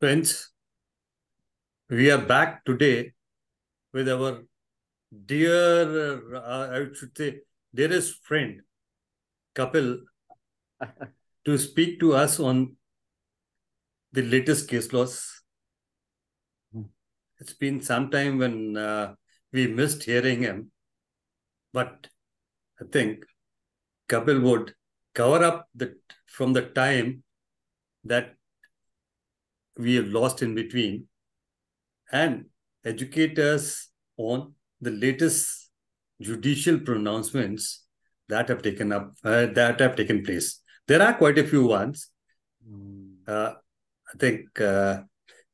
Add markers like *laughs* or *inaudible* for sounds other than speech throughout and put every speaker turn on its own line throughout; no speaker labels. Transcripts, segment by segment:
Friends, we are back today with our dear, uh, I should say, dearest friend, Kapil, *laughs* to speak to us on the latest case laws. Hmm. It's been some time when uh, we missed hearing him, but I think Kapil would cover up the, from the time that we have lost in between and educate us on the latest judicial pronouncements that have taken up uh, that have taken place there are quite a few ones hmm. uh, i think uh,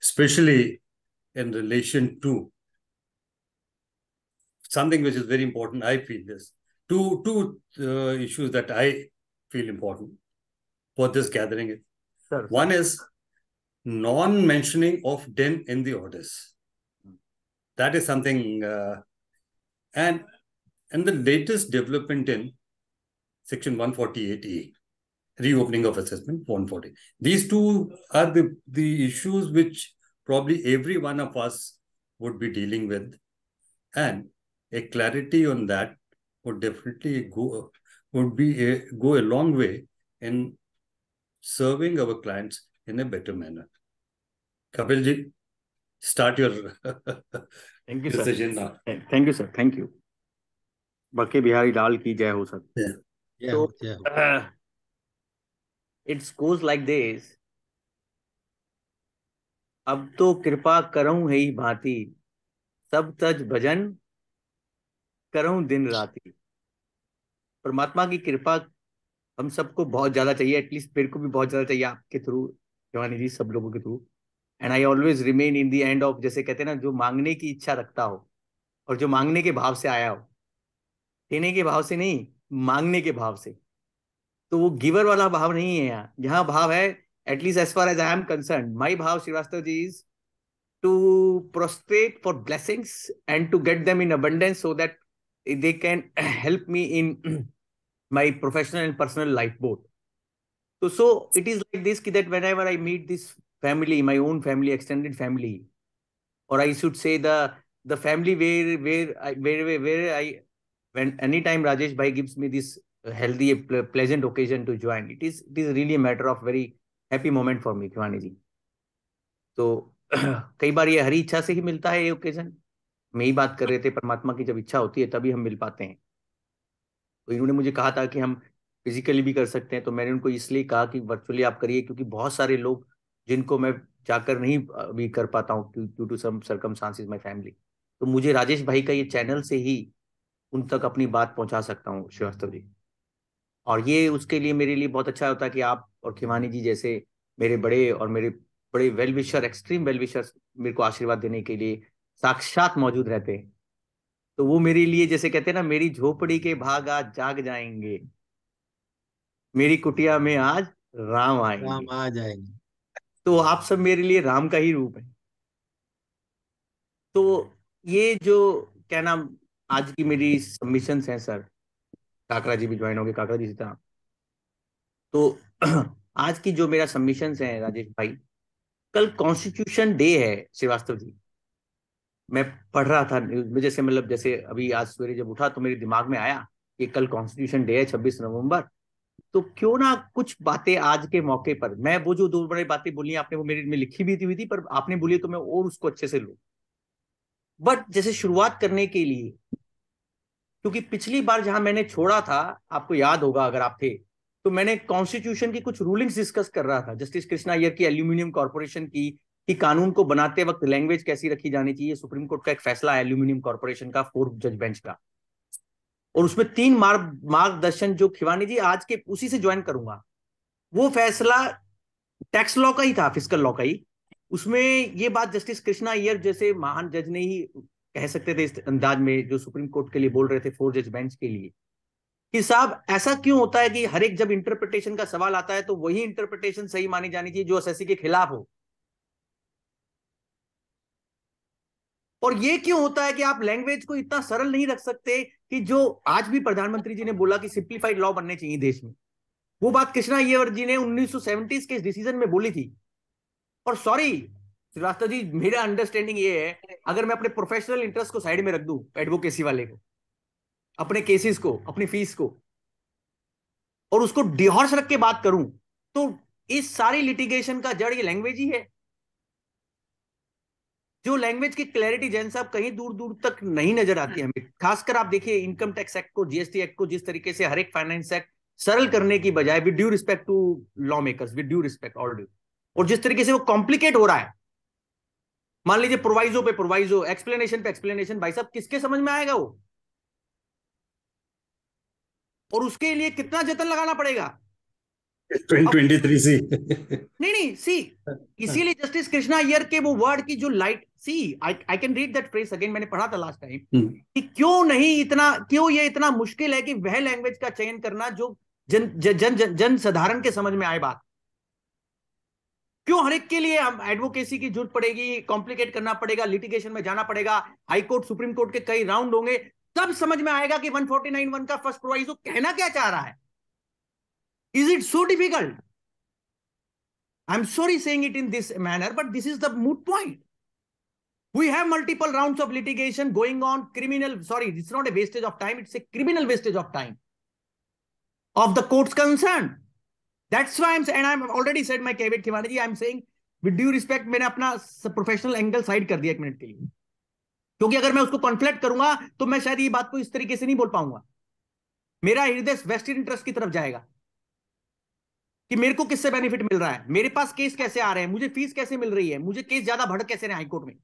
especially in relation to something which is very important i feel this two two uh, issues that i feel important for this gathering sure. one is non mentioning of den in the orders. That is something, uh, and and the latest development in section 148A, reopening of assessment 140. These two are the, the issues which probably every one of us would be dealing with. And a clarity on that would definitely go would be a, uh, go a long way in serving our clients in a better manner. Kapil ji start your thank *laughs* you decision sir. now. Thank you,
sir. Thank Bihari Lal की जय हो sir yeah.
yeah, तो it's goes like this अब तो कृपा करूं ही भांति सब तज भजन करूं दिन राति परमात्मा की कृपा हम सबको बहुत ज्यादा चाहिए एटलीस्ट मेरे को भी बहुत ज्यादा चाहिए आपके थ्रू जवानी जी सब लोगों के through and I always remain in the end of जैसे कहते हैं ना जो मांगने की इच्छा रखता हो और जो मांगने के भाव से आया हो देने के भाव से नहीं मांगने के भाव से तो वो गिवर वाला भाव नहीं है यहाँ यहाँ भाव है at least as far as I am concern my भाव Srivastava ji is to prostrate for blessings and to get them in abundance so that they can help me in and personal life both तो so it is like this की that whenever I meet this family, my own family, extended family, or I should say the the family where where I where where, where I when anytime Rajesh Bhai gives me this healthy pleasant occasion to join, it is it is really a matter of very happy moment for me, Kivani ji. तो कई बार ये हरी इच्छा से ही मिलता है ये occasion हम यही बात कर रहे थे परमात्मा की जब इच्छा होती है तभी हम मिल पाते हैं तो इन्होंने मुझे कहा था कि हम फिजिकली भी कर सकते हैं तो मैंने उनको इसलिए कहा कि वर्चुअली आप करिए क्योंकि बहुत सारे लोग जिनको मैं जाकर नहीं अभी कर पाता हूँ due to some circumstances my family तो मुझे राजेश भाई का ये चैनल से ही उन तक अपनी बात पहुंचा सकता हूँ श्रीवास्तव जी और ये उसके लिए मेरे लिए बहुत अच्छा होता कि आप और खिमानी जी जैसे मेरे बड़े और मेरे बड़े well wisher extreme well wisher मेरे को आशीर्वाद देने के लिए साक्षात मौजूद रहते हैं तो वो मेरे लिए जैसे कहते हैं ना मेरी झोपड़ी के भाग आज जाग जाएंगे मेरी कुटिया में आज राम आएंगे राम आ जाएंगे तो आप सब मेरे लिए राम का ही रूप है तो ये जो क्या नाम आज की मेरी सबमिशन है सर काकरा जी भी ज्वाइन हो गए काकरा जी सीता तो *clears throat* आज की जो मेरा सबमिशन है राजेश भाई कल कॉन्स्टिट्यूशन डे है श्रीवास्तव जी मैं पढ़ रहा था जैसे मतलब जैसे अभी आज सवेरे जब उठा तो मेरे दिमाग में आया कि कल कॉन्स्टिट्यूशन डे है 26 नवंबर तो क्यों ना कुछ बातें आज के मौके पर मैं वो जो दो बड़े बातें बोली आपने वो मेरे में लिखी भी हुई थी पर आपने बोली तो मैं और उसको अच्छे से लू बट जैसे शुरुआत करने के लिए क्योंकि पिछली बार जहां मैंने छोड़ा था आपको याद होगा अगर आप थे तो मैंने कॉन्स्टिट्यूशन की कुछ रूलिंग्स डिस्कस कर रहा था जस्टिस कृष्णा अयर की एल्यूमिनियम कॉर्पोरेशन की कि कानून को बनाते वक्त लैंग्वेज कैसी रखी जानी चाहिए सुप्रीम कोर्ट का एक फैसला है एल्यूमिनियम कॉर्पोरेशन का फोर्थ जज बेंच का और उसमें तीन मार्ग मार्गदर्शन जो खिवानी जी आज के उसी से ज्वाइन करूंगा वो फैसला टैक्स लॉ का ही था फिजिकल लॉ का ही उसमें ये बात जस्टिस कृष्णा अयर जैसे महान जज ने ही कह सकते थे इस अंदाज में जो सुप्रीम कोर्ट के लिए बोल रहे थे फोर जज बेंच के लिए कि साहब ऐसा क्यों होता है कि हर एक जब इंटरप्रिटेशन का सवाल आता है तो वही इंटरप्रिटेशन सही मानी जानी चाहिए जो एस के खिलाफ हो और ये क्यों होता है कि आप लैंग्वेज को इतना सरल नहीं रख सकते कि जो आज भी प्रधानमंत्री जी ने बोला कि सिंप्लीफाइड लॉ बनने चाहिए देश में वो बात कृष्णा अयर जी ने उन्नीस के डिसीजन में बोली थी और सॉरी श्रीवास्तव जी मेरा अंडरस्टैंडिंग ये है अगर मैं अपने प्रोफेशनल इंटरेस्ट को साइड में रख दू एडवोकेसी वाले को अपने केसेस को अपनी फीस को और उसको डिहॉर्स रख के बात करूं तो इस सारी लिटिगेशन का जड़ ये लैंग्वेज ही है जो लैंग्वेज की क्लैरिटी जैन साहब कहीं दूर दूर तक नहीं नजर आती हमें खासकर आप देखिए इनकम टैक्स एक्ट को जीएसटी एक्ट को जिस तरीके से हर एक फाइनेंस एक्ट सरल करने की बजाय with due respect to law makers with due respect all due और जिस तरीके से वो कॉम्प्लिकेट हो रहा है मान लीजिए प्रोवाइजो पे प्रोवाइजो एक्सप्लेनेशन पे एक्सप्लेनेशन भाई साहब किसके समझ में आएगा वो और उसके लिए कितना जतन लगाना पड़ेगा 23
सी नहीं
नहीं सी इसीलिए जस्टिस कृष्णा अय्यर के वो वर्ड की जो light see I can read that phrase again मैंने पढ़ा था लास्ट टाइम हम्म। कि क्यों नहीं इतना क्यों ये इतना मुश्किल है कि वह लैंग्वेज का चयन करना जो जन जन जन, जन, साधारण के समझ में आए बात क्यों हर एक के लिए हम एडवोकेसी की जरूरत पड़ेगी कॉम्प्लिकेट करना पड़ेगा लिटिगेशन में जाना पड़ेगा हाई कोर्ट सुप्रीम कोर्ट के कई राउंड होंगे तब समझ में आएगा कि 149 वन का फर्स्ट प्रोवाइज कहना क्या चाह रहा है Is it so difficult? I'm sorry saying it in this manner, but this is the moot point. We have multiple rounds of litigation going on, criminal, sorry, it's not a wastage of time, it's a criminal wastage of time of the court's concerned That's why I'm saying, and I've already said my caveat, Khimani ji, I'm saying, with due respect, maine apna professional angle side kar diya ek minute ke liye क्योंकि अगर मैं उसको conflict करूंगा तो मैं शायद ये बात को इस तरीके से नहीं बोल पाऊंगा मेरा हृदय वेस्टेड इंटरेस्ट की तरफ जाएगा कि मेरे को किससे बेनिफिट मिल रहा है मेरे पास केस कैसे आ रहे हैं मुझे फीस कैसे मिल रही है मुझे केस ज्यादा भड़क कैसे रहे हाईकोर्ट में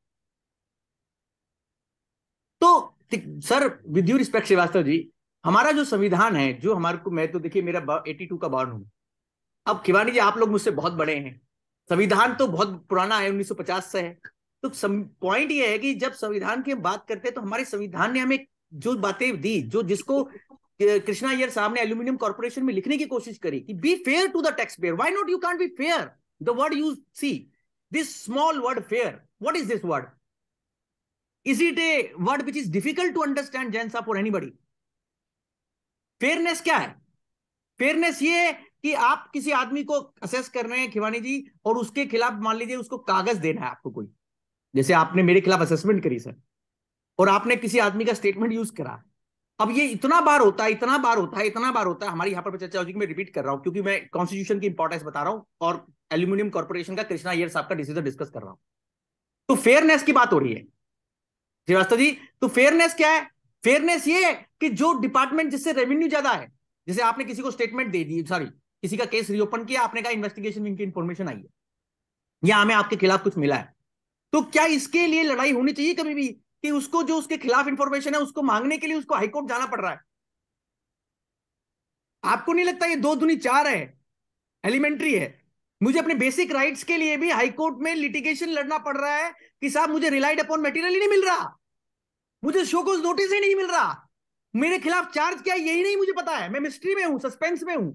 तो sir with you respect Srivastava ji हमारा जो संविधान है जो हमारे को मैं तो देखिए मेरा एटी टू का बॉर्न हूं अब खिवानी जी आप लोग मुझसे बहुत बड़े हैं संविधान तो बहुत पुराना है 1950 से है तो पॉइंट ये है कि जब संविधान की हम बात करते हैं तो हमारे संविधान ने हमें जो बातें दी जो जिसको कृष्णा अयर साहब ने एल्यूमिनियम कॉर्पोरेशन में लिखने की कोशिश करी कि be fair to the tax payer why not you can't be fair the word you see this small word fair what is this word is it a word which is difficult to understand Jain साहब sir any बडी fairness क्या है fairness ये है कि आप किसी आदमी को असेस कर रहे हैं खिवानी जी और उसके खिलाफ मान लीजिए उसको कागज देना है आपको कोई जैसे आपने मेरे खिलाफ असेसमेंट करी सर और आपने किसी आदमी का स्टेटमेंट यूज करा अब ये इतना बार होता है इतना बार होता है इतना बार होता है हमारी यहाँ पर चर्चा होगी मैं रिपीट कर रहा हूँ क्योंकि मैं कॉन्स्टिट्यूशन की इंपॉर्टेंस बता रहा हूँ और एल्यूमिनियम कॉर्पोरेशन का कृष्णा अयर साहब का डिसीजन डिस्कस कर रहा हूँ तो फेयरनेस की बात हो रही है श्रीवास्तव जी तो फेयरनेस क्या है फेयरनेस ये है कि जो डिपार्टमेंट जिससे रेवेन्यू ज्यादा है जैसे आपने किसी को स्टेटमेंट दे दी सॉरी किसी का केस रिओपन किया आपने कहा इन्वेस्टिगेशन में इनकी इंफॉर्मेशन आई है या हमें आपके खिलाफ कुछ मिला है तो क्या इसके लिए लड़ाई होनी चाहिए कभी भी कि उसको जो उसके खिलाफ इंफॉर्मेशन है उसको मांगने के लिए उसको हाईकोर्ट जाना पड़ रहा है आपको नहीं लगता ये दो दुनी चार है एलिमेंट्री है मुझे अपने बेसिक राइट्स के लिए भी हाईकोर्ट में लिटिगेशन लड़ना पड़ रहा है कि साहब मुझे रिलाइड अपॉन मटेरियल ही नहीं मिल रहा मुझे शोकोज नोटिस ही नहीं मिल रहा मेरे खिलाफ चार्ज क्या है यही नहीं मुझे पता है मैं मिस्ट्री में हूं सस्पेंस में हूं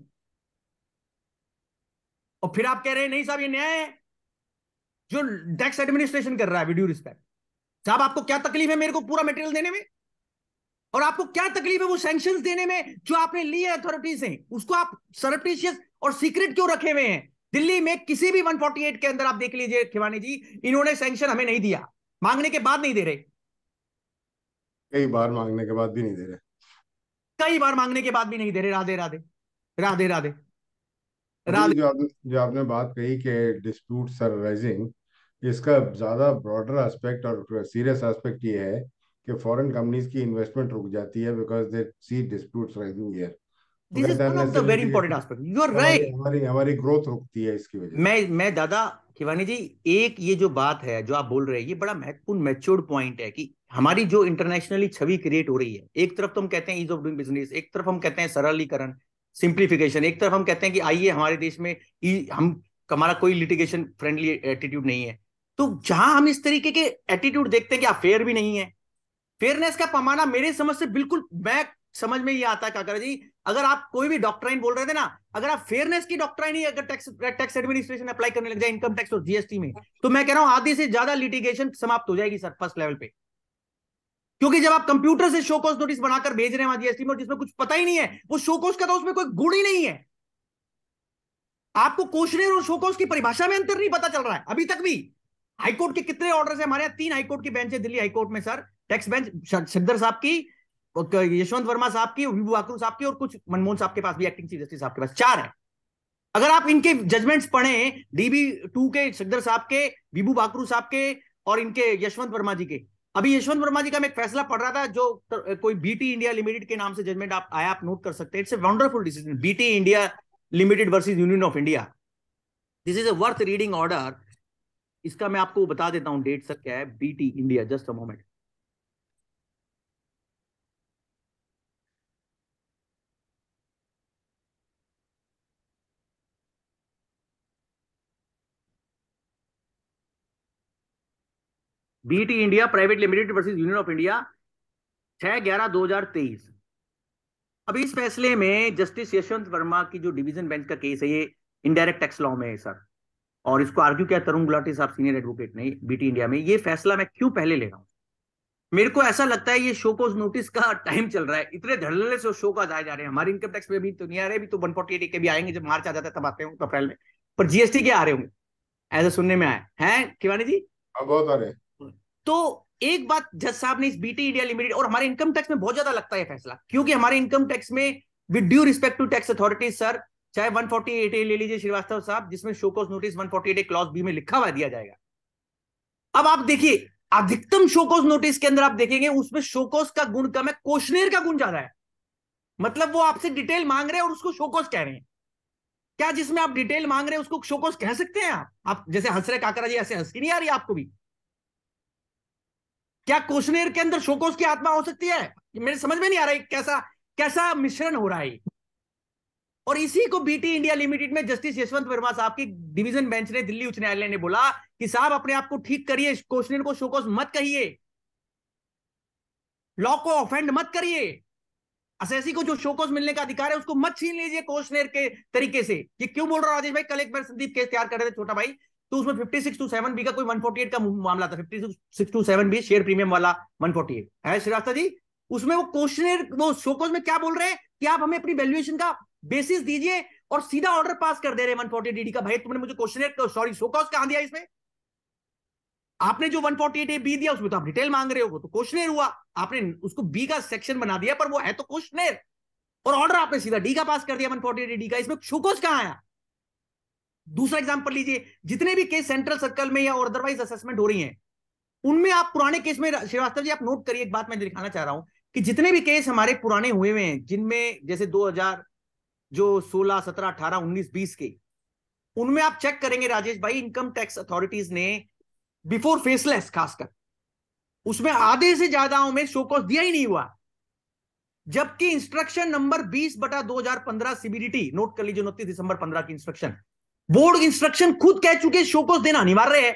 और फिर आप कह रहे हैं नहीं साहब ये न्याय है जो टैक्स एडमिनिस्ट्रेशन कर रहा है विड्यू रिस्पेक्ट साहब आपको क्या तकलीफ है मेरे को पूरा मटेरियल देने में और आपको क्या तकलीफ है वो सैंक्शन देने में जो आपने लिए अथॉरिटी से उसको आप सरप्टिशियस और सीक्रेट क्यों रखे हुए हैं दिल्ली में किसी भी 148 के अंदर आप देख लीजिए खिवानी जी इन्होंने सैंक्शन हमें नहीं दिया मांगने के बाद नहीं दे रहे
कई बार मांगने के बाद भी नहीं दे रहे
कई बार मांगने के बाद भी नहीं दे रहे राधे राधे राधे राधे
राधे जो, जो आपने बात कही कि डिस्प्यूट सर राइजिंग इसका ज़्यादा ब्रॉडर एस्पेक्ट और सीरियस एस्पेक्ट ये है कि फॉरेन कंपनीज की इन्वेस्टमेंट रुक जाती है because they see disputes rising here this is one of the very important aspect you are right हमारी हमारी ग्रोथ रुकती है इसकी वजह
मैं मैं दादा किवानी जी एक ये जो बात है जो आप बोल रहे हैं ये बड़ा महत्वपूर्ण मैच्योर्ड पॉइंट है कि हमारी जो इंटरनेशनली छवि क्रिएट हो रही है एक तरफ तो हम कहते हैं ईज ऑफ डूइंग बिजनेस एक तरफ हम कहते हैं सरलीकरण सिंप्लीफिकेशन एक तरफ हम कहते हैं कि आइए हमारे देश में हम हमारा कोई लिटिगेशन फ्रेंडली एटीट्यूड नहीं है तो जहां हम इस तरीके के एटीट्यूड देखते हैं कि आप फेयर भी नहीं है फेयरनेस का पैमाना मेरे समझ से बिल्कुल मैं समझ में ये आता है काकरा जी अगर आप कोई भी डॉक्ट्राइन बोल रहे थे ना अगर आप फेयरनेस की डॉक्ट्राइन ही अगर टैक्स टैक्स एडमिनिस्ट्रेशन अप्लाई करने लग जाए इनकम टैक्स और जीएसटी में तो मैं कह रहा हूं आधी से ज्यादा लिटिगेशन समाप्त हो जाएगी सर फर्स्ट लेवल पे क्योंकि जब आप कंप्यूटर से शोकोस नोटिस बनाकर भेज रहे हैं जीएसटी में और जिसमें कुछ पता ही नहीं है वो शोकोस का तो उसमें कोई गुण ही नहीं है आपको कोशनेर और शोकोस की परिभाषा में अंतर नहीं पता चल रहा है अभी तक भी हाईकोर्ट के कितने ऑर्डर है हमारे यहाँ तीन हाईकोर्ट की बेंच है दिल्ली हाईकोर्ट में सर टैक्स बेंच सिद्धर साहब की यशवंत वर्मा साहब की विभू आकरू साहब की और कुछ मनमोहन साहब के पास भी एक्टिंग चीफ जस्टिस साहब के पास चार है अगर आप इनके जजमेंट्स पढ़े डीबी टू के सिकदर साहब के विभू बाकरू साहब के और इनके यशवंत वर्मा जी के अभी यशवंत वर्मा जी का मैं एक फैसला पढ़ रहा था जो तर, कोई बीटी इंडिया लिमिटेड के नाम से जजमेंट आप आया आप नोट कर सकते हैं it's a wonderful decision BT India limited versus union of India this is a worth reading order इसका मैं आपको बता देता हूं डेट सर क्या है BT India just a moment BT India private limited versus union of India छह ग्यारह दो हजार तेईस अब इस फैसले में जस्टिस यशवंत वर्मा की जो डिवीजन बेंच का केस है ये इनडायरेक्ट टैक्स लॉ में है सर और इसको आर्ग्यू किया तरुण गुलाटी साहब सीनियर एडवोकेट ने बीटी इंडिया में ये फैसला मैं क्यों पहले ले रहा हूं मेरे को ऐसा लगता है ये शो कोज नोटिस का टाइम चल रहा है इतने धड़ल्ले से शो का जाए जा रहे हैं हमारे इनकम टैक्स में भी तो नहीं आ रहे अभी तो वन फोर्टी के भी आएंगे जब मार्च आ जाता है तब आते होंगे तो अप्रैल में पर जीएसटी के आ रहे होंगे ऐसा सुनने में आए हैं किवानी जी हाँ, बहुत आ रहे तो एक बात जज साहब ने इस बीटी इंडिया लिमिटेड और हमारे इनकम टैक्स में बहुत ज्यादा लगता है फैसला क्योंकि हमारे इनकम टैक्स में with due respect to tax authorities sir चाहे 148 ए ले लीजिए श्रीवास्तव साहब जिसमें show cause notice 148 A clause B में लिखा हुआ दिया जाएगा अब आप देखिए अधिकतम शोकॉज नोटिस के अंदर आप देखेंगे उसमें शोकॉज का गुण कम है क्वेश्चनेर का गुण ज्यादा है मतलब वो आपसे डिटेल मांग रहे हैं और उसको शोकॉज कह रहे हैं क्या जिसमें आप डिटेल मांग रहे हैं उसको शोकॉज कह सकते हैं आप आप जैसे हंस रहे काकरा जी ऐसे हंस की नहीं आ रही आपको भी क्या क्वेश्चनेर के अंदर शोकोस की आत्मा हो सकती है मेरे समझ में नहीं आ रहा है कैसा कैसा मिश्रण हो रहा है और इसी को बीटी इंडिया लिमिटेड में जस्टिस यशवंत वर्मा साहब की डिवीजन बेंच ने दिल्ली उच्च न्यायालय ने बोला कि साहब अपने आप को ठीक करिए क्वेश्चन को शोकोस मत कहिए लॉ को ऑफेंड मत करिए असेसी को जो शोकोस मिलने का अधिकार है उसको मत छीन लीजिए क्वेश्चनर के तरीके से ये क्यों बोल रहा राजेश भाई कल एक बार संदीप केस तैयार कर रहे थे छोटा भाई तो उसमें fifty six two seven B का कोई वन फोर्टी एट का मामला था fifty six two seven B share premium वाला वन फोर्टी एट है श्रीवास्तव जी उसमें वो क्वेश्चनर वो शोकोस में क्या बोल रहे हैं कि आप हमें अपनी वैल्यूएशन का बेसिस दीजिए और सीधा ऑर्डर पास कर दे रहे वन फोर्टी डीडी का भाई तुमने मुझे क्वेश्चन सॉरी शो कॉज कहां दिया इसमें आपने जो 148 ए बी दिया उसमें तो आप डिटेल मांग रहे हो तो क्वेश्चनर हुआ आपने उसको बी का सेक्शन बना दिया पर वो है तो क्वेश्चनर और ऑर्डर आपने सीधा डी का पास कर दिया 148 डी का इसमें शोकोज कहां आया दूसरा एग्जांपल लीजिए जितने भी केस सेंट्रल सर्कल में या अदरवाइज असेसमेंट हो रही है उनमें आप पुराने केस में श्रीवास्तव जी आप नोट करिए एक बात मैं दिखाना चाह रहा हूं कि जितने भी केस हमारे पुराने हुए हुए हैं जिनमें जैसे दो जो 16, 17, 18, 19, 20 के उनमें आप चेक करेंगे राजेश भाई इनकम टैक्स अथॉरिटीज ने बिफोर फेसलेस खासकर उसमें आधे से ज्यादा में शो कॉस्ट दिया ही नहीं हुआ जबकि इंस्ट्रक्शन नंबर 20 बटा 2015 सीबीडीटी नोट कर लीजिए उनतीस दिसंबर 15 की इंस्ट्रक्शन बोर्ड इंस्ट्रक्शन खुद कह चुके शोकोस देना अनिवार्य है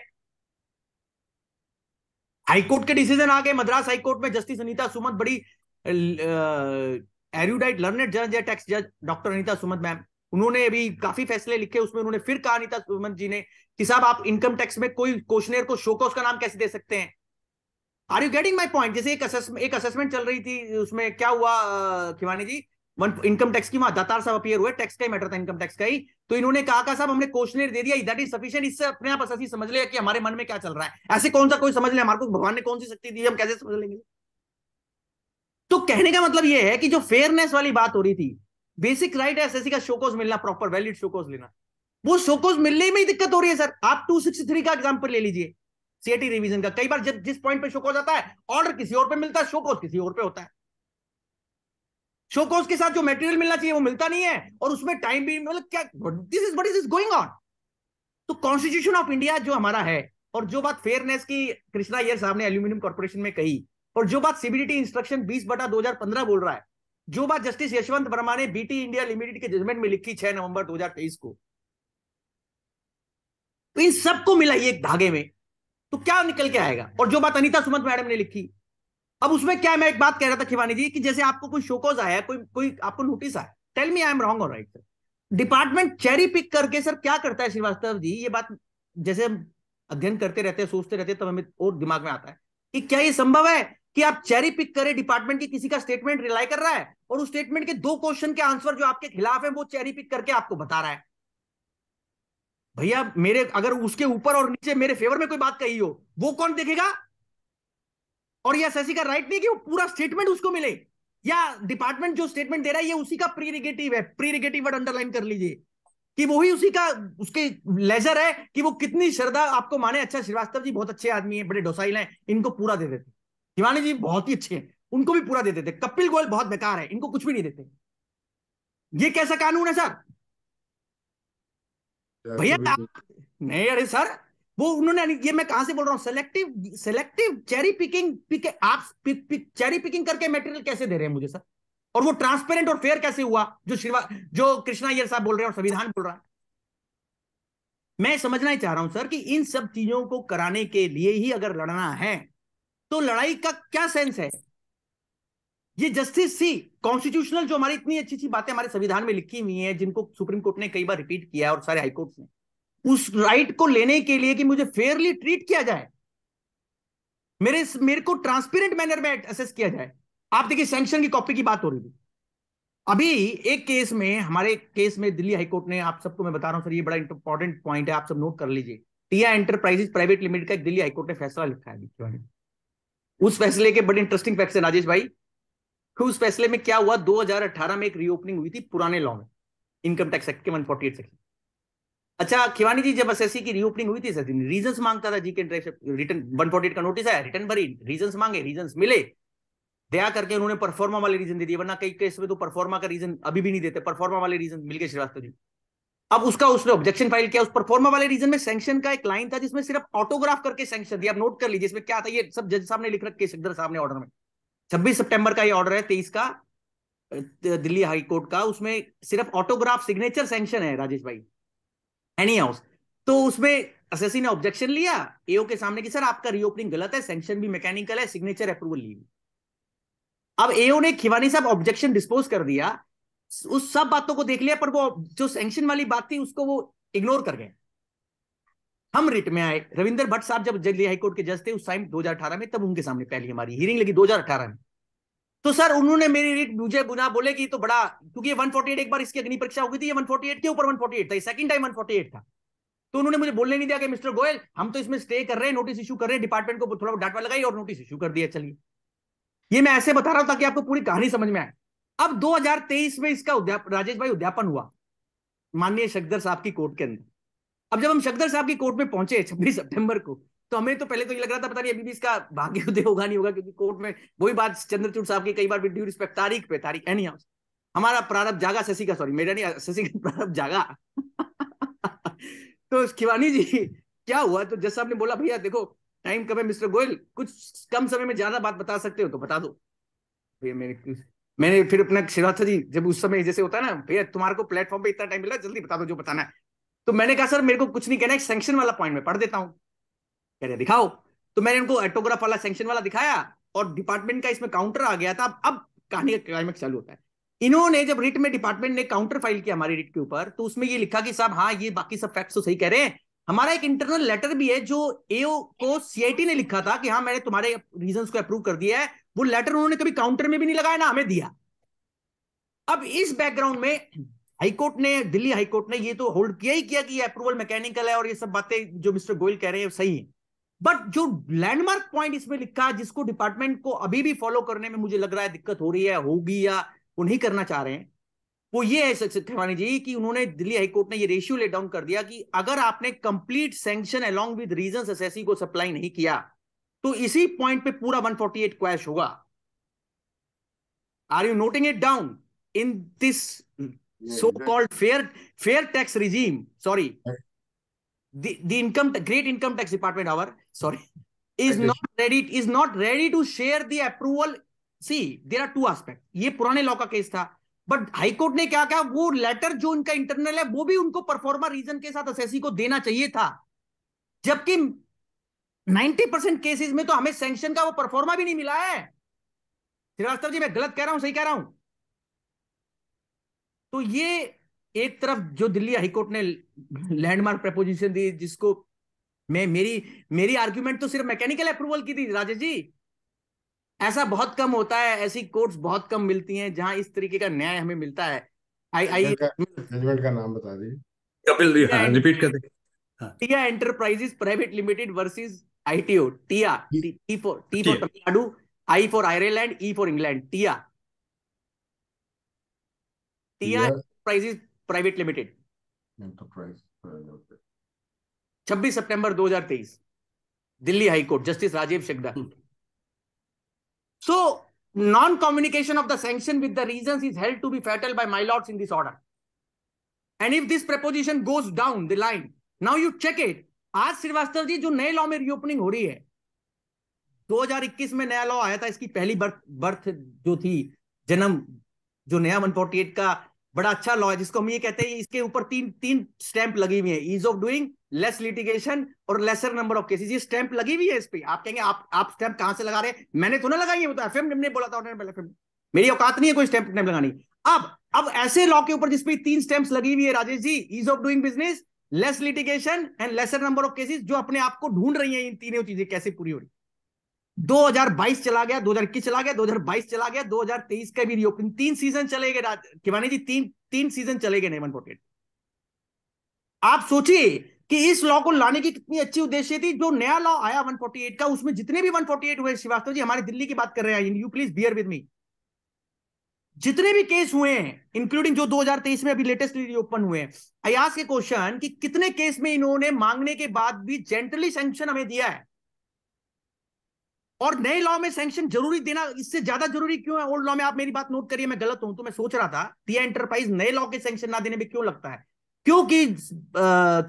हाईकोर्ट के डिसीजन आ गए मद्रास हाईकोर्ट में जस्टिस अनिता सुमत बड़ी एरुडाइट लर्नेड जज या टैक्स जज डॉक्टर अनिता सुमत मैम उन्होंने अभी काफी फैसले लिखे उसमें उन्होंने फिर कहा अनिता सुमत जी ने कि साहब आप इनकम टैक्स में कोई क्वेश्चनियर को शो का नाम कैसे दे सकते हैं are you getting my point जैसे एक असेसमेंट एक असेसमेंट चल रही थी उसमें क्या हुआ Khiwani ji one income tax की वहां दातार साहब अपियर हुए टैक्स का ही मैटर था इनकम टैक्स का ही तो इन्होंने कहा का साहब हमने क्वेश्चनियर दे दिया दैट इज सफिशियंट इससे अपने आप समझ लिया कि हमारे मन में क्या चल रहा है ऐसे कौन सा कोई समझ ले हमारे को भगवान ने कौन सी शक्ति दी हम कैसे समझ लेंगे तो कहने का मतलब यह है कि जो फेयरनेस वाली बात हो रही थी बेसिक राइट है एसएससी का शोकोज मिलना प्रॉपर वैलिड शोकोज लेना वो शोकोज मिलने में ही दिक्कत हो रही है सर आप टू सिक्स थ्री का एग्जाम्पल ले लीजिए सीएटी रिवीजन का कई बार जब जिस पॉइंट पे शोकोज आता है ऑर्डर किसी और पे मिलता है शोकोज किसी और पे होता है शोकोज के साथ जो मेटेरियल मिलना चाहिए वो मिलता नहीं है और उसमें टाइम भी मतलब क्या this is what is is going on तो कॉन्स्टिट्यूशन ऑफ इंडिया जो हमारा है और जो बात फेयरनेस की कृष्णा ये साहब ने एल्यूमिनियम कॉर्पोरेशन में कही और जो बात सीबीडीटी इंस्ट्रक्शन बीस बटा दो बोल रहा है जो बात जस्टिस यशवंत वर्मा ने बीटी इंडिया लिमिटेड के जजमेंट में लिखी छह नवंबर 2023 को तो इन सबको मिलाइए एक धागे में तो क्या निकल के आएगा और जो बात अनिता सुमंत मैडम ने लिखी अब उसमें क्या मैं एक बात कह रहा था खिवानी जी कि जैसे आपको कोई शोकोज आया कोई कोई आपको नोटिस आया tell me I am wrong और right sir department cherry pick करके सर क्या करता है श्रीवास्तव जी ये बात जैसे हम अध्ययन करते रहते हैं सोचते रहते हैं तब हमें और दिमाग में आता है कि क्या ये संभव है कि आप चेरी पिक करें डिपार्टमेंट की किसी का स्टेटमेंट रिलाई कर रहा है और उस स्टेटमेंट के दो क्वेश्चन के आंसर जो आपके खिलाफ है वो चेरी पिक करके आपको बता रहा है भैया मेरे अगर उसके ऊपर और नीचे मेरे फेवर में कोई बात कही हो वो कौन देखेगा और यह एसएससी का राइट नहीं कि वो पूरा स्टेटमेंट उसको मिले या डिपार्टमेंट जो स्टेटमेंट दे रहा है ये उसी का प्री निगेटिव है प्री निगेटिव वर्ड अंडरलाइन कर लीजिए कि वो ही उसी का उसके लेजर है कि वो कितनी श्रद्धा आपको माने अच्छा श्रीवास्तव जी बहुत अच्छे आदमी है बड़े डोसाइल हैं इनको पूरा दे देते हिमानी जी बहुत ही अच्छे हैं उनको भी पूरा दे देते कपिल गोयल बहुत बेकार है इनको कुछ भी नहीं देते ये कैसा कानून है सर भैया नहीं अरे सर वो उन्होंने ये मैं कहां से बोल रहा हूँ selective selective cherry picking pick आप पिक, पिक, चेरी पिकिंग करके मटेरियल कैसे दे रहे हैं मुझे सर और वो ट्रांसपेरेंट और फेयर कैसे हुआ जो श्रीवा जो कृष्णा अयर साहब बोल रहे हैं और संविधान बोल रहा है मैं समझना ही चाह रहा हूं सर कि इन सब चीजों को कराने के लिए ही अगर लड़ना है तो लड़ाई का क्या सेंस है ये जस्टिस सी कॉन्स्टिट्यूशनल जो हमारी इतनी अच्छी अच्छी बातें हमारे संविधान में लिखी हुई है जिनको सुप्रीम कोर्ट ने कई बार रिपीट किया है और सारे हाईकोर्ट ने उस राइट को लेने के लिए कि मुझे फेयरली ट्रीट किया जाए मेरे मेरे को ट्रांसपेरेंट मैनर में असेस किया जाए आप देखिए सैंक्शन की कॉपी की बात हो रही थी अभी एक केस में हमारे केस में दिल्ली हाईकोर्ट ने आप सबको मैं बता रहा हूं सर ये बड़ा इंपॉर्टेंट पॉइंट है आप सब नोट कर लीजिए टीआई एंटरप्राइजेस प्राइवेट लिमिटेड का एक दिल्ली हाईकोर्ट ने फैसला लिखा है उस फैसले के बड़े इंटरेस्टिंग फैक्ट है राजेश भाई कि उस फैसले में क्या हुआ 2018 में एक रीओपनिंग हुई थी पुराने लॉ में इनकम टैक्स एक्ट के 148 एट अच्छा खिवानी जी जब एसएससी की रीओपनिंग हुई थी सर रीजन मांगता था जीके रिटर्न 148 का नोटिस आया रिटर्न भरी रीजन मांगे रीजन मिले दया करके उन्होंने परफॉर्मा वाले रीजन दे दिए वरना कई केस में तो परफॉर्मा का रीजन अभी भी नहीं देते परफॉर्मा वाले रीजन मिलकर श्रीवास्तव जी अब उसका उसने ऑब्जेक्शन फाइल किया उस परफॉर्मा वाले रीजन में सेंक्शन का एक लाइन था जिसमें सिर्फ ऑटोग्राफ करके सेंक्शन दिया नोट कर लीजिए इसमें क्या था ये सब जज साहब ने लिख रखे सिकदर साहब ने ऑर्डर में छब्बीस सितंबर का ये ऑर्डर है तेईस का दिल्ली हाई कोर्ट का उसमें सिर्फ ऑटोग्राफ सिग्नेचर सेंक्शन है राजेश भाई एनी हाउस तो उसमें असेसी ने ऑब्जेक्शन लिया एओ के सामने की सर आपका रीओपनिंग गलत है सेंक्शन भी मैकेनिकल है सिग्नेचर अप्रूवल ली अब एओ ने खिवानी साहब ऑब्जेक्शन डिस्पोज कर दिया उस सब बातों को देख लिया पर वो जो सेंक्शन वाली बात थी उसको वो इग्नोर कर गए हम रिट में आए रविंदर भट्ट साहब जब दिल्ली हाईकोर्ट के जज थे उस टाइम 2018 में तब उनके सामने पहली हमारी हियरिंग लगी 2018 में तो सर उन्होंने मेरी रिट मुझे बुना बोले कि तो बड़ा क्योंकि 148 एक बार इसकी अग्नि परीक्षा हो गई थी ये 148 के ऊपर 148 था सेकंड टाइम 148 था तो उन्होंने मुझे बोलने नहीं दिया कि मिस्टर गोयल हम तो इसमें स्टे कर रहे हैं नोटिस इशू कर रहे हैं डिपार्टमेंट को थोड़ा डाटवा लगाई और नोटिस इशू कर दिया चलिए ये मैं ऐसे बता रहा हूं ताकि आपको पूरी कहानी समझ में आए अब 2023 में इसका राजेश भाई उद्यापन हुआ माननीय शकदर साहब की कोर्ट के अंदर अब जब हम शकदर साहब की कोर्ट में पहुंचे छब्बीस सितंबर को तो हमें तो पहले तो ये लग रहा था पता नहीं अभी भी इसका भाग्य उदय होगा नहीं होगा क्योंकि कोर्ट में वही बात चंद्रचूड़ साहब की कई बार ड्यू रिस्पेक्ट तारीख पे तारीख एनी हाउस हमारा प्रारंभ जागा शशि का सॉरी मेरा नहीं शशि का प्रारंभ जागा *laughs* तो खिवानी जी क्या हुआ तो जैसा आपने बोला भैया देखो टाइम कम है मिस्टर गोयल कुछ कम समय में ज्यादा बात बता सकते हो तो बता दो भैया मेरे मैंने फिर अपना श्रीवास्ता जी जब उस समय जैसे होता है ना भैया तुम्हारे को प्लेटफॉर्म पे इतना टाइम मिला जल्दी बता दो जो बताना है तो मैंने कहा सर मेरे को कुछ नहीं कहना है सेंक्शन वाला पॉइंट में पढ़ देता हूँ कह रहे दिखाओ तो मैंने उनको ऑटोग्राफ वाला सेंक्शन वाला दिखाया और डिपार्टमेंट का इसमें काउंटर आ गया था अब अब कहानी का क्लाइमेक्स चालू होता है इन्होंने जब रिट में डिपार्टमेंट ने काउंटर फाइल किया हमारी रिट के ऊपर तो उसमें ये लिखा कि साहब हाँ ये बाकी सब फैक्ट्स तो सही कह रहे हैं हमारा एक इंटरनल लेटर भी है जो एओ को सीआईटी ने लिखा था कि हाँ मैंने तुम्हारे रीजन को अप्रूव कर दिया है वो लेटर उन्होंने कभी काउंटर में भी नहीं लगाया ना हमें दिया अब इस बैकग्राउंड में हाईकोर्ट ने दिल्ली हाईकोर्ट ने ये तो होल्ड किया ही किया कि ये अप्रूवल मैकेनिकल है और ये सब बातें जो मिस्टर गोयल कह रहे हैं सही है बट जो लैंडमार्क पॉइंट इसमें लिखा जिसको डिपार्टमेंट को अभी भी फॉलो करने में मुझे लग रहा है दिक्कत हो रही है होगी या वो नहीं करना चाह रहे हैं वो ये है खेवानी जी कि उन्होंने दिल्ली हाईकोर्ट ने ये रेशियो ले डाउन कर दिया कि अगर आपने complete sanction along with reasons को सप्लाई नहीं किया तो इसी पॉइंट पे पूरा 148 फोर्टी एट क्वैश होगा are you noting it down in this so called fair fair tax regime sorry the income great income tax department our sorry is not ready is not ready to share the approval see there are two aspect ये पुराने law का case था but high court ने क्या कहा वो letter जो इनका इंटरनल है वो भी उनको परफॉर्मर रीजन के साथ असेसी को देना चाहिए था जबकि नाइन्टी परसेंट केसेस में तो हमें सेंक्शन का वो परफॉर्मा भी नहीं मिला है श्रीवास्तव जी मैं गलत कह रहा हूं सही कह रहा हूं तो ये एक तरफ जो दिल्ली हाईकोर्ट ने लैंडमार्क प्रपोजिशन दी जिसको मैं मेरी मेरी आर्ग्यूमेंट तो सिर्फ मैकेनिकल अप्रूवल की थी राजेश जी ऐसा बहुत कम होता है ऐसी कोर्ट्स बहुत कम मिलती हैं जहां इस तरीके का न्याय हमें मिलता है आई आई जजमेंट
का नाम बता दीजिए कपिल रिपीट कर दे
enterprises private limited versus ITU, TIA, T, T for T for Tamil I for Ireland, E for England, TIA. TIA Enterprises Private Limited. Enterprise. 26 September 2023. Delhi High Court, Justice Rajiv Shekda. Hmm. So, non communication of the sanction with the reasons is held to be fatal by my lords in this order. And if this preposition goes down the line, now you check it. आज श्रीवास्तव जी जो नए law में reopening हो रही है 2021 में नया law आया था इसकी पहली बर्थ बर्थ जो थी जन्म जो नया 148 का बड़ा अच्छा लॉ है जिसको हम ये कहते हैं इसके ऊपर तीन तीन स्टैंप लगी हुई है ease of doing less litigation और लेसर नंबर ऑफ केसेस ये स्टैंप लगी हुई है इस पर आप कहेंगे आप आप स्टैंप कहां से लगा रहे हैं मैंने तो ना लगाई है वो तो ने बोला था मेरी औकात नहीं है कोई स्टैंप लगानी अब अब ऐसे लॉ के ऊपर जिसपे तीन स्टैंप लगी हुई है Rajesh ji ease of doing business less litigation and lesser number of cases जो अपने आप को ढूंढ रही है इन तीनों चीजें कैसे पूरी हो रही 2022 चला गया 2021 चला गया 2022 चला गया 2023 का भी रिओपन तीन सीजन चले गए किवानी जी तीन तीन सीजन चले गए नेवन पोटेट आप सोचिए कि इस लॉ को लाने की कितनी अच्छी उद्देश्य थी जो नया लॉ आया 148 का उसमें जितने भी 148 हुए श्रीवास्तव जी हमारे दिल्ली की बात कर रहे हैं you please bear with me जितने भी केस हुए हैं इंक्लूडिंग जो 2023 में अभी लेटेस्टली ओपन हुए हैं अयास के क्वेश्चन कि कितने केस में इन्होंने मांगने के बाद भी जेंटली सेंक्शन हमें दिया है और नए लॉ में सेंक्शन जरूरी देना इससे ज्यादा जरूरी क्यों है ओल्ड लॉ में आप मेरी बात नोट करिए मैं गलत हूं तो मैं सोच रहा था टिया एंटरप्राइज नए लॉ के सेंक्शन ना देने में क्यों लगता है क्योंकि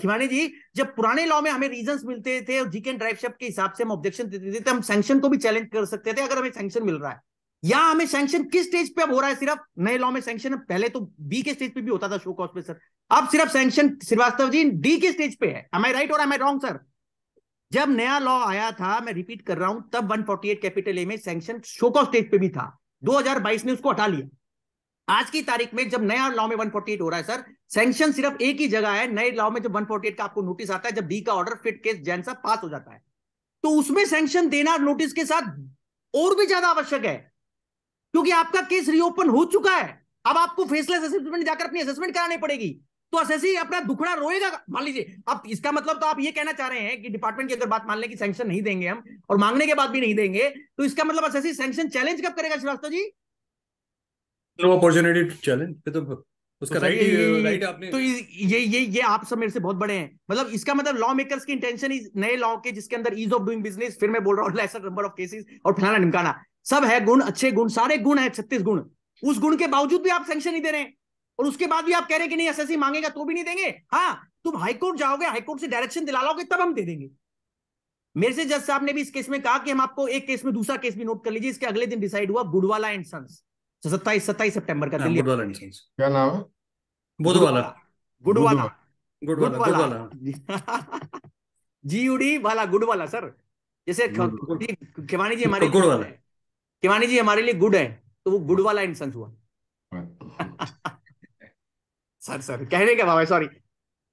खिमानी जी जब पुराने लॉ में हमें रीजंस मिलते थे और जीके ड्राइव के हिसाब से हम ऑब्जेक्शन देते थे तो हम सैंक्शन को भी चैलेंज कर सकते थे अगर हमें सेंक्शन मिल रहा है या हमें सैंक्शन किस स्टेज पे अब हो रहा है सिर्फ नए लॉ में सैंक्शन पहले तो बी के स्टेज पे भी होता था शो कॉस्ट पे सर अब सिर्फ सैंक्शन श्रीवास्तव जी डी के स्टेज पे है एम आई राइट और एम आई रॉन्ग सर जब नया लॉ आया था मैं रिपीट कर रहा हूं तब 148 कैपिटल ए में सैंक्शन शो कॉस्ट स्टेज पे भी था 2022 में उसको हटा लिया आज की तारीख में जब नया लॉ में 148 हो रहा है सर सैंक्शन सिर्फ एक ही जगह है नए लॉ में जब 148 का आपको नोटिस आता है जब डी का ऑर्डर फिट केस जैन सा पास हो जाता है तो उसमें सैंक्शन देना नोटिस के साथ और भी ज्यादा आवश्यक है क्योंकि आपका केस रीओपन हो चुका है अब आपको फेसलेस असेसमेंट जाकर अपनी असेसमेंट करानी पड़ेगी तो असेसी अपना दुखड़ा रोएगा मान लीजिए अब इसका मतलब तो आप ये कहना चाह रहे हैं कि डिपार्टमेंट की अगर बात मान लें कि सैंक्शन नहीं देंगे हम और मांगने के बाद भी नहीं देंगे तो इसका मतलब असेसी सैंक्शन चैलेंज कब करेगा श्रीवास्तव जी
अपॉर्चुनिटी चैलेंज तो उसका तो राइट राइट आपने
तो ये ये ये आप सब मेरे से बहुत बड़े हैं मतलब इसका मतलब लॉ मेकर्स की इंटेंशन इज नए लॉ के जिसके अंदर ईज ऑफ डूइंग बिजनेस फिर मैं बोल रहा हूँ लेसर नंबर ऑफ केसेस और फलाना निमकाना सब है गुण अच्छे गुण सारे गुण है छत्तीस गुण उस गुण के बावजूद भी आप सेंक्शन नहीं दे रहे और उसके बाद भी आप कह रहे कि नहीं एसएससी मांगेगा तो भी नहीं देंगे हाँ तुम हाईकोर्ट जाओगे हाईकोर्ट से डायरेक्शन दिला लोगे तब हम दे देंगे मेरे से जज साहब ने भी इस केस में कहा कि हम आपको एक केस में दूसरा केस भी नोट कर लीजिए इसके अगले दिन डिसाइड हुआ गुड़वाला एंड सन्स सत्ताईस सत्ताईस सितंबर का हाँ,
दिल्ली क्या
नाम है बुधवाला गुड़वाला गुड़वाला जीयूडी वाला गुड़वाला सर जैसे खिवानी जी हमारे गुड़वाला किवानी जी हमारे लिए गुड है तो वो गुड वाला इंसेंस हुआ *laughs* सर सर कहने का भाव सॉरी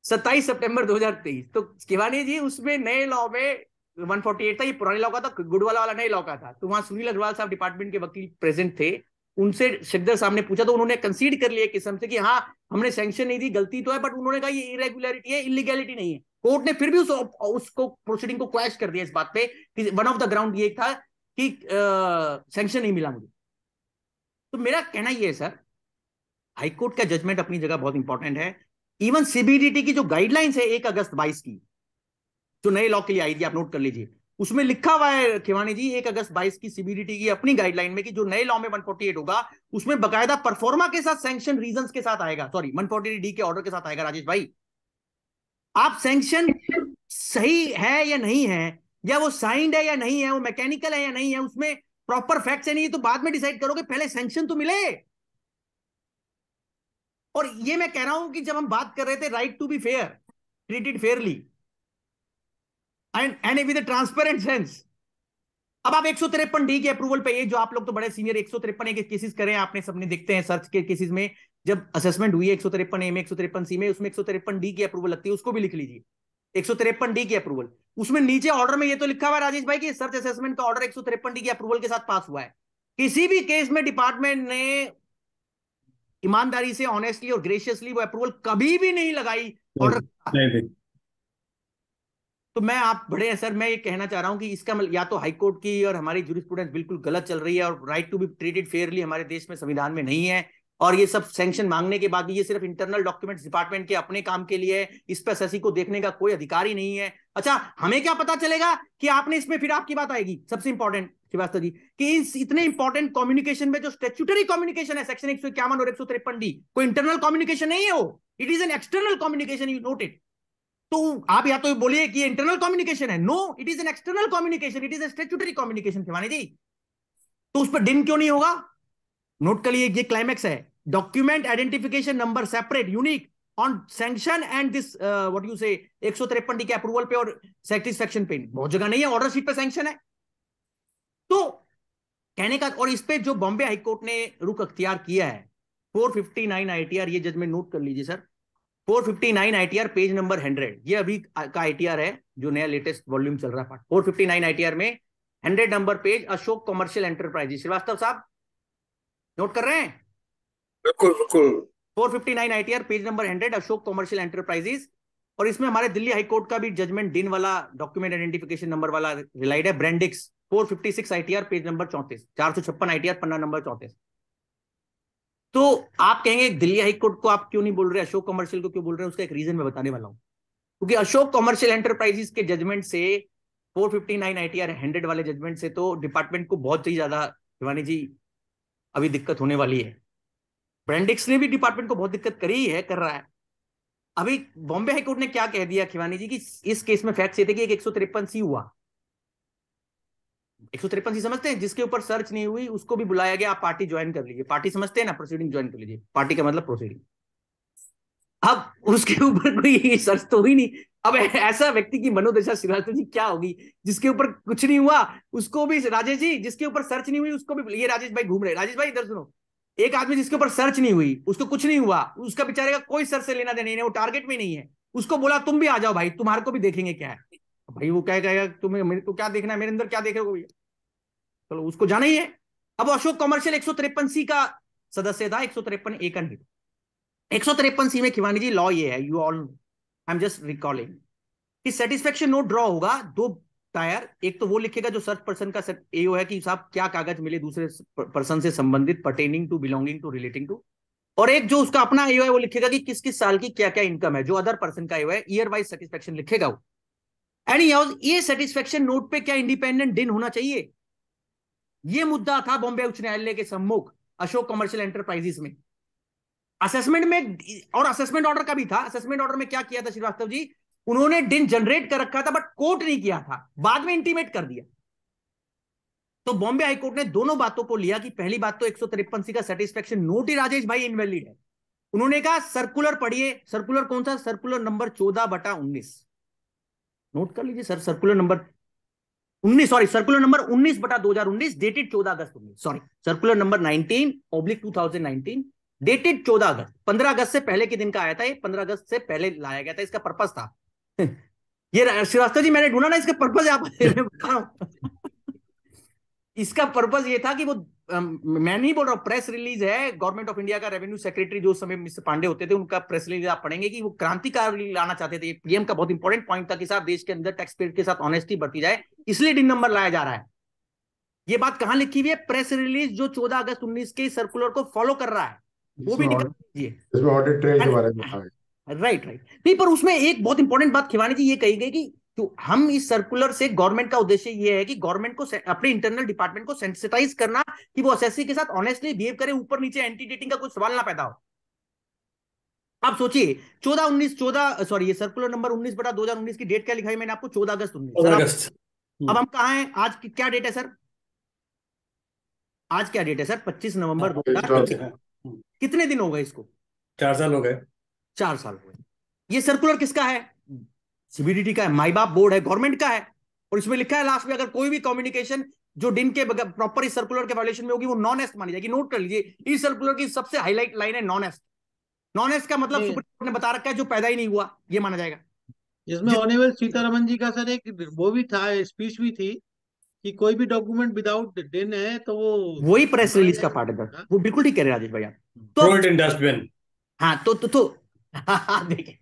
सत्ताईस सितंबर 2023 तो किवानी जी उसमें नए लॉ में 148 था ये पुराने लॉ का था गुड वाला वाला नए लॉ का था तो वहां सुनील अग्रवाल साहब डिपार्टमेंट के वकील प्रेजेंट थे उनसे शिकदर साहब ने पूछा तो उन्होंने कंसीड कर लिया किस्म से कि हाँ हमने सैंक्शन नहीं दी गलती तो है बट उन्होंने कहा ये इरेगुलरिटी है इलीगैलिटी नहीं है कोर्ट ने फिर भी उस, उसको प्रोसीडिंग को क्वैश कर दिया इस बात पे कि वन ऑफ द ग्राउंड ये था कि सेंक्शन नहीं मिला मुझे तो मेरा कहना यह है सर हाईकोर्ट का जजमेंट अपनी जगह बहुत इंपॉर्टेंट है इवन सीबीडीटी की जो गाइडलाइंस है एक अगस्त बाईस की जो नए लॉ के लिए आई थी आप नोट कर लीजिए उसमें लिखा हुआ है खेवानी जी एक अगस्त बाईस की सीबीडीटी की अपनी गाइडलाइन में कि जो नए लॉ में 148 होगा उसमें बकायदा परफॉर्मा के साथ सैंक्शन रीजन के साथ आएगा सॉरी फोर्टी डी के ऑर्डर के साथ आएगा राजेश भाई आप सैंक्शन सही है या नहीं है या वो साइंड है या नहीं है वो मैकेनिकल है या नहीं है उसमें प्रॉपर फैक्ट्स है नहीं तो बाद में डिसाइड करोगे पहले सेंक्शन तो मिले और ये मैं कह रहा हूं कि जब हम बात कर रहे थे right to be fair treated fairly and and with transparent sense अब आप एक सौ तिरपन डी के अप्रूवल पे ये जो आप लोग तो बड़े सीनियर एक सौ तिरपन ए के केसेस करें आपने सबने देखते हैं सर्च के केसेस में जब असेसमेंट हुई है एक सौ तिरपन ए में एक सौ तिरपन सी में उसमें एक सौ तिरपन डी की अप्रूवल लगती है उसको भी लिख लीजिए एक सौ तिरपन डी की अप्रूवल उसमें नीचे ऑर्डर में ये तो लिखा हुआ राजेश भाई की सर्च असेसमेंट का ऑर्डर एक सौ तिरपन डी की अप्रूवल के साथ पास हुआ है किसी भी केस में डिपार्टमेंट ने ईमानदारी से ऑनेस्टली और ग्रेशियसली वो अप्रूवल कभी भी नहीं लगाई
ऑर्डर
तो मैं आप बड़े सर मैं ये कहना चाह रहा हूं कि इसका मतलब, या तो हाईकोर्ट की और हमारी जूरी बिल्कुल गलत चल रही है और right to be treated fairly हमारे देश में संविधान में नहीं है और ये सब सैंक्शन मांगने के बाद भी ये सिर्फ इंटरनल डॉक्यूमेंट्स डिपार्टमेंट के अपने काम के लिए है इस पर शशि को देखने का कोई अधिकार ही नहीं है अच्छा हमें क्या पता चलेगा कि आपने इसमें फिर आपकी बात आएगी सबसे इंपॉर्टेंट श्रीवास्तव जी कि इस इतने इंपॉर्टेंट कम्युनिकेशन में जो स्टेचुटरी कम्युनिकेशन है सेक्शन एक सौ इक्यावन और एक सौ तिरपन डी कोई इंटरनल कम्युनिकेशन नहीं है वो it is an external communication you note it तो आप या तो बोलिए कि इंटरनल कम्युनिकेशन है no it is an external communication it is a statutory communication Thiwani ji तो उस पर डिन क्यों नहीं होगा नोट करिए ये क्लाइमैक्स है document identification number separate unique on sanction and this what you say एक सौ तिरपन डी के अप्रूवल पे और सेक्शन पे बहुत जगह नहीं है ऑर्डर शीट पे सैंक्शन है तो कहने का और इस पे जो बॉम्बे हाईकोर्ट ने रुख अख्तियार किया है 459 आईटीआर ये जजमेंट नोट कर लीजिए सर 459 आईटीआर पेज नंबर 100 ये अभी का आईटीआर है जो नया लेटेस्ट वॉल्यूम चल रहा है 459 आईटीआर में 100 number page Ashok commercial enterprise Srivastava साहब नोट कर रहे हैं बिल्कुल बिल्कुल 459 ITR page number 100 Ashok commercial enterprises और इसमें हमारे दिल्ली हाई कोर्ट का भी जजमेंट दिन वाला डॉक्यूमेंट आइडेंटिफिकेशन नंबर वाला रिलाइड है ब्रांडिक्स 456 आईटीआर पेज नंबर चौंतीस चार सौ छप्पन आईटीआर पन्ना नंबर चौंतीस तो आप कहेंगे दिल्ली हाई कोर्ट को आप क्यों नहीं बोल रहे अशोक कॉमर्शियल को क्यों बोल रहे हैं उसका एक रीजन मैं बताने वाला हूं क्योंकि अशोक कॉमर्शियल एंटरप्राइजेस के जजमेंट से 459 आईटीआर 100 वाले जजमेंट से तो डिपार्टमेंट को बहुत ही ज्यादा शिवानी जी अभी दिक्कत होने वाली है ब्रांडिक्स ने भी डिपार्टमेंट को बहुत दिक्कत करी है कर रहा है अभी बॉम्बे हाईकोर्ट ने क्या कह दिया खिवानी जी कि इस केस में फैक्ट्स ये थे कि एक सौ तिरपन सी हुआ एक सौ तिरपन सी समझते हैं जिसके ऊपर सर्च नहीं हुई उसको भी बुलाया गया आप पार्टी ज्वाइन कर लीजिए पार्टी समझते हैं ना प्रोसीडिंग ज्वाइन कर लीजिए पार्टी का मतलब प्रोसीडिंग अब उसके ऊपर कोई सर्च तो हुई नहीं अब *laughs* ऐसा व्यक्ति की मनोदशा श्रीवास्तव जी क्या होगी जिसके ऊपर कुछ नहीं हुआ उसको भी राजेश जी जिसके ऊपर सर्च नहीं हुई उसको भी ये राजेश भाई घूम रहे राजेश भाई इधर सुनो एक आदमी जिसके ऊपर सर्च नहीं हुई उसको कुछ नहीं हुआ उसका बेचारे का कोई सर से लेना देना नहीं वो टारगेट में नहीं है उसको बोला तुम भी आ जाओ भाई तुम्हारे को भी देखेंगे क्या है भाई वो क्या कहेगा तुम्हें मेरे को क्या देखना है मेरे अंदर क्या देख रहे हो चलो उसको जाना ही है अब अशोक कॉमर्शियल एक सी का सदस्य था एक सौ तिरपन एक सौ तिरपन सी में खिवानी जी लॉ ये है you all know I am just recalling कि सेटिस्फेक्शन नोट ड्रॉ होगा दो टायर एक तो वो लिखेगा जो सर्च पर्सन का एओ है कि साहब क्या कागज मिले दूसरे पर्सन से संबंधित pertaining to belonging to relating to और एक जो उसका अपना एओ है वो लिखेगा कि किस किस साल की क्या क्या इनकम है जो अदर पर्सन का एओ है ईयर वाइज सेटिस्फेक्शन लिखेगा वो एंड ये सेटिस्फेक्शन नोट पे क्या इंडिपेंडेंट दिन होना चाहिए ये मुद्दा था बॉम्बे उच्च न्यायालय के सम्मुख अशोक कमर्शियल एंटरप्राइजेस में असेसमेंट में और असेसमेंट ऑर्डर का भी था असेसमेंट ऑर्डर में क्या किया था श्रीवास्तव जी उन्होंने डिन जनरेट कर रखा था बट कोर्ट नहीं किया था बाद में इंटीमेट कर दिया तो बॉम्बे हाई कोर्ट ने दोनों बातों को लिया कि पहली बात तो एक सी का सेटिस्फेक्शन नोट ही राजेश भाई इनवेलिड है उन्होंने कहा सर्कुलर पढ़िए सर्कुलर कौन सा सर्कुलर नंबर चौदह बटा उन्नीस नोट कर लीजिए सर सर्कुलर नंबर उन्नीस सॉरी सर्कुलर नंबर उन्नीस बटा दो हजार उन्नीस डेटेड चौदह अगस्त उन्नीस sorry circular number nineteen oblique two thousand nineteen dated चौदह अगस्त पंद्रह अगस्त से पहले के दिन का आया था ये पंद्रह अगस्त से पहले लाया गया था इसका पर्पज था ये श्रीवास्तव जी मैंने ढूंढा ना इसका पर्पज आप *laughs* बता रहा इसका पर्पज ये था कि वो मैं नहीं बोल रहा हूँ प्रेस रिलीज है गवर्नमेंट ऑफ इंडिया का रेवेन्यू सेक्रेटरी जो समय मिस्टर पांडे होते थे उनका प्रेस रिलीज आप पढ़ेंगे कि वो क्रांतिकारी लाना चाहते थे पीएम का बहुत इंपॉर्टेंट पॉइंट था कि साहब देश के अंदर टैक्स पेड के साथ ऑनेस्टी बढ़ती जाए इसलिए डिन नंबर लाया जा रहा है ये बात कहां लिखी हुई है प्रेस रिलीज जो चौदह अगस्त उन्नीस के सर्कुलर को फॉलो कर रहा है वो भी निकाल
इसमें ऑडिट ट्रेल के बारे में
राइट राइट हाँ, नहीं पर उसमें एक बहुत इंपॉर्टेंट बात खिवानी जी ये कही गई कि तो हम इस सर्कुलर से गवर्नमेंट का उद्देश्य ये है कि गवर्नमेंट को अपने इंटरनल डिपार्टमेंट को सेंसिटाइज करना कि वो एसएससी के साथ ऑनेस्टली बिहेव करे ऊपर नीचे एंटी डेटिंग का कोई सवाल ना पैदा हो आप सोचिए चौदह उन्नीस चौदह सॉरी ये सर्कुलर नंबर उन्नीस बटा दो हजार उन्नीस की डेट क्या लिखाई मैंने आपको चौदह अगस्त उन्नीस अगस्त हम्म। अब हम कहा है आज क्या डेट है सर आज क्या डेट है सर पच्चीस नवंबर हाँ, दो हजार कितने दिन हो गए इसको चार साल हो गए चार साल हो गए ये सर्कुलर किसका है सीबीडीटी का है माई बाप बोर्ड है गवर्नमेंट का है और इसमें लिखा है लास्ट में अगर कोई भी कम्युनिकेशन जो डिन के प्रॉपर इस सर्कुलर के वायलेशन में होगी वो नॉन एस्ट मानी जाएगी नोट कर लीजिए इस सर्कुलर की सबसे हाईलाइट लाइन है नॉन एस्ट नॉन एस्ट का मतलब सुप्रीम कोर्ट ने बता रखा है जो पैदा ही नहीं हुआ
ये माना जाएगा इसमें ऑनेबल सीतारमन जी का सर एक वो भी था स्पीच भी थी कि कोई भी डॉक्यूमेंट विदाउट डेन है तो वो
वही प्रेस रिलीज का पार्ट है वो बिल्कुल ठीक कह रहे राजेश भाई आप
तो डस्टबिन
हाँ तो तो, तो *laughs* देखिए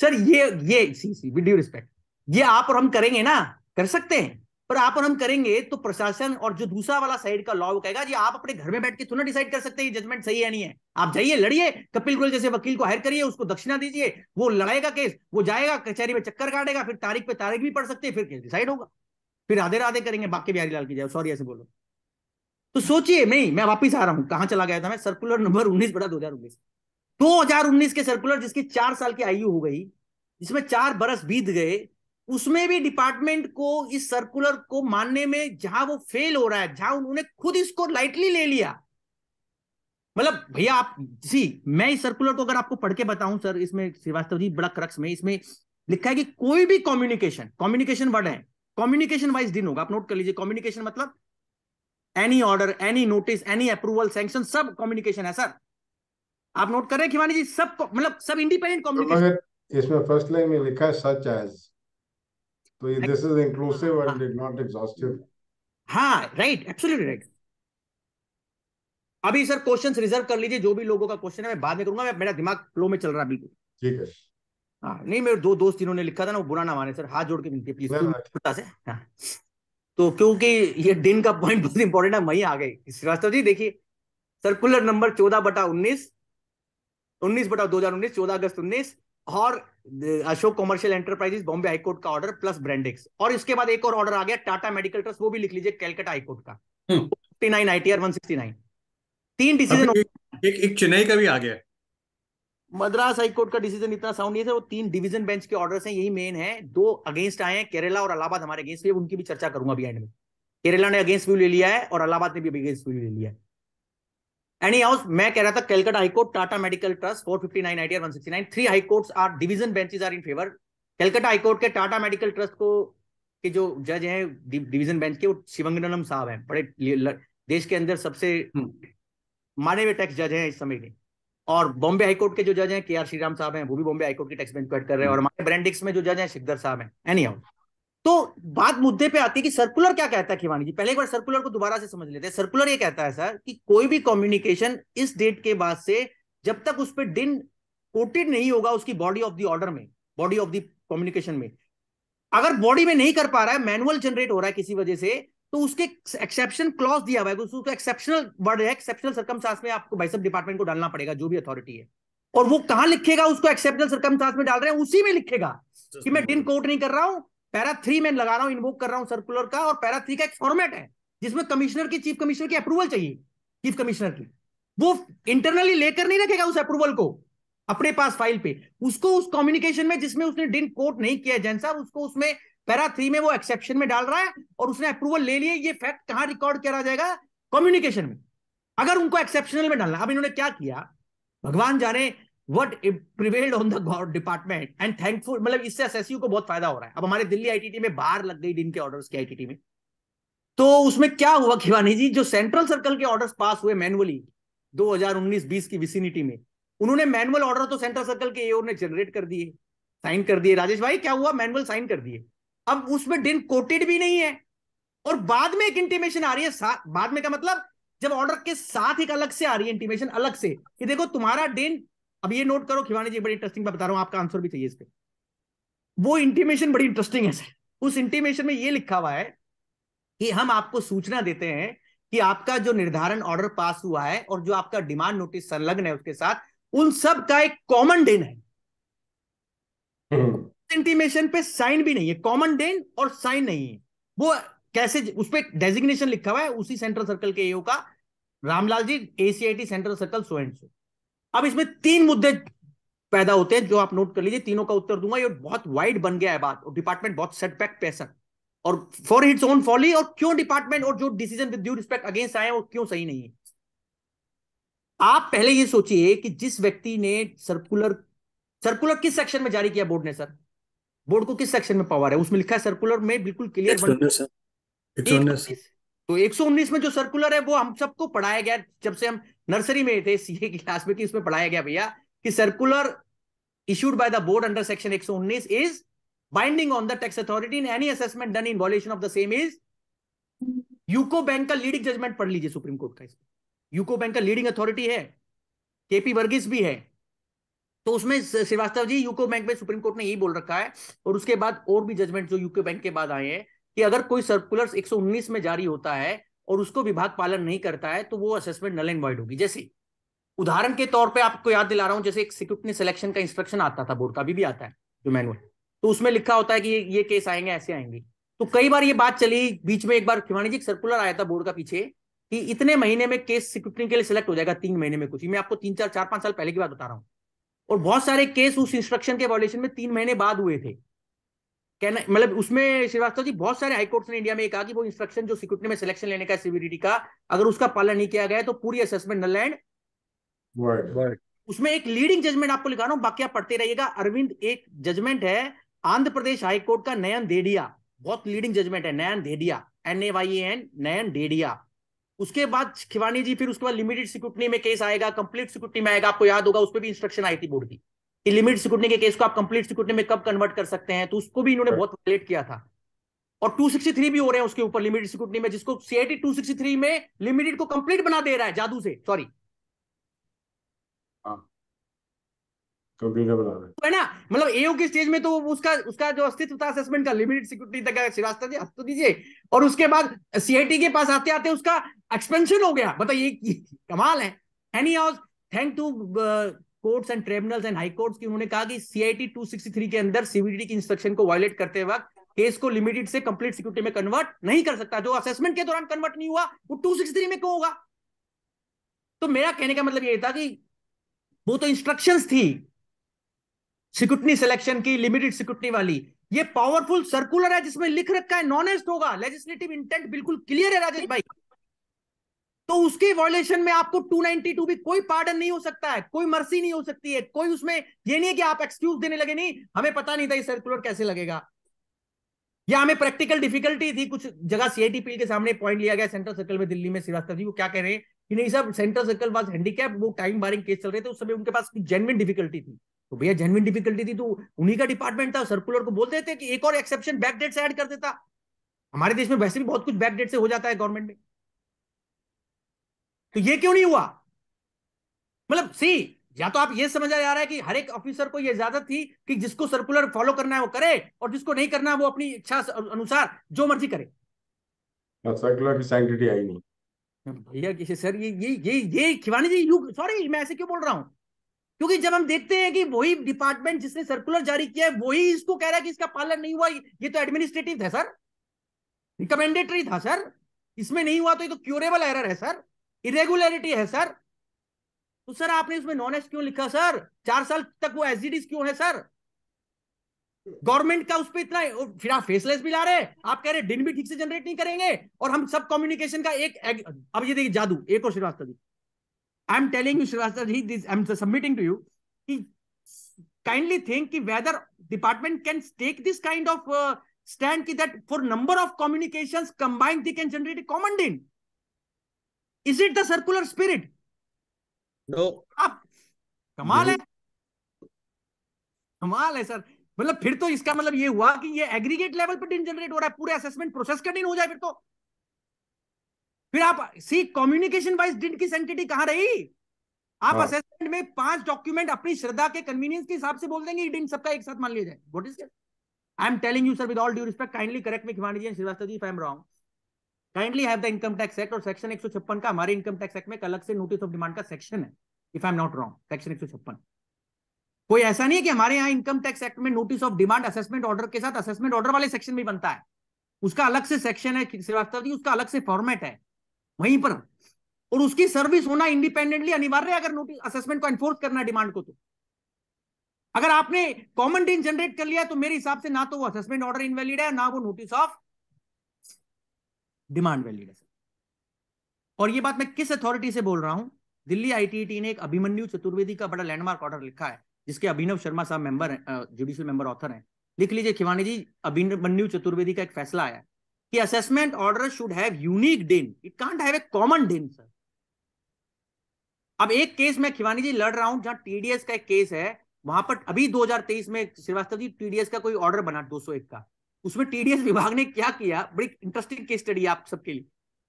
सर ये ये सी सी विद रिस्पेक्ट ये आप और हम करेंगे ना कर सकते हैं पर आप और हम करेंगे तो प्रशासन और जो दूसरा वाला साइड का लॉ कहेगा जी आप अपने घर में बैठ के थोड़ा डिसाइड कर सकते हैं जजमेंट सही है नहीं है आप जाइए लड़िए कपिल गोयल जैसे वकील को हायर करिए उसको दक्षिणा दीजिए वो लड़ेगा केस वो जाएगा कचहरी में चक्कर काटेगा फिर तारीख पे तारीख भी पड़ सकती है फिर केस डिसाइड होगा फिर आधे राधे करेंगे बाकी बिहारी लाल की जाए सॉरी ऐसे बोलो तो सोचिए नहीं मैं वापिस आ रहा हूं कहां चला गया था मैं सर्कुलर नंबर उन्नीस बड़ा दो हजार उन्नीस दो हजार उन्नीस के सर्कुलर जिसकी चार साल की आयु हो गई जिसमें चार बरस बीत गए उसमें भी डिपार्टमेंट को इस सर्कुलर को मानने में जहां वो फेल हो रहा है जहां उन्होंने खुद इसको लाइटली ले लिया मतलब भैया आप जी मैं इस सर्कुलर को अगर आपको पढ़ के बताऊं सर इसमें श्रीवास्तव जी बड़ा क्रक्स में इसमें लिखा है कि कोई भी कम्युनिकेशन कम्युनिकेशन वर्ड है कम्युनिकेशन वाइज दिन होगा आप नोट कर लीजिए कम्युनिकेशन मतलब any order any notice any approval sanction सब कम्युनिकेशन है सर आप नोट कर रहे हैं खिवानी जी सब मतलब सब इंडिपेंडेंट कम्युनिकेशन
तो इसमें फर्स्ट लाइन में लिखा है सच एज तो this is inclusive and not
exhaustive हाँ राइट एब्सोल्युटली राइट अभी सर क्वेश्चन रिजर्व कर लीजिए जो भी लोगों का क्वेश्चन है मैं बाद में करूंगा मैं मेरा दिमाग फ्लो में चल रहा है बिल्कुल ठीक है हाँ नहीं मेरे दो दोस्त जिन्होंने लिखा था ना वो बुरा ना माने सर हाथ जोड़ के विनती प्लीज से हाँ तो क्योंकि ये दिन का पॉइंट बहुत इंपॉर्टेंट है वही आ गए श्रीवास्तव जी देखिए सर्कुलर नंबर चौदह बटा उन्नीस उन्नीस बटा दो हजार उन्नीस चौदह अगस्त उन्नीस और Ashok commercial enterprises Bombay high court का ऑर्डर प्लस ब्रांडिक्स और इसके बाद एक और ऑर्डर आ गया टाटा मेडिकल ट्रस्ट वो भी लिख लीजिए कैलकाटा हाईकोर्ट का नाइन वन सिक्सटी नाइन तीन डिसीजन
एक, एक चेन्नई का भी आ गया
मद्रास हाईकोर्ट का डिसीजन इतना साउंड नहीं था वो तीन डिवीजन बेंच के ऑर्डर्स हैं यही मेन है दो अगेंस्ट आए हैं केरला और अलाहाबाद हमारे अगेंस्ट भी उनकी भी चर्चा करूंगा अभी एंड में केरला ने अगेंस्ट व्यू ले लिया है और अलाहाबाद ने भी अगेंस्ट व्यू ले लिया है एनी हाउस मैं कह रहा था Calcutta high court Tata medical trust four fifty 459 ITR nine three high courts are division benches are in favour Calcutta high court के टाटा मेडिकल ट्रस्ट को के जो जज हैं डिवीजन बेंच के वो शिवंगनम साहब हैं बड़े देश के अंदर सबसे माने हुए टैक्स जज हैं इस समय के और बॉम्बे हाईकोर्ट के जो जज हैं के आर श्रीराम साहब हैं वो भी बॉम्बे हाईकोर्ट की टैक्स बेंच कर रहे हैं और हमारे ब्रांडिक्स में जो जज हैं सिकदर साहब हैं एनी हाउ तो बात मुद्दे पे आती है कि सर्कुलर क्या कहता है खिवानी जी पहले एक बार सर्कुलर को दोबारा से समझ लेते हैं सर्कुलर ये कहता है सर कि कोई भी कम्युनिकेशन इस डेट के बाद से जब तक उस पर डिन कोटेड नहीं होगा उसकी बॉडी ऑफ द ऑर्डर में बॉडी ऑफ द कम्युनिकेशन में अगर बॉडी में नहीं कर पा रहा है मैनुअल जनरेट हो रहा है किसी वजह से तो उसके एक्सेप्शन क्लॉज दिया हुआ है तो उसको एक्सेप्शनल वर्ड है एक्सेप्शनल सर्कमस्टांस में आपको भाई सब डिपार्टमेंट को डालना पड़ेगा जो भी अथॉरिटी है और वो कहाँ लिखेगा उसको एक्सेप्शनल सर्कमस्टांस में डाल रहे हैं उसी में लिखेगा कि मैं डिन कोट नहीं कर रहा हूँ पैरा थ्री में लगा रहा हूँ इन्वोक कर रहा हूँ सर्कुलर का और पैरा थ्री का एक फॉर्मेट है जिसमें कमिश्नर की चीफ कमिश्नर की अप्रूवल चाहिए चीफ कमिश्नर की वो इंटरनली लेकर नहीं रखेगा उस अप्रूवल को अपने पास फाइल पे उसको उस कम्युनिकेशन में जिसमें उसने डिन कोट नहीं किया जैन साहब उसको उसमें पैरा थ्री में वो एक्सेप्शन में डाल रहा है और उसने अप्रूवल ले लिया ये फैक्ट कहां रिकॉर्ड करा जाएगा कम्युनिकेशन में अगर उनको एक्सेप्शनल में डालना अब इन्होंने क्या किया भगवान जाने what prevailed on the god department and thankful मतलब इससे एसएसयू को बहुत फायदा हो रहा है अब हमारे दिल्ली आईटीटी में बाहर लग गई दिन के ऑर्डर्स के आईटीटी में तो उसमें क्या हुआ खिवानी जी जो सेंट्रल सर्कल के ऑर्डर्स पास हुए मैनुअली 2019-20 की विसिनिटी में उन्होंने मैनुअल ऑर्डर तो सेंट्रल सर्कल के एओ ने जनरेट कर दिए साइन कर दिए राजेश भाई क्या हुआ मैनुअल साइन कर दिए अब उसमें डिन कोटेड भी नहीं है और बाद में एक इंटीमेशन आ रही है बाद में का मतलब जब ऑर्डर के साथ एक अलग से आ रही है इंटीमेशन अलग से कि देखो तुम्हारा डिन अब ये नोट करो खिवानी जी बड़ी इंटरेस्टिंग बता रहा हूं आपका आंसर भी चाहिए इस पर वो इंटीमेशन बड़ी इंटरेस्टिंग है उस इंटीमेशन में ये लिखा हुआ है कि हम आपको सूचना देते हैं कि आपका जो निर्धारण ऑर्डर पास हुआ है और जो आपका डिमांड नोटिस संलग्न है उसके साथ उन सब का एक कॉमन डिन है हम्म। इंटीमेशन पे साइन भी नहीं है कॉमन डेन और साइन नहीं है वो कैसे उस पर डेजिग्नेशन लिखा हुआ है उसी सेंट्रल सर्कल के एओ का Ramlal ji ACIT central circle so and so अब इसमें तीन मुद्दे पैदा होते हैं जो आप नोट कर लीजिए तीनों का उत्तर दूंगा ये बहुत वाइड बन गया है बात और डिपार्टमेंट बहुत सेटबैक पैसा और फॉर इट्स ओन फॉली और क्यों डिपार्टमेंट और जो decision with due respect against आए वो क्यों सही नहीं है आप पहले ये सोचिए कि जिस व्यक्ति ने सर्कुलर सर्कुलर किस सेक्शन में जारी किया बोर्ड ने सर बोर्ड को किस सेक्शन में पावर है उसमें लिखा है सर्कुलर में बिल्कुल क्लियर तो 119 में जो सर्कुलर है वो हम सबको पढ़ाया गया जब से हम नर्सरी में थे सीए की क्लास में कि इसमें पढ़ाया गया भैया कि circular issued by the board under section 119 is binding on the tax authority in any assessment done in violation of the same is UCO bank का लीडिंग जजमेंट पढ़ लीजिए सुप्रीम कोर्ट का इसमें यूको बैंक का लीडिंग अथॉरिटी है KP Varghese भी है तो उसमें श्रीवास्तव जी यूको बैंक में सुप्रीम कोर्ट ने यही बोल रखा है और उसके बाद और भी जजमेंट जो यूको बैंक के बाद आए हैं कि अगर कोई सर्कुलर 119 में जारी होता है और उसको विभाग पालन नहीं करता है तो वो असेसमेंट नल एंड होगी जैसे उदाहरण के तौर पे आपको याद दिला रहा हूं जैसे एक सिक्योरिटी सिलेक्शन का इंस्ट्रक्शन आता था बोर्ड का अभी भी आता है जो मैनुअल तो उसमें लिखा होता है कि ये ये केस आएंगे ऐसे आएंगे तो कई बार ये बात चली बीच में एक बार खिवाणी जी सर्कुलर आया था बोर्ड का पीछे कि इतने महीने में केस सिक्योरिटी के लिए सिलेक्ट हो जाएगा तीन महीने में कुछ मैं आपको तीन चार चार पांच साल पहले की बात बता रहा हूँ और बहुत सारे केस उस इंस्ट्रक्शन के वॉलेशन में तीन महीने बाद हुए थे कहना मतलब उसमें श्रीवास्तव जी बहुत सारे हाईकोर्ट्स ने इंडिया में कहा कि वो इंस्ट्रक्शन जो सिक्योरिटी में सिलेक्शन लेने का सिविलिटी का अगर उसका पालन नहीं किया गया तो पूरी असेसमेंट न लैंड उसमें एक लीडिंग जजमेंट आपको लिखा रहा हूं बाकी आप पढ़ते रहिएगा अरविंद एक जजमेंट है आंध्र प्रदेश हाईकोर्ट का नयन देडिया बहुत लीडिंग जजमेंट है Nayan Dedhia N A Y N Nayan Dedhia उसके बाद खिवानी जी फिर उसके बाद लिमिटेड सिक्योरिटी में केस आएगा कंप्लीट सिक्योरिटी में आएगा आपको याद होगा उस पर भी इंस्ट्रक्शन आई थी बोर्ड की कि लिमिट सिक्योरिटी के केस को आप कंप्लीट सिक्योरिटी में कब कन्वर्ट कर सकते हैं तो उसको भी इन्होंने बहुत वायलेट किया था और 263 भी हो रहे हैं उसके ऊपर लिमिटेड सिक्योरिटी में जिसको सीआईटी टू में लिमिटेड को कंप्लीट बना दे रहा है जादू से सॉरी हाँ। तो है ना मतलब एओ के स्टेज में तो उसका उसका जो अस्तित्व था असेसमेंट का लिमिटेड सिक्योरिटी तक श्रीवास्तव जी हस्त तो दीजिए और उसके बाद सीआईटी के पास आते आते उसका एक्सपेंशन हो गया बताइए मतलब कमाल है anyhow thank to courts and tribunals and high courts की उन्होंने कहा कि सीआईटी 263 के अंदर सीबीडी की इंस्ट्रक्शन को वायलेट करते वक्त केस को लिमिटेड से कंप्लीट सिक्योरिटी में कन्वर्ट नहीं कर सकता जो असेसमेंट के दौरान कन्वर्ट नहीं हुआ वो 263 में क्यों होगा तो मेरा कहने का मतलब ये था कि वो तो इंस्ट्रक्शंस थी सिक्योरिटी सिलेक्शन की लिमिटेड सिक्योरिटी वाली ये पावरफुल सर्कुलर है जिसमें लिख रखा है नॉनेस्ट होगा लेजिस्लेटिव इंटेंट बिल्कुल क्लियर है राजेश भाई तो उसके वॉयलेशन में आपको 292 भी कोई पार्डन नहीं हो सकता है कोई मर्सी नहीं हो सकती है कोई उसमें ये नहीं है कि आप एक्सक्यूज देने लगे नहीं हमें पता नहीं था ये सर्कुलर कैसे लगेगा या हमें प्रैक्टिकल डिफिकल्टी थी कुछ जगह सीआईटी पी के सामने पॉइंट लिया गया सेंट्रल सर्कल में दिल्ली में श्रीवास्तव जी वो क्या कह रहे हैं कि नहीं सब सेंट्रल सर्कल वाज हैंडीकैप वो टाइम बारिंग केस चल रहे थे उस समय उनके पास जेनविन डिफिकल्टी थी तो भैया जेनविन डिफिकल्टी थी तो उन्हीं का डिपार्टमेंट था सर्कुलर को बोल देते कि एक और एक्सेप्शन बैकडेट से एड कर देता हमारे देश में वैसे भी बहुत कुछ बैकडेट से हो जाता है गवर्नमेंट में तो ये क्यों नहीं हुआ मतलब सी या तो आप ये समझा जा रहा है कि हर एक ऑफिसर को यह इजाजत थी कि जिसको सर्कुलर फॉलो करना है वो करे और जिसको नहीं करना है वो अपनी इच्छा अनुसार जो मर्जी करे
सर्कुलर की सैंक्टिटी आई नहीं
भैया सर ये ये ये ये खिवानी जी यू सॉरी मैं ऐसे क्यों बोल रहा हूँ क्योंकि जब हम देखते हैं कि वही डिपार्टमेंट जिसने सर्कुलर जारी किया है वही इसको कह रहा है कि इसका पालन नहीं हुआ ये तो एडमिनिस्ट्रेटिव था सर रिकमेंडेटरी तो था सर इसमें नहीं हुआ तो ये तो क्यूरेबल एरर है सर इरेगुलरिटी है सर तो सर आपने इसमें नॉन एस क्यों लिखा सर चार साल तक वो एसडीडीज क्यों है सर गवर्नमेंट का उस पर इतना फिर आप फेसलेस भी ला रहे आप कह रहे डिन भी ठीक से जनरेट नहीं करेंगे और हम सब कम्युनिकेशन का एक, अब ये देखिए जादू एक और Srivastava ji I am telling you Srivastava ji this I am submitting to you कि काइंडली थिंक कि whether department can take this kind of stand की that for number of communication combined the can generate common DIN is it the circular spirit
no आप कमाल है
कमाल है sir मतलब फिर तो इसका मतलब ये हुआ कि ये एग्रीगेट लेवल पर डिन जनरेट हो रहा है पूरे असेसमेंट प्रोसेस का डिन हो जाए फिर तो फिर आप सी कम्युनिकेशन वाइज डिन की सेंटिटी कहां रही आप असेसमेंट हाँ। में पांच डॉक्यूमेंट अपनी श्रद्धा के कन्वीनियंस के हिसाब से बोल देंगे डिन सबका एक साथ मान लिया जाए what is it I am telling you sir with all due respect kindly correct me Khimani ji and Srivastava ji if I am wrong kindly have the income tax act और सेक्शन एक का हमारे इनकम टैक्स एक्ट में अलग से नोटिस ऑफ डिमांड का section है if I am not wrong section एक कोई ऐसा नहीं है कि हमारे यहाँ इनकम टैक्स एक्ट में notice of demand assessment order के साथ असेसमेंट ऑर्डर वाले सेक्शन भी बनता है उसका अलग से सेक्शन है श्रीवास्तव जी उसका अलग से फॉर्मेट है वहीं पर और उसकी सर्विस होना इंडिपेंडेंटली अनिवार्य है अगर नोटिस असेसमेंट को एनफोर्स करना है डिमांड को तो अगर आपने कॉमन डीन जनरेट कर लिया तो मेरे हिसाब से ना तो वो असेसमेंट ऑर्डर इनवैलिड है ना वो नोटिस ऑफ डिमांड वैलिडेशन और ये बात मैं किस अथॉरिटी से बोल रहा हूं दिल्ली आईटीटी e ने एक अभिमन्यु चतुर्वेदी का बड़ा लैंडमार्क ऑर्डर लिखा है जिसके अभिनव शर्मा साहब मेंबर हैं जुडिशियल मेंबर ऑथर हैं लिख लीजिए खिवानी जी अभिमन्यु चतुर्वेदी का एक फैसला आया कि assessment order should have unique DIN it can't have a common DIN sir अब एक केस में खिवानी जी लड़ रहा हूं जहां टीडीएस का एक केस है वहां पर अभी 2023 में श्रीवास्तव जी टीडीएस का कोई ऑर्डर बना 201 का उसमें टीडीएस विभाग ने क्या किया बड़ी इंटरेस्टिंग केस स्टडी आप सबके लिए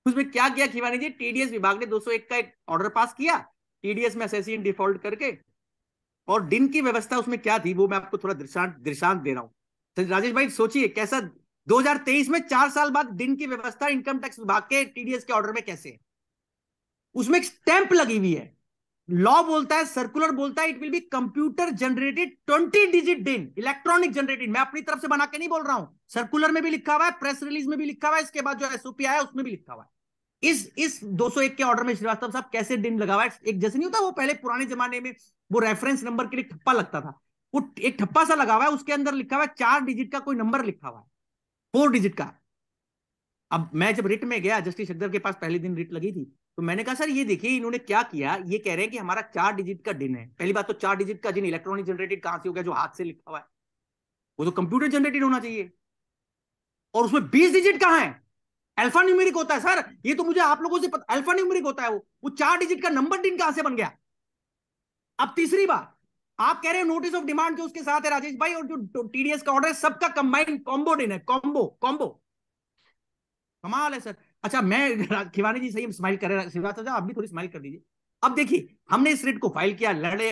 उसमें क्या किया खिवानी जी टीडीएस विभाग ने 201 का एक ऑर्डर पास किया टीडीएस में असेसिन डिफॉल्ट करके और दिन की व्यवस्था उसमें क्या थी वो मैं आपको थोड़ा दृष्टांत दृष्टांत दे रहा हूँ तो राजेश भाई सोचिए कैसा 2023 में चार साल बाद दिन की व्यवस्था इनकम टैक्स विभाग के टीडीएस के ऑर्डर में कैसे है उसमें एक स्टैंप लगी हुई है लॉ बोलता है सर्कुलर बोलता है it will be computer generated twenty digit DIN electronic generated मैं अपनी तरफ से बना के नहीं बोल रहा हूं सर्कुलर में भी लिखा हुआ है प्रेस रिलीज में भी लिखा हुआ है इसके बाद जो एसओपी आया उसमें भी लिखा हुआ है इस इस 201 के ऑर्डर में श्रीवास्तव साहब कैसे डिन लगा हुआ है एक जैसे नहीं होता वो पहले पुराने जमाने में वो रेफरेंस नंबर के लिए ठप्पा लगता था वो एक ठप्पा सा लगा हुआ है उसके अंदर लिखा हुआ है चार डिजिट का कोई नंबर लिखा हुआ है फोर डिजिट का अब मैं जब रिट में गया जस्टिस अकदर के पास पहले दिन रिट लगी थी तो मैंने कहा सर ये देखिए इन्होंने क्या किया ये कह रहे हैं कि हमारा चार डिजिट का डिन है पहली बात तो चार डिजिट का जिन इलेक्ट्रॉनिक जनरेटेड कहां से हो गया जो हाथ से लिखा हुआ है वो तो कंप्यूटर जनरेटेड होना चाहिए और उसमें बीस डिजिट कहां है अल्फा न्यूमेरिक होता है सर ये तो मुझे आप लोगों से पता अल्फा न्यूमेरिक होता है वो वो चार डिजिट का नंबर डिन कहां से बन गया अब तीसरी बात आप कह रहे हो नोटिस ऑफ डिमांड जो उसके साथ है राजेश भाई और जो टीडीएस का ऑर्डर है सबका कंबाइंड कॉम्बो डिन है कॉम्बो कॉम्बो कमाल है सर अच्छा मैं *laughs* खिवानी जी सही स्माइल कर रहे श्रीवास्तव आप भी थोड़ी स्माइल कर दीजिए अब देखिए हमने इस रिट को फाइल किया लड़े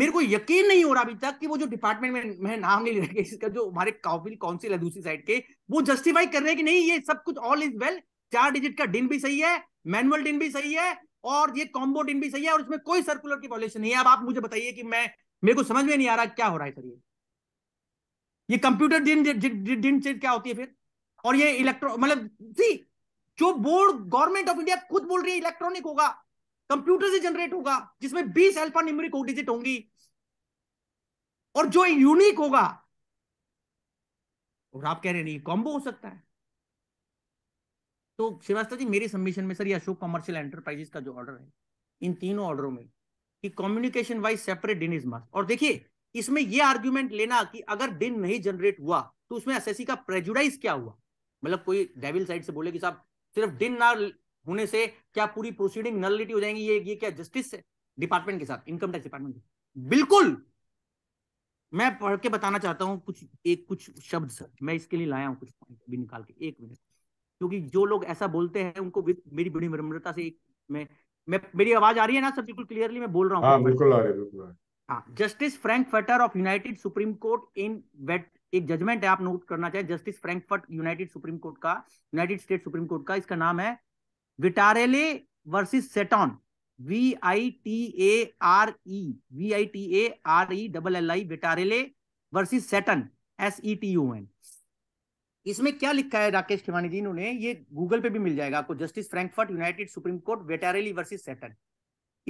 मेरे को यकीन नहीं हो रहा अभी तक कि वो जो डिपार्टमेंट में मैं नाम नहीं ले इसका जो हमारे काउंसिल काउंसिल है दूसरी साइड के वो जस्टिफाई कर रहे हैं कि नहीं ये सब कुछ ऑल इज वेल चार डिजिट का डिन भी सही है मैनुअल डिन भी सही है और ये कॉम्बो डिन भी सही है और इसमें कोई सर्कुलर की वॉल्यूशन नहीं है अब आप मुझे बताइए कि मैं मेरे को समझ में नहीं आ रहा क्या हो रहा है सर ये ये कंप्यूटर डिन डिन क्या होती है फिर और ये इलेक्ट्रो मतलब सी जो बोर्ड गवर्नमेंट ऑफ इंडिया खुद बोल रही है इलेक्ट्रॉनिक होगा कंप्यूटर से जनरेट होगा जिसमें बीस एल्फा न्यूमेरिक डिजिट होंगी और जो यूनिक होगा और आप कह रहे नहीं कॉम्बो हो सकता है तो श्रीवास्तव जी मेरी सबमिशन में सर ये अशोक कॉमर्शियल एंटरप्राइजेस का जो ऑर्डर है इन तीनों ऑर्डरों में कि communication wise separate DIN is must और देखिए इसमें यह आर्ग्यूमेंट लेना कि अगर डिन नहीं जनरेट हुआ तो उसमें एसएससी का प्रेजुडाइज क्या हुआ मतलब कोई डेविल साइड से बोले कि साहब सिर्फ डिन ना होने से क्या पूरी प्रोसीडिंग नलिटी हो जाएंगी ये ये क्या जस्टिस डिपार्टमेंट के साथ इनकम टैक्स डिपार्टमेंट के बिल्कुल मैं पढ़ के बताना चाहता हूँ कुछ एक कुछ शब्द सर मैं इसके लिए लाया हूँ कुछ पॉइंट भी निकाल के एक मिनट क्योंकि जो लोग ऐसा बोलते हैं उनको मेरी बड़ी विनम्रता से एक मैं मैं मेरी आवाज आ रही है ना सर बिल्कुल क्लियरली मैं बोल रहा हूँ हाँ, बिल्कुल आ रही है हाँ justice Frankfurter of united supreme court in वेट एक जजमेंट है आप नोट करना चाहे justice Frankfurt united supreme court का यूनाइटेड स्टेट सुप्रीम कोर्ट का इसका नाम है Vitarelli versus Seaton V I T A R E V I T A R E double L I Vitarelli versus Seaton S E T U N इसमें क्या लिखा है राकेश खिवानी जी इन्होंने ये गूगल पे भी मिल जाएगा आपको justice Frankfurt united supreme court Vitarelli versus Seaton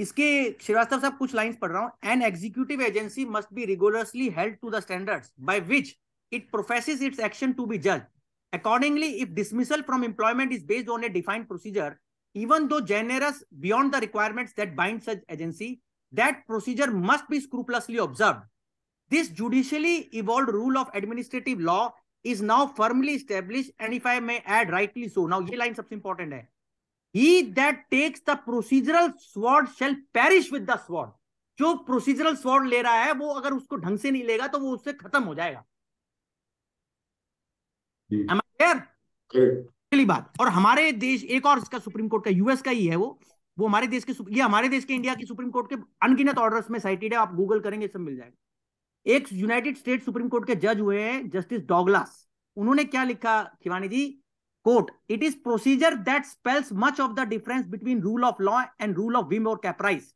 इसके श्रीवास्तव साहब कुछ लाइंस पढ़ रहा हूं an executive agency must be regularly held to the standards by which it professes its action to be judged. Accordingly, if dismissal from employment is based on a defined procedure, even though generous beyond the requirements that bind such agency, that procedure must be scrupulously observed. This judicially evolved rule of administrative law is now firmly established and if I may add rightly so. Now ye line sabse important hai He that takes the procedural sword shall perish with the sword. jo procedural sword le raha hai wo agar usko dhang se nahi lega to wo usse khatam ho jayega am I clear बात और हमारे देश एक और इसका supreme court का US का ही है वो वो हमारे देश के ये हमारे देश के इंडिया की सुप्रीम कोर्ट के अनगिनत ऑर्डर्स में साइटेड है आप गूगल करेंगे सब मिल जाएगा एक यूनाइटेड स्टेट सुप्रीम कोर्ट के जज हुए हैं जस्टिस डॉगलास उन्होंने क्या लिखा Khiwani ji quote it is procedure that spells much of the difference between rule of law and rule of whim और caprice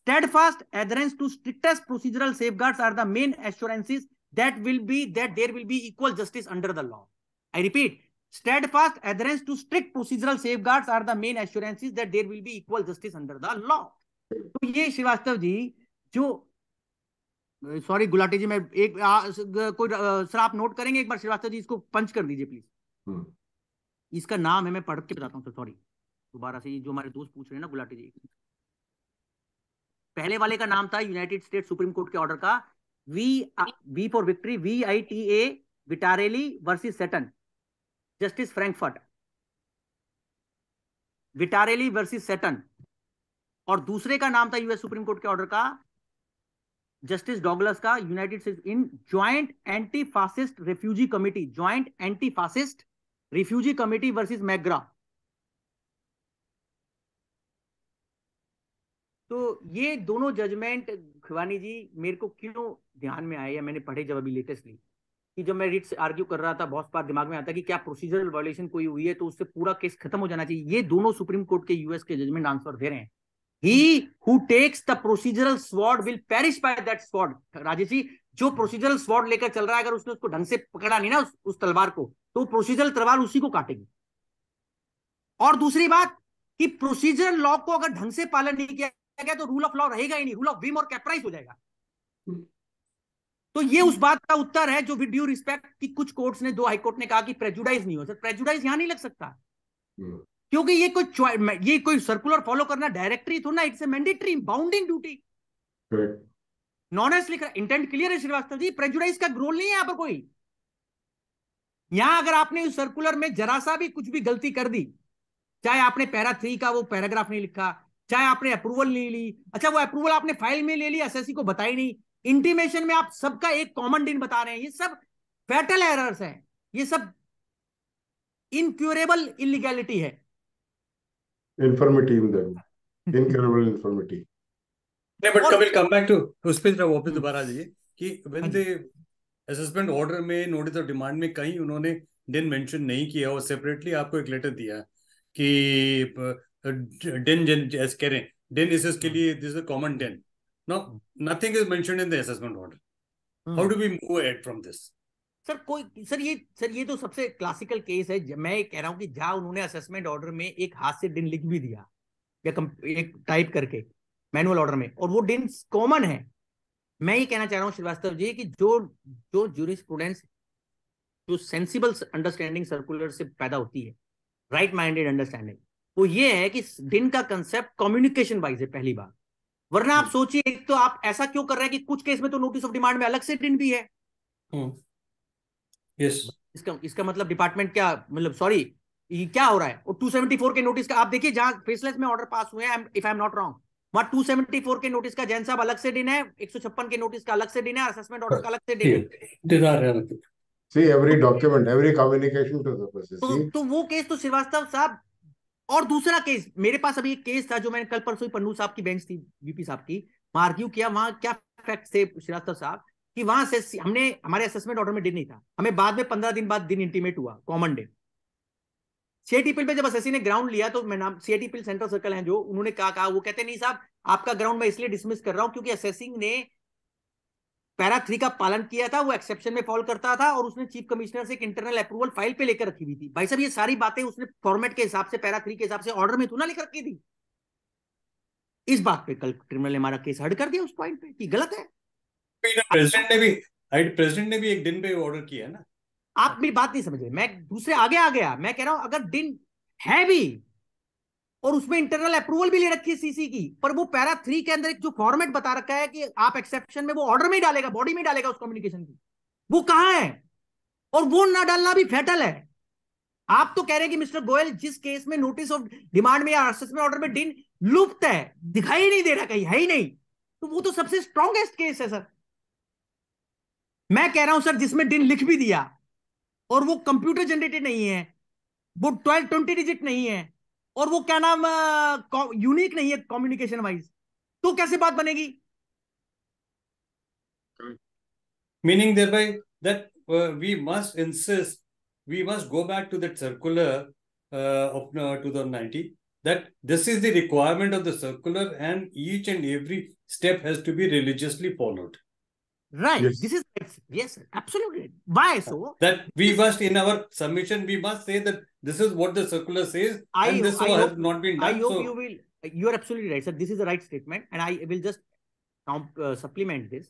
steadfast to strictest procedural safeguard are the main assurances that will be that there will be equal justice under the law. I repeat, steadfast adherence to strict procedural safeguards are the main assurances that there will be equal justice under the law. तो ये श्रीवास्तव जी जो sorry Gulati जी मैं एक आ, कोई sir आप note करेंगे एक बार श्रीवास्तव जी इसको पंच कर दीजिए प्लीज इसका नाम है मैं पढ़ के बताता हूँ सॉरी दोबारा से जो हमारे दोस्त पूछ रहे हैं ना गुलाटी जी पहले वाले का नाम था यूनाइटेड स्टेट सुप्रीम कोर्ट के ऑर्डर का V uh, V for victory, V I T A Vitarelli versus Seton, Justice Frankfurt. Vitarelli versus Seaton और दूसरे का नाम था यूएस सुप्रीम कोर्ट के ऑर्डर का जस्टिस डॉगलस का united in joint anti fascist refugee committee joint anti fascist refugee committee versus McGrath तो ये दोनों जजमेंट खुवानी जी मेरे को क्यों ध्यान में आया मैंने पढ़े जब अभी लेटेस्टली कि जब मैं रिट्स आर्ग्यू कर रहा था बहुत बार दिमाग में आता कि क्या प्रोसीजरल वायलेशन कोई हुई है तो उससे पूरा केस खत्म हो जाना चाहिए ये दोनों सुप्रीम कोर्ट के यूएस के जजमेंट आंसर दे रहे हैं he who takes the procedural sword will perish by that sword Rajesh ji जो प्रोसीजरल स्वॉर्ड लेकर चल रहा है अगर उसने उसको ढंग से पकड़ा नहीं ना उस, उस तलवार को तो प्रोसीजरल तलवार उसी को काटेगी और दूसरी बात कि प्रोसीजरल लॉ को अगर ढंग से पालन नहीं किया गया तो रूल ऑफ लॉ रहेगा ही नहीं रूल ऑफ विम और कैप्राइज हो जाएगा हम्म। तो ये उस बात का उत्तर है जो विद ड्यू रिस्पेक्ट कि कुछ कोर्ट्स ने दो हाई कोर्ट ने कहा कि प्रेजुडाइज नहीं हो सकता प्रेजुडाइज यहां नहीं लग सकता
हम्म।
क्योंकि ये कोई ये कोई सर्कुलर फॉलो करना डायरेक्टरी थोड़ा it's mandatory bounding duty non est लिख रहा इंटेंट क्लियर है श्रीवास्तव जी प्रेजुडाइज का रोल नहीं है यहां पर कोई यहां अगर आपने उस सर्कुलर में जरा सा भी कुछ भी गलती कर दी चाहे आपने पैरा थ्री का वो पैराग्राफ नहीं लिखा चाहे आपने अप्रूवल नहीं ली अच्छा वो अप्रूवल आपने फाइल में ले ली एस को बताई नहीं इंटीमेशन में आप सबका एक कॉमन डिन बता रहे हैं ये सब फैटल एरर्स हैं ये सब इनक्यूरेबल इनलीगैलिटी है
*laughs* दोबारा
आ जाइए ऑर्डर में नोटिस ऑफ डिमांड में कहीं उन्होंने दिन नहीं किया और सेपरेटली आपको एक लेटर दिया कि Uh, den gen as करें den ss के लिए this is a common den now nothing is mentioned in the assessment order how do we
move ahead from this sir कोई सर ये सर ये तो सबसे क्लासिकल केस है मैं कह रहा हूँ कि जहाँ उन्होंने असेसमेंट ऑर्डर में एक हाथ से दिन लिख भी दिया या कम, एक टाइप करके मैनुअल ऑर्डर में और वो दिन कॉमन है मैं ये कहना चाह रहा हूँ श्रीवास्तव जी कि जो जो जूरिस्प्रूडेंस जो सेंसिबल अंडरस्टैंडिंग सर्कुलर से पैदा होती है राइट माइंडेड अंडरस्टैंडिंग वो ये है कि दिन का कंसेप्ट कम्युनिकेशन वाइज है पहली बार वरना आप हम्म। सोचिए एक तो आप ऐसा क्यों कर रहे हैं कि कुछ केस में तो नोटिस ऑफ डिमांड में अलग से दिन भी है यस
हम्म।
इसका इसका मतलब डिपार्टमेंट क्या मतलब सॉरी क्या हो रहा है और 274 के नोटिस का आप देखिए जहां फेसलेस में ऑर्डर पास हुए हैं if I am not wrong वहां 274 के नोटिस का जैन साहब अलग से दिन है 156 के नोटिस का अलग से दिन है असेसमेंट ऑर्डर का अलग से
दिन है see every document every communication to the process
तो वो केस तो श्रीवास्तव साहब और दूसरा केस मेरे पास अभी एक केस था जो मैंने कल परसों पन्नू साहब की बेंच थी बीपी साहब की वहां आर्ग्यू किया वहां क्या फैक्ट थे श्रीवास्तव साहब कि वहां से हमने हमारे असेसमेंट ऑर्डर में डिन नहीं था हमें बाद में पंद्रह दिन बाद दिन इंटीमेट हुआ कॉमन डे सीएटी पिल पे जब एसएससी ने ग्राउंड लिया तो मैं नाम सीएटी पिल सेंट्रल सर्कल है जो उन्होंने कहा कहा वो कहते नहीं साहब आपका ग्राउंड मैं इसलिए डिसमिस कर रहा हूं क्योंकि असेसिंग ने पैरा थ्री का पालन किया था वो एक्सेप्शन में फॉल करता था और उसने चीफ कमिश्नर से एक इंटरनल अप्रूवल फाइल पे लेकर रखी हुई थी भाई साहब ये सारी बातें उसने फॉर्मेट के हिसाब से पैरा थ्री के हिसाब से ऑर्डर में तो ना लेकर रखी थी इस बात पे कल ट्रिब्यूनल ने हमारा केस हट कर दिया उस पॉइंट पे कि गलत है प्रेसिडेंट ने भी हाइट
प्रेसिडेंट ने भी एक दिन पे ऑर्डर किया है ना
आप मेरी बात नहीं समझ रहे मैं दूसरे आगे आ गया मैं कह रहा हूं अगर दिन है भी और उसमें इंटरनल अप्रूवल भी ले रखी है सीसी की पर वो पैरा थ्री के अंदर एक जो फॉर्मेट बता रखा है कि आप एक्सेप्शन में वो ऑर्डर में ही डालेगा बॉडी में डालेगा उस कम्युनिकेशन की वो कहां है और वो ना डालना भी फैटल है आप तो कह रहे हैं कि मिस्टर गोयल जिस केस में नोटिस ऑफ डिमांड में या ऑर्डर में डिन लुप्त है दिखाई नहीं दे रहा कहीं है ही नहीं तो वो तो सबसे स्ट्रॉन्गेस्ट केस है सर मैं कह रहा हूं सर जिसमें डिन लिख भी दिया और वो कंप्यूटर जनरेटेड नहीं है वो ट्वेल्व ट्वेंटी डिजिट नहीं है और वो क्या नाम यूनिक नहीं है कम्युनिकेशन वाइज तो कैसे बात बनेगी
meaning thereby that uh, we must insist we must go back to that circular uh, of uh, 2090 that this is the requirement of the circular and each and every step has to be religiously followed Right. Yes. This is
yes, absolutely. Why so?
That we this, must in our submission we must say that this is
what the circular says, I, and this I hope, has not been done. I hope so. you will. You are absolutely right, sir. This is the right statement, and I will just uh, supplement this.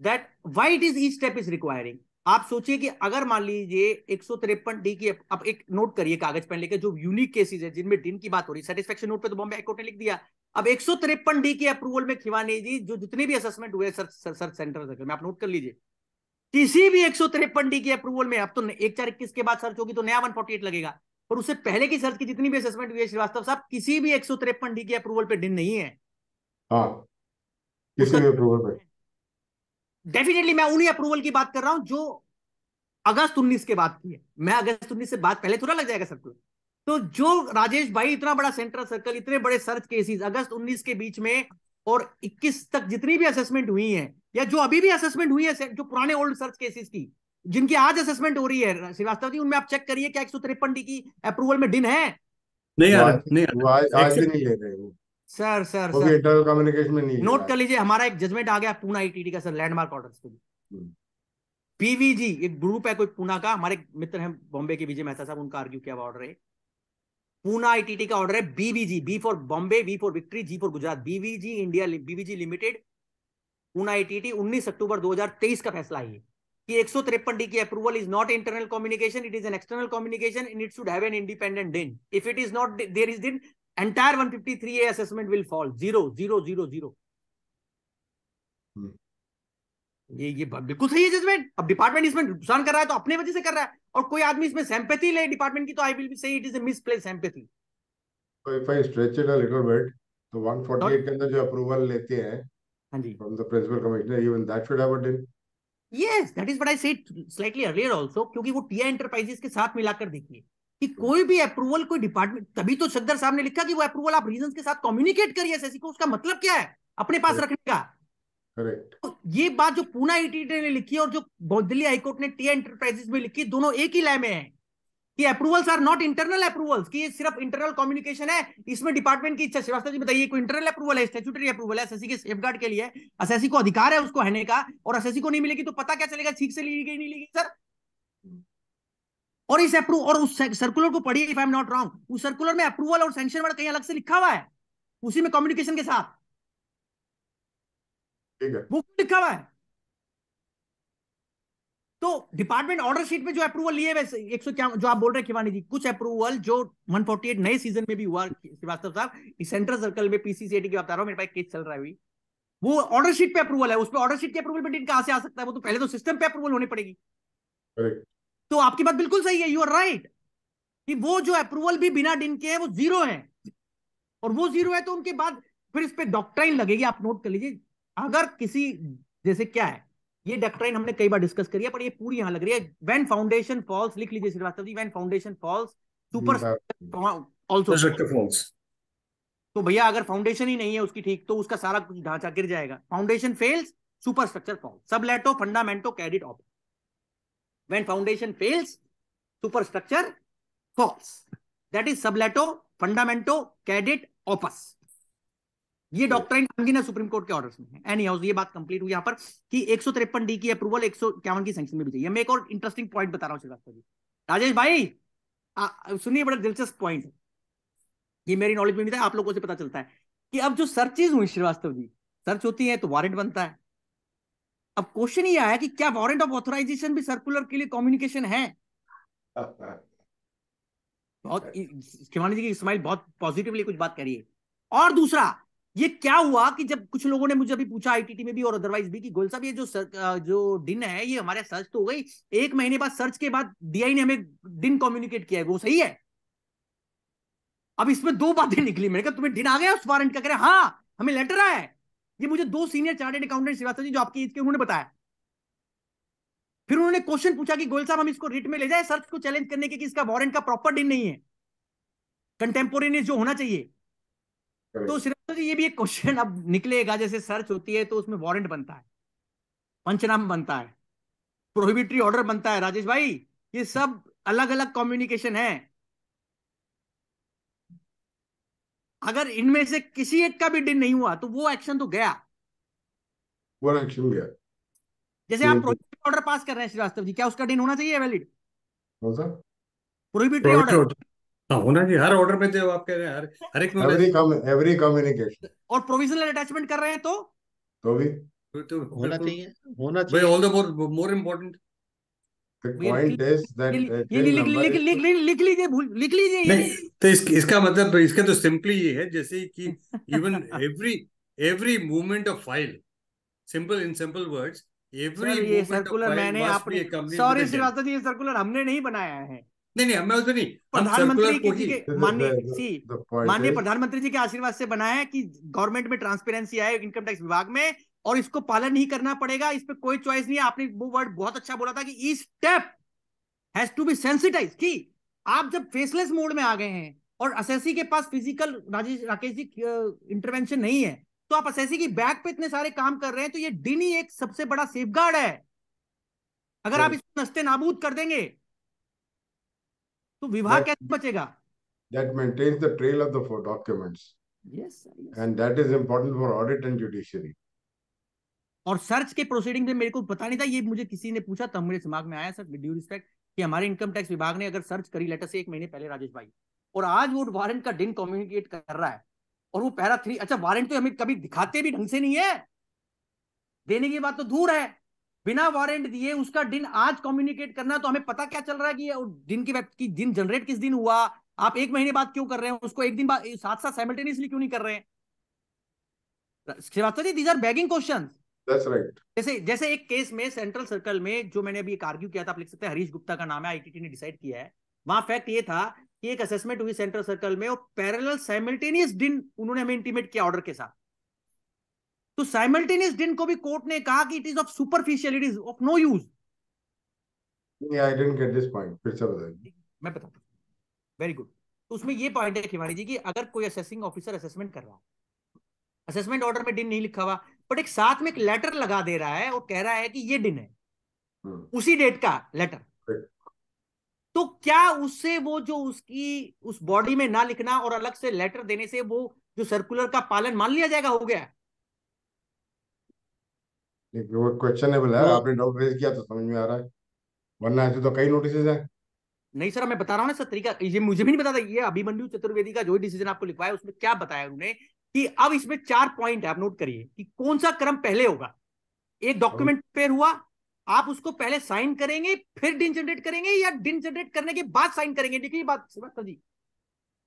That why it is each step is requiring. आप सोचिए कि अगर मान लीजिए एक सौ तिरपन D की अब एक नोट करिए कागज पेन लेकर जो यूनिक केसेस है जिनमें डिन की बात हो रही है सेटिस्फेक्शन नोट पे तो बॉम्बे हाईकोर्ट ने लिख दिया अब एक सौ तिरपन डी के अप्रूवल में खिवानी जी जो जितने भी असेसमेंट हुए sir sir, sir center sir, मैं आप नोट कर लीजिए किसी भी एक सौ तिरपन डी के अप्रूवल में अब तो एक चार इक्कीस के बाद सर्च होगी तो नया वन फोर्टी एट लगेगा और उससे पहले की सर्च की जितनी भी असेसमेंट हुई है श्रीवास्तव साहब किसी भी एक सौ तिरपन डी के अप्रूवल पे डिन नहीं है डेफिनेटली हाँ। मैं उन्हीं अप्रूवल की बात कर रहा हूं जो अगस्त उन्नीस के बाद की है मैं अगस्त उन्नीस से बात पहले थोड़ा लग जाएगा सर्कुलर तो जो राजेश भाई इतना बड़ा सेंट्रल सर्कल इतने बड़े सर्च केसेस अगस्त 19 के बीच में और 21 तक जितनी भी असेसमेंट हुई है या जो अभी भी असेसमेंट हुई है जो पुराने ओल्ड सर्च केसेस की जिनकी आज असेसमेंट हो रही है श्रीवास्तव जी उनमें आप चेक करिए क्या एक डी की अप्रूवल में दिन है
नहीं
सर सर सर
कम्युनिकेशन में नहीं नोट कर
लीजिए हमारा एक जजमेंट आ गया पूना आईटीडी e का सर लैंडमार्क ऑर्डर के लिए पीवीजी हम्म। एक ग्रुप है कोई पूना का हमारे मित्र हैं बॉम्बे के विजय मेहता साहब उनका आर्ग्यू किया ऑर्डर है पूना आईटीटी का ऑर्डर है BVG B for Bombay B for victory G for Gujarat BVG India BVG limited Poona ITT 19 अक्टूबर 2023 का फैसला है कि एक सौ तिरपन डी की approval is not internal communication it is an external communication in it should have an independent DIN if it is not there is DIN entire one fifty three assessment will fall zero zero zero zero ये ये बिल्कुल सही है judgement अब department इसमें नुकसान कर रहा है तो अपने वजह से कर रहा है और कोई आदमी इसमें सैम्पैथी ले डिपार्टमेंट की तो आई विल बी सही it is a misplace sympathy
तो if I stretch it a little bit तो 148 के अंदर जो अप्रूवल लेते हैं हां जी from the principal commissioner even that should have a deal
yes that is what I said slightly earlier also क्योंकि वो टीआई एंटरप्राइजेस के साथ मिलाकर देखिए कि कोई भी अप्रूवल कोई डिपार्टमेंट तभी तो सदर साहब ने लिखा कि वो अप्रूवल आप रीजंस के साथ कम्युनिकेट करिए एसएससी को उसका मतलब क्या है अपने पास तो रखने का तो ये बात जो पूना एटीटे e ने लिखी और जो दिल्ली हाईकोर्ट ने टी एंटरप्राइजेस में लिखी दोनों एक ही लय में है कि approvals are not internal approvals कि ये सिर्फ इंटरनल कम्युनिकेशन है इसमें डिपार्टमेंट की इच्छा श्रीवास्तव जी बताइए कोई इंटरनल अप्रूवल है स्टेचुटरी अप्रूवल है एसएससी के सेफगार्ड के लिए एसएससी को अधिकार है उसको हने का और एसएससी को नहीं मिलेगी तो पता क्या चलेगा ठीक से ली गई नहीं ली सर और इस अप्रूव और उस सर्कुलर को पढ़िए if I am not wrong उस सर्कुलर में अप्रूवल और सैंक्शन वर्ड कहीं अलग से लिखा हुआ है उसी में कम्युनिकेशन के साथ ठीक है बुक लिखा हुआ है तो डिपार्टमेंट ऑर्डर शीट में जो अप्रूवल लिए वैसे एक सौ क्या जो आप बोल रहे हैं जी कुछ अप्रूवल जो 148 नए सीजन में भी हुआ श्रीवास्तव साहब सेंट्रल सर्कल में पीसीसीआईटी की बता रहा हूँ मेरे पास केस चल रहा है अभी वो ऑर्डर शीट पे अप्रूवल है उसमें ऑर्डर शीट के अप्रूवल में कहा से आ सकता है वो तो पहले तो सिस्टम पे अप्रूवल होनी पड़ेगी तो आपकी बात बिल्कुल सही है यू आर राइट कि वो जो अप्रूवल भी बिना डिन के है वो जीरो है और वो जीरो है तो उनके बाद फिर इस पे डॉक्टर लगेगी आप नोट कर लीजिए अगर किसी जैसे क्या है ये डॉक्ट्राइन हमने कई बार डिस्कस करी है पर ये पूरी यहाँ लग रही है व्हेन फाउंडेशन फॉल्स लिख लीजिए Srivastava ji when foundation falls super also falls तो भैया अगर फाउंडेशन ही नहीं है उसकी ठीक तो उसका सारा कुछ ढांचा गिर जाएगा foundation fails superstructure fall सब लेटो फंडामेंटो कैडिट ऑफ when foundation fails superstructure falls that is सब लेटो फंडामेंटो कैडिट ऑपस ये डॉक्ट्राइन अनगिन है सुप्रीम कोर्ट के ऑर्डर्स में एनी हाउस ये बात कंप्लीट हुई यहाँ पर कि एक डी की अप्रूवल एक की सैंक्शन में भी चाहिए मैं एक और इंटरेस्टिंग पॉइंट बता रहा हूँ श्रीवास्तव जी राजेश भाई सुनिए बड़ा दिलचस्प पॉइंट है ये मेरी नॉलेज में भी था आप लोगों से पता चलता है कि अब जो सर्चेज हुई श्रीवास्तव जी सर्च होती है तो वारंट बनता है अब क्वेश्चन ये आया कि क्या वारंट ऑफ ऑथोराइजेशन भी सर्कुलर के लिए कम्युनिकेशन है बहुत *laughs* जी की स्माइल बहुत पॉजिटिवली कुछ बात करिए और दूसरा ये क्या हुआ कि जब कुछ लोगों ने मुझे अभी पूछा आईटीटी में भी और अदरवाइज भी कि गोल साहब ये जो सर, जो दिन है ये हमारे सर्च तो हो गई एक महीने बाद सर्च के बाद डीआई ने हमें दिन कम्युनिकेट किया है वो सही है अब इसमें दो बातें निकली मैंने कहा तुम्हें दिन आ गया उस वारंट का कह रहे हाँ हमें लेटर आया है ये मुझे दो senior chartered accountant Srivastava ji जो आपकी एज के उन्होंने बताया फिर उन्होंने क्वेश्चन पूछा कि गोयल साहब हम इसको रिट में ले जाए सर्च को चैलेंज करने के कि इसका वारंट का प्रॉपर दिन नहीं है कंटेम्पोरेनियस जो होना चाहिए तो सिर्फ तो ये भी एक क्वेश्चन अब निकलेगा जैसे सर्च होती है तो उसमें वारंट बनता है पंचनाम बनता है प्रोहिबिटरी ऑर्डर बनता है राजेश भाई ये सब अलग अलग कम्युनिकेशन है अगर इनमें से किसी एक का भी डिन नहीं हुआ तो वो एक्शन तो गया
वो एक्शन गया
जैसे आप प्रोहिबिटरी ऑर्डर पास कर रहे हैं श्रीवास्तव जी क्या उसका डिन होना चाहिए वैलिड प्रोहिबिटरी
ऑर्डर होना चाहिए हर ऑर्डर पे दे तो आप कह रहे हैं हर हर एक एवरी कम एवरी कम्युनिकेशन
और प्रोविजनल अटैचमेंट कर रहे हैं तो
तो भी तो, तो होना चाहिए होना चाहिए all the
more more important इसका मतलब तो इसका तो सिंपली ये है जैसे even every every movement of file simple in simple words every circular मैंने सॉरी
सर्कुलर हमने नहीं बनाया है नहीं नहीं मैं उसमें नहीं प्रधानमंत्री जी के माननीय माननीय प्रधानमंत्री जी के आशीर्वाद से बना है कि गवर्नमेंट में ट्रांसपेरेंसी आए इनकम टैक्स विभाग में और इसको पालन ही करना पड़ेगा इस पर कोई चॉइस नहीं है आपने वो वर्ड बहुत अच्छा बोला था कि इस step has to be sensitize कि आप जब फेसलेस मोड में आ गए हैं और असेसी के पास फिजिकल राजेश राकेश जी इंटरवेंशन नहीं है तो आप असेसी की बैक पे इतने सारे काम कर रहे हैं तो ये डिनी e एक सबसे बड़ा सेफ है अगर आप इसको नस्ते नाबूद कर देंगे तो विवाह कैसे बचेगा
that maintains the trail of the four documents. Yes, yes. And that is important for audit and judiciary.
और सर्च के प्रोसीडिंग में मेरे को पता नहीं था ये मुझे किसी ने पूछा तब मेरे दिमाग में आया सर ड्यू रिस्पेक्ट कि हमारे इनकम टैक्स विभाग ने अगर सर्च करी लेटर से एक महीने पहले राजेश भाई और आज वो वारंट का दिन कम्युनिकेट कर रहा है और वो पैरा थ्री अच्छा वारंट तो हमें कभी दिखाते भी ढंग से नहीं है देने की बात तो दूर है बिना वारंट दिए उसका दिन आज कम्युनिकेट करना तो हमें पता क्या चल रहा है कि दिन की, की दिन जनरेट किस दिन हुआ आप एक महीने बाद क्यों कर रहे हैं उसको एक दिन बाद साथ साथ साइमल्टेनियसली क्यों नहीं कर रहे हैं Srivastava ji these are begging question right जैसे जैसे एक केस में सेंट्रल सर्कल में जो मैंने अभी एक आर्ग्यू किया था आप लिख सकते हैं हरीश गुप्ता का नाम है आईटीटी ने डिसाइड किया है वहां फैक्ट ये था कि एक असेसमेंट हुई सेंट्रल सर्कल में और पैरेलल साइमल्टेनियस दिन उन्होंने हमें इंटीमेट किया ऑर्डर के साथ तो साइमल्टेनियस डिन को भी कोर्ट ने कहा कि it is of superficial it is of no use
I get this point फिर से बताइए
मैं बताता वेरी गुड तो उसमें ये पॉइंट है जी कि अगर कोई असेसिंग ऑफिसर असेसमेंट कर रहा असेसमेंट ऑर्डर में डिन नहीं लिखा हुआ बट एक साथ में एक लेटर लगा दे रहा है और कह रहा है कि ये डिन है हम्म। उसी डेट का लेटर तो क्या उससे वो जो उसकी उस बॉडी में ना लिखना और अलग से लेटर देने से वो जो सर्कुलर का पालन मान लिया जाएगा हो गया
वो क्वेश्चनेबल है हाँ। आपने डाउट रेज किया तो समझ में आ रहा है वरना ऐसे तो कई नोटिस है
नहीं सर मैं बता रहा हूँ ना सर तरीका ये मुझे भी नहीं पता था ये अभिमन्यु चतुर्वेदी का जो डिसीजन आपको लिखवाया उसमें क्या बताया उन्होंने कि अब इसमें चार पॉइंट है आप नोट करिए कि कौन सा क्रम पहले होगा एक डॉक्यूमेंट प्रिपेयर हुआ आप उसको पहले साइन करेंगे फिर डिन जनरेट करेंगे या डिन जनरेट करने के बाद साइन करेंगे देखिए बात जी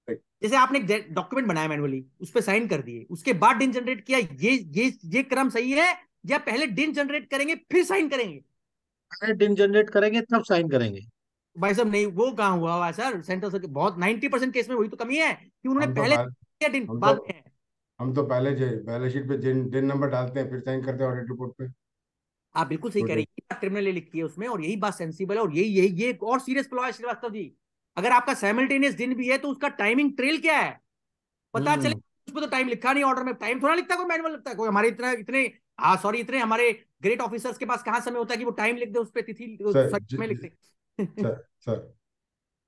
जैसे आपने एक डॉक्यूमेंट बनाया मैनुअली उस पर साइन कर दिए उसके बाद डिन जनरेट किया ये ये ये क्रम सही है या पहले डिन जनरेट करेंगे फिर साइन करेंगे पहले डिन जनरेट करेंगे तब साइन करेंगे भाई साहब नहीं वो कहा हुआ हुआ सर सेंट्रल सर बहुत नाइन्टी परसेंट केस में वही तो कमी है कि उन्होंने पहले या डिन बाद में हम तो पहले
जो बैलेंस शीट पे डिन डिन नंबर डालते हैं फिर साइन करते हैं ऑडिट रिपोर्ट पे
आप बिल्कुल सही कह रहे तो- हैं क्रिमिनल लिखी है उसमें और यही बात सेंसिबल है और यही यही ये और सीरियस फ्लॉ है श्रीवास्तव जी अगर आपका साइमल्टेनियस दिन भी है तो उसका टाइमिंग ट्रेल क्या है पता हम्म। चले उसमें तो टाइम लिखा नहीं ऑर्डर में टाइम थोड़ा लिखता है कोई मैनुअल लिखता है कोई हमारे इतना इतने हाँ सॉरी इतने हमारे ग्रेट ऑफिसर्स के पास कहाँ समय होता है कि वो टाइम लिख दे उस पर तिथि में लिखते
*laughs*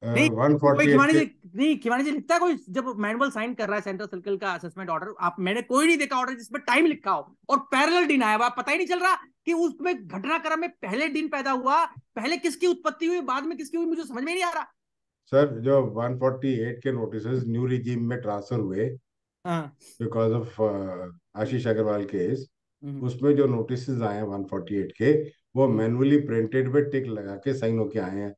नहीं तो
जी लिखता है कोई जब मैनुअल साइन कर रहा है सेंट्रल सर्कल का असेसमेंट ऑर्डर आप मैंने कोई नहीं देखा ऑर्डर जिसमें टाइम लिखा हो और पैरेलल आया हुआ पता ही नहीं चल रहा कि उसमें घटनाक्रम में पहले दिन पैदा हुआ पहले किसकी उत्पत्ति हुई बाद में किसकी हुई मुझे समझ में नहीं आ रहा
सर जो 148 के नोटिस न्यू रिजीम में ट्रांसफर हुए बिकॉज हाँ। Of Ashish Agarwal case hmm. उसमें जो नोटिस आए हैं 148 के वो मैनुअली प्रिंटेड पे टिक लगा के साइन होके आए हैं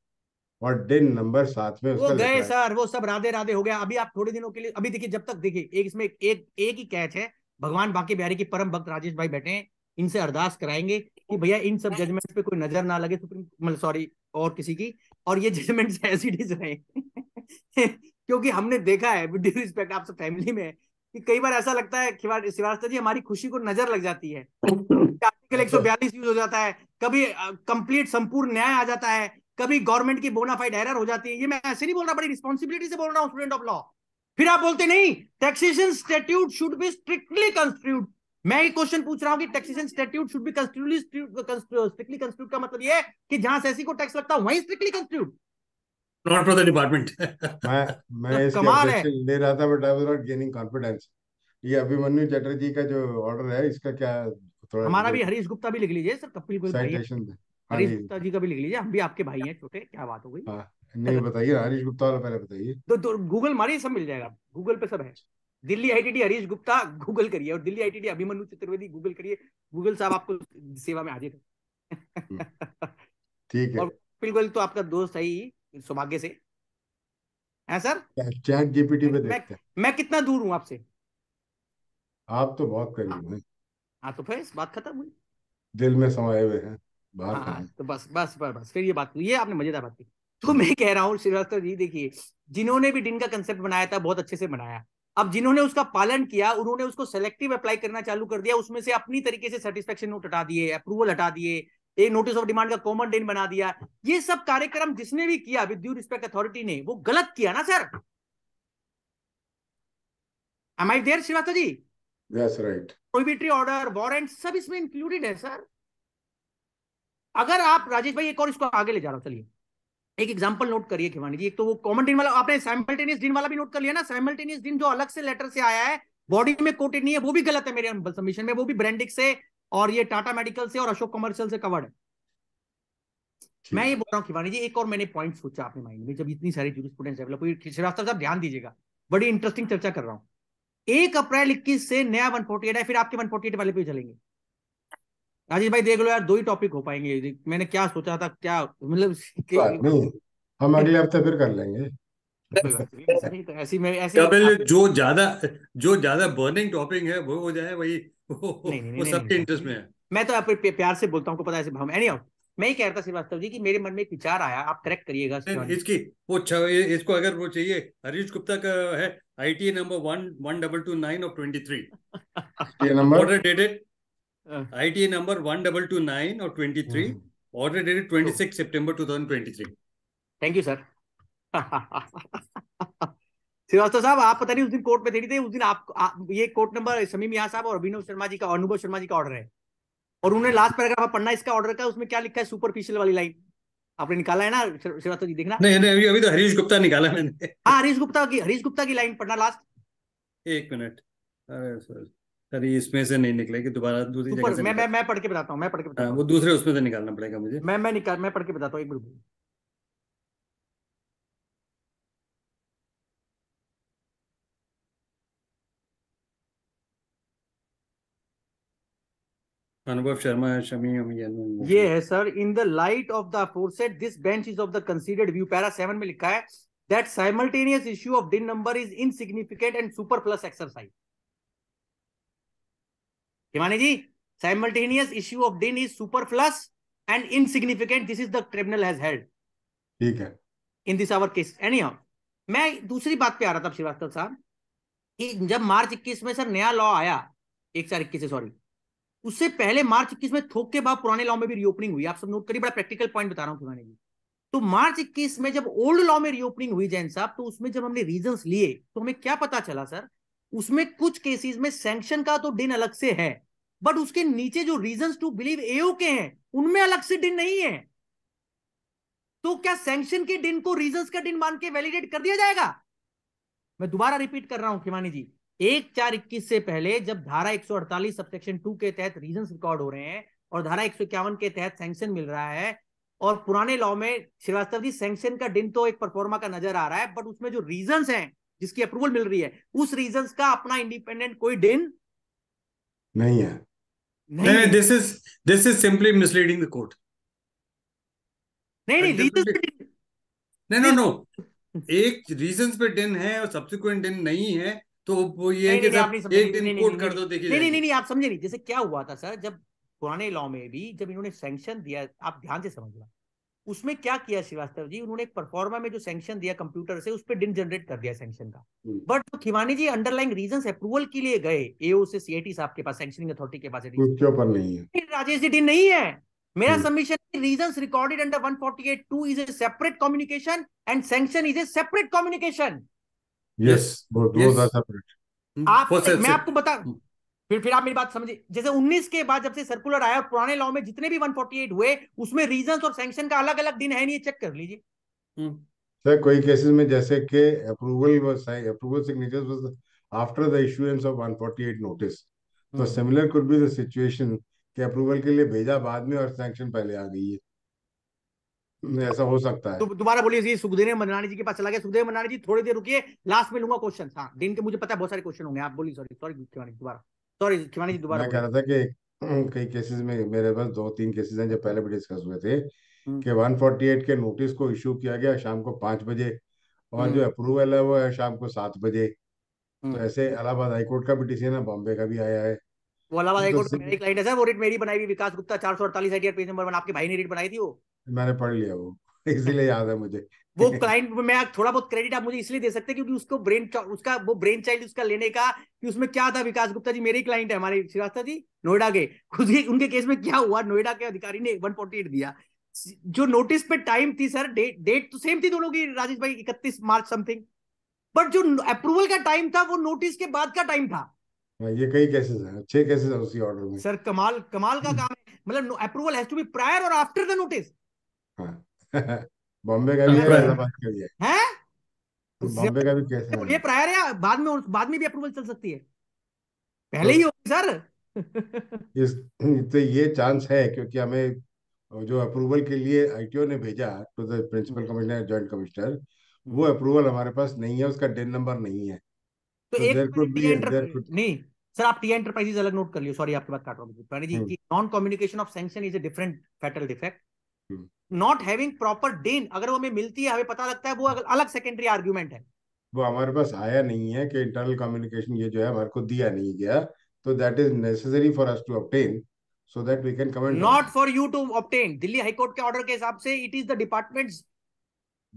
और दिन नंबर सात में वो गए
सर वो सब राधे राधे हो गया अभी आप थोड़े दिनों के लिए अभी देखिए जब तक देखिए एक इसमें एक एक ही कैच है भगवान बाकी बिहारी के परम भक्त राजेश भाई बैठे हैं इनसे अरदास कराएंगे कि भैया इन सब जजमेंट्स पे कोई नजर ना लगे सुप्रीम मतलब सॉरी और किसी की और ये जजमेंट्स एसिड *laughs* रहे क्योंकि हमने देखा है ड्यू रिस्पेक्ट आप सब फैमिली में कि कई बार ऐसा लगता है श्रीवास्तव जी हमारी खुशी को नजर लग जाती है *laughs* आर्टिकल 142 अच्छा। यूज हो जाता है कभी कंप्लीट संपूर्ण न्याय आ जाता है कभी गवर्नमेंट की बोनाफाइड एरर हो जाती है ये मैं ऐसे नहीं बोल रहा बड़ी रिस्पॉन्सिबिलिटी से बोल रहा हूँ स्टूडेंट ऑफ लॉ फिर आप बोलते नहीं taxation statute should be strictly construed मैं ये क्वेश्चन पूछ रहा हूँ कि taxation statute should be strictly construed का मतलब ये कि जहां सेसी को टैक्स लगता है वहीं strictly construed
not for the department मैं मैं इसके ऑब्जेक्शन ले रहा था but I was not gaining confidence ये अभिमन्यु चटर्जी का जो ऑर्डर है इसका क्या थोड़ा हमारा भी हरीश
गुप्ता भी लिख लीजिए सर कपिल गोयल भाई हाँ हरीश गुप्ता जी का भी लिख लीजिए हम भी आपके भाई हैं छोटे क्या बात हो गई हाँ,
नहीं बताइए हरीश गुप्ता वाला पहले बताइए
तो, तो गूगल मारिए सब मिल जाएगा गूगल पे सब है दिल्ली आईटीटी हरीश गुप्ता गूगल करिए और दिल्ली आईटीटी अभिमन्यु चतुर्वेदी गूगल करिए गूगल साहब आपको सेवा में आ जाएगा
हम्म। ठीक है और
कपिल गोयल तो आपका दोस्त है ही सौभाग्य से है सर
चैट जीपीटी पे देखते हैं
मैं कितना दूर हूं आपसे
आप तो बहुत करीब हाँ। हैं
हाँ तो फिर बात खत्म हुई
दिल में समाये हुए हैं बाहर हाँ, हाँ
तो बस बस बस बस फिर ये बात ये आपने मजेदार बात की तो मैं कह रहा हूँ श्रीवास्तव जी देखिए जिन्होंने भी डिन का कंसेप्ट बनाया था बहुत अच्छे से बनाया अब जिन्होंने उसका पालन किया उन्होंने उसको सेलेक्टिव अप्लाई करना चालू कर दिया उसमें से अपनी तरीके से सेटिस्फेक्शन नोट हटा दिए अप्रूवल हटा दिए एक नोटिस ऑफ डिमांड का कॉमन डेन बना दिया ये सब कार्यक्रम जिसने भी किया विद ड्यू रिस्पेक्ट अथॉरिटी ने वो गलत किया ना sir am I there Srivastava ji yes right prohibitory order warrant सब इसमें इंक्लूडेड है सर अगर आप राजेश भाई एक और इसको आगे ले जा रहा हूं चलिए एक एग्जांपल नोट करिए खिवानी जी एक तो वो कॉमन डिन वाला आपने साइमल्टेनियस डिन वाला भी नोट कर लिया ना साइमल्टेनियस डिन जो अलग से लेटर से आया है बॉडी में कोटेड नहीं है वो भी गलत है मेरे सबमिशन में वो भी ब्रांडिक से और ये टाटा मेडिकल से और अशोक कमर्शियल से कवर्ड है मैं ये बोल रहा हूँ खिवानी जी एक और मैंने पॉइंट सोचा आपने माइंड में जब इतनी सारी जूरिस्प्रूडेंस डेवलप हुई श्रीवास्तव साहब ध्यान दीजिएगा बड़ी इंटरेस्टिंग चर्चा कर रहा हूँ एक अप्रैल इक्कीस से नया वन फोर्टी एट है फिर आपके वन फोर्टी एट वाले पे चलेंगे राजेश भाई देख लो यार दो ही टॉपिक हो पाएंगे मैंने क्या सोचा था क्या मतलब
हम अगले हफ्ते फिर कर लेंगे
ऐसी में ऐसी जो
ज्यादा जो ज्यादा बर्निंग टॉपिक है वो हो
जाए वही नहीं, नहीं, *laughs* वो सबके इंटरेस्ट में है मैं तो आप प्यार से बोलता हूँ पता है हम एनी मैं ही कह रहा था श्रीवास्तव जी कि मेरे मन में एक विचार आया आप करेक्ट करिएगा इसकी वो इसको अगर वो
चाहिए हरीश गुप्ता का है IT number one one double two nine of twenty three order dated IT number one double two nine और twenty three order dated twenty six September two thousand twenty three thank you sir
Srivastava साहब आप पता नहीं उस दिन court में थे उस दिन आप, ये कोर्ट नंबर समीम यहाँ साहब और अभिनव शर्मा जी का अनुभव शर्मा जी का ऑर्डर है और उन्होंने लास्ट पैराग्राफ पढ़ना इसका ऑर्डर का उसमें क्या लिखा है सुपरफिशियल वाली लाइन आपने निकाला है ना श्रीवास्तव जी देखना नहीं नहीं अभी अभी तो हरीश गुप्ता निकाला मैंने हाँ हरीश गुप्ता की हरीश गुप्ता की लाइन पढ़ना लास्ट
एक मिनट अरे सर इसमें से नहीं निकलेगी दोबारा दूसरी जगह से मैं मैं
मैं पढ़ के बताता हूँ मैं पढ़ के हाँ,
बताता हूँ वो दूसरे उसमें से निकालना पड़ेगा मुझे
मैं मैं निकाल मैं पढ़ के बताता हूँ एक minute
Anubhav Sharma, Shami Amiyan. ये है
sir in the light of the aforesaid this bench is of the considered view para 7 में लिखा है that simultaneous issue of DIN number is insignificant and super plus exercise Himani ji simultaneous issue of DIN is super plus and insignificant this is the tribunal has held ठीक है in this our case anyhow मैं दूसरी बात पे आ रहा था श्रीवास्तव साहब कि जब मार्च 21 में सर नया लॉ आया एक चार इक्कीस सॉरी उससे पहले मार्च इक्कीस में थोक के बाद पुराने लॉ में भी रीओपनिंग हुई आप सब नोट करिए बड़ा प्रैक्टिकल पॉइंट बता रहा हूँ पुराने जी तो मार्च इक्कीस में जब ओल्ड लॉ में रीओपनिंग हुई जैन साहब तो उसमें जब हमने रीजन लिए तो हमें क्या पता चला सर उसमें कुछ केसेस में सैंक्शन का तो डिन अलग से है बट उसके नीचे जो रीजन टू बिलीव एओ के हैं उनमें अलग से डिन नहीं है तो क्या सैंक्शन के डिन को रीजन का डिन मान के वैलिडेट कर दिया जाएगा मैं दोबारा रिपीट कर रहा हूं खिमानी जी एक चार इक्कीस से पहले जब धारा एक सौ अड़तालीस सबसेक्शन टू के तहत रीजन रिकॉर्ड हो रहे हैं और धारा एक सौ इक्यावन के तहत सैंक्शन मिल रहा है और पुराने लॉ में श्रीवास्तव जी सैंक्शन का दिन तो एक परफॉर्मा का नजर आ रहा है बट उसमें जो रीजन है जिसकी अप्रूवल मिल रही है उस रीजन का अपना इंडिपेंडेंट कोई दिन
नहीं है नहीं this is this is simply misleading the court नहीं नहीं
रीजन
नहीं नो नो एक रीजन पे दिन है और सब्सिक्वेंट दिन नहीं है तो वो ये नहीं, नहीं, नहीं, एक दिन कोट कर दो देखिए नहीं नहीं
नहीं आप समझे नहीं जैसे क्या हुआ था सर जब पुराने लॉ में भी जब इन्होंने सैंक्शन दिया आप ध्यान से समझना उसमें क्या किया श्रीवास्तव जी उन्होंने एक परफॉर्मा में जो सैंक्शन दिया कंप्यूटर से उस पर डिन जनरेट कर दिया सैंक्शन का हम्म। बट तो Khiwani ji underline reason approval के लिए गए एओ से सीएटी साहब के पास सैंक्शनिंग अथॉरिटी के पास
उसके ऊपर नहीं है
राजेश जी डिन नहीं है मेरा submission reason recorded under one forty eight two is a separate communication and sanction is a separate communication
yes yes,
yes.
Hmm. आप मैं आपको बता hmm. फिर फिर आप मेरी बात समझिए जैसे 19 के बाद जब से सर्कुलर आया पुराने लॉ में जितने भी 148 हुए उसमें रीजंस और सैंक्शन का अलग अलग दिन है नहीं चेक कर लीजिए
सर कोई केसेस में जैसे के approval approval signatures was after the issuance of 148 notice तो similar could be the situation के अप्रूवल के लिए भेजा बाद में और सैंक्शन पहले आ गई है ऐसा हो सकता है
दोबारा बोलिए जी सुखदेव मनरानी जी के पास चला गया सुखदेव मनरानी जी थोड़ी देर रुकिए लास्ट में लूंगा क्वेश्चन हाँ दिन के मुझे पता है बहुत सारे क्वेश्चन होंगे आप बोलिए सॉरी सॉरी खिवानी दोबारा सॉरी खिवानी जी दोबारा कह रहा था
कि कई केसेस में मेरे पास दो तीन केसेस हैं जो पहले भी डिस्कस हुए थे हम्म। कि 148 के नोटिस को इशू किया गया शाम को पांच बजे और जो अप्रूवल हम्म। है वो है शाम को सात बजे तो हम्म। ऐसे इलाहाबाद हाईकोर्ट का भी डिसीजन है बॉम्बे का भी आया है
वो इलाहाबाद हाईकोर्ट तो मेरी क्लाइंट है सर वो रिट मेरी बनाई हुई विकास गुप्ता चार सौ अड़तालीस पेज नंबर वन आपके भाई ने रिट बनाई थी वो
मैंने पढ़ लिया वो *laughs* इसीलिए याद है मुझे वो क्लाइंट
मैं थोड़ा बहुत क्रेडिट आप मुझे इसलिए दे सकते क्योंकि उसको ब्रेन उसका वो ब्रेन चाइल्ड उसका लेने का कि उसमें क्या था विकास गुप्ता जी मेरे क्लाइंट है हमारे श्रीवास्तव जी नोएडा के खुद ही उनके केस में क्या हुआ नोएडा के अधिकारी ने वन दिया जो नोटिस पे टाइम थी सर डेट डेट तो सेम थी दोनों की राजेश भाई इकतीस मार्च समथिंग बट जो अप्रूवल का टाइम था वो नोटिस के बाद का टाइम था
हाँ, ये कई केसेस हैं
छह केसेस हैं उसी ऑर्डर में सर कमाल कमाल का हम्म। काम है मतलब approval has to be prior और आफ्टर द नोटिस हाँ। *laughs* बॉम्बे का भी हैदराबाद का भी है हैं तो
बॉम्बे का भी केस है ये
प्रायर या बाद में बाद में भी अप्रूवल चल सकती है पहले ही तो- होगी सर
*laughs* इस तो ये चांस है क्योंकि हमें जो अप्रूवल के लिए आईटीओ ने भेजा to the principal commissioner joint commissioner वो अप्रूवल हमारे पास
नहीं है उसका डेन नंबर नहीं है
तो, तो एक
could be, could... नहीं सर आप टी एंटरप्राइजेज अलग नोट कर लियो सॉरी आपके बात काट रहा हूँ non communication of sanction is a different fatal defect not having proper DIN अगर वो हमें मिलती है हमें पता लगता है वो अलग सेकेंडरी आर्ग्यूमेंट है
वो हमारे पास आया नहीं है कि इंटरनल कम्युनिकेशन ये जो है हमारे को दिया नहीं गया तो that is necessary for us to obtain so that we can comment not
for you to obtain Delhi high court के ऑर्डर के हिसाब से it is the department's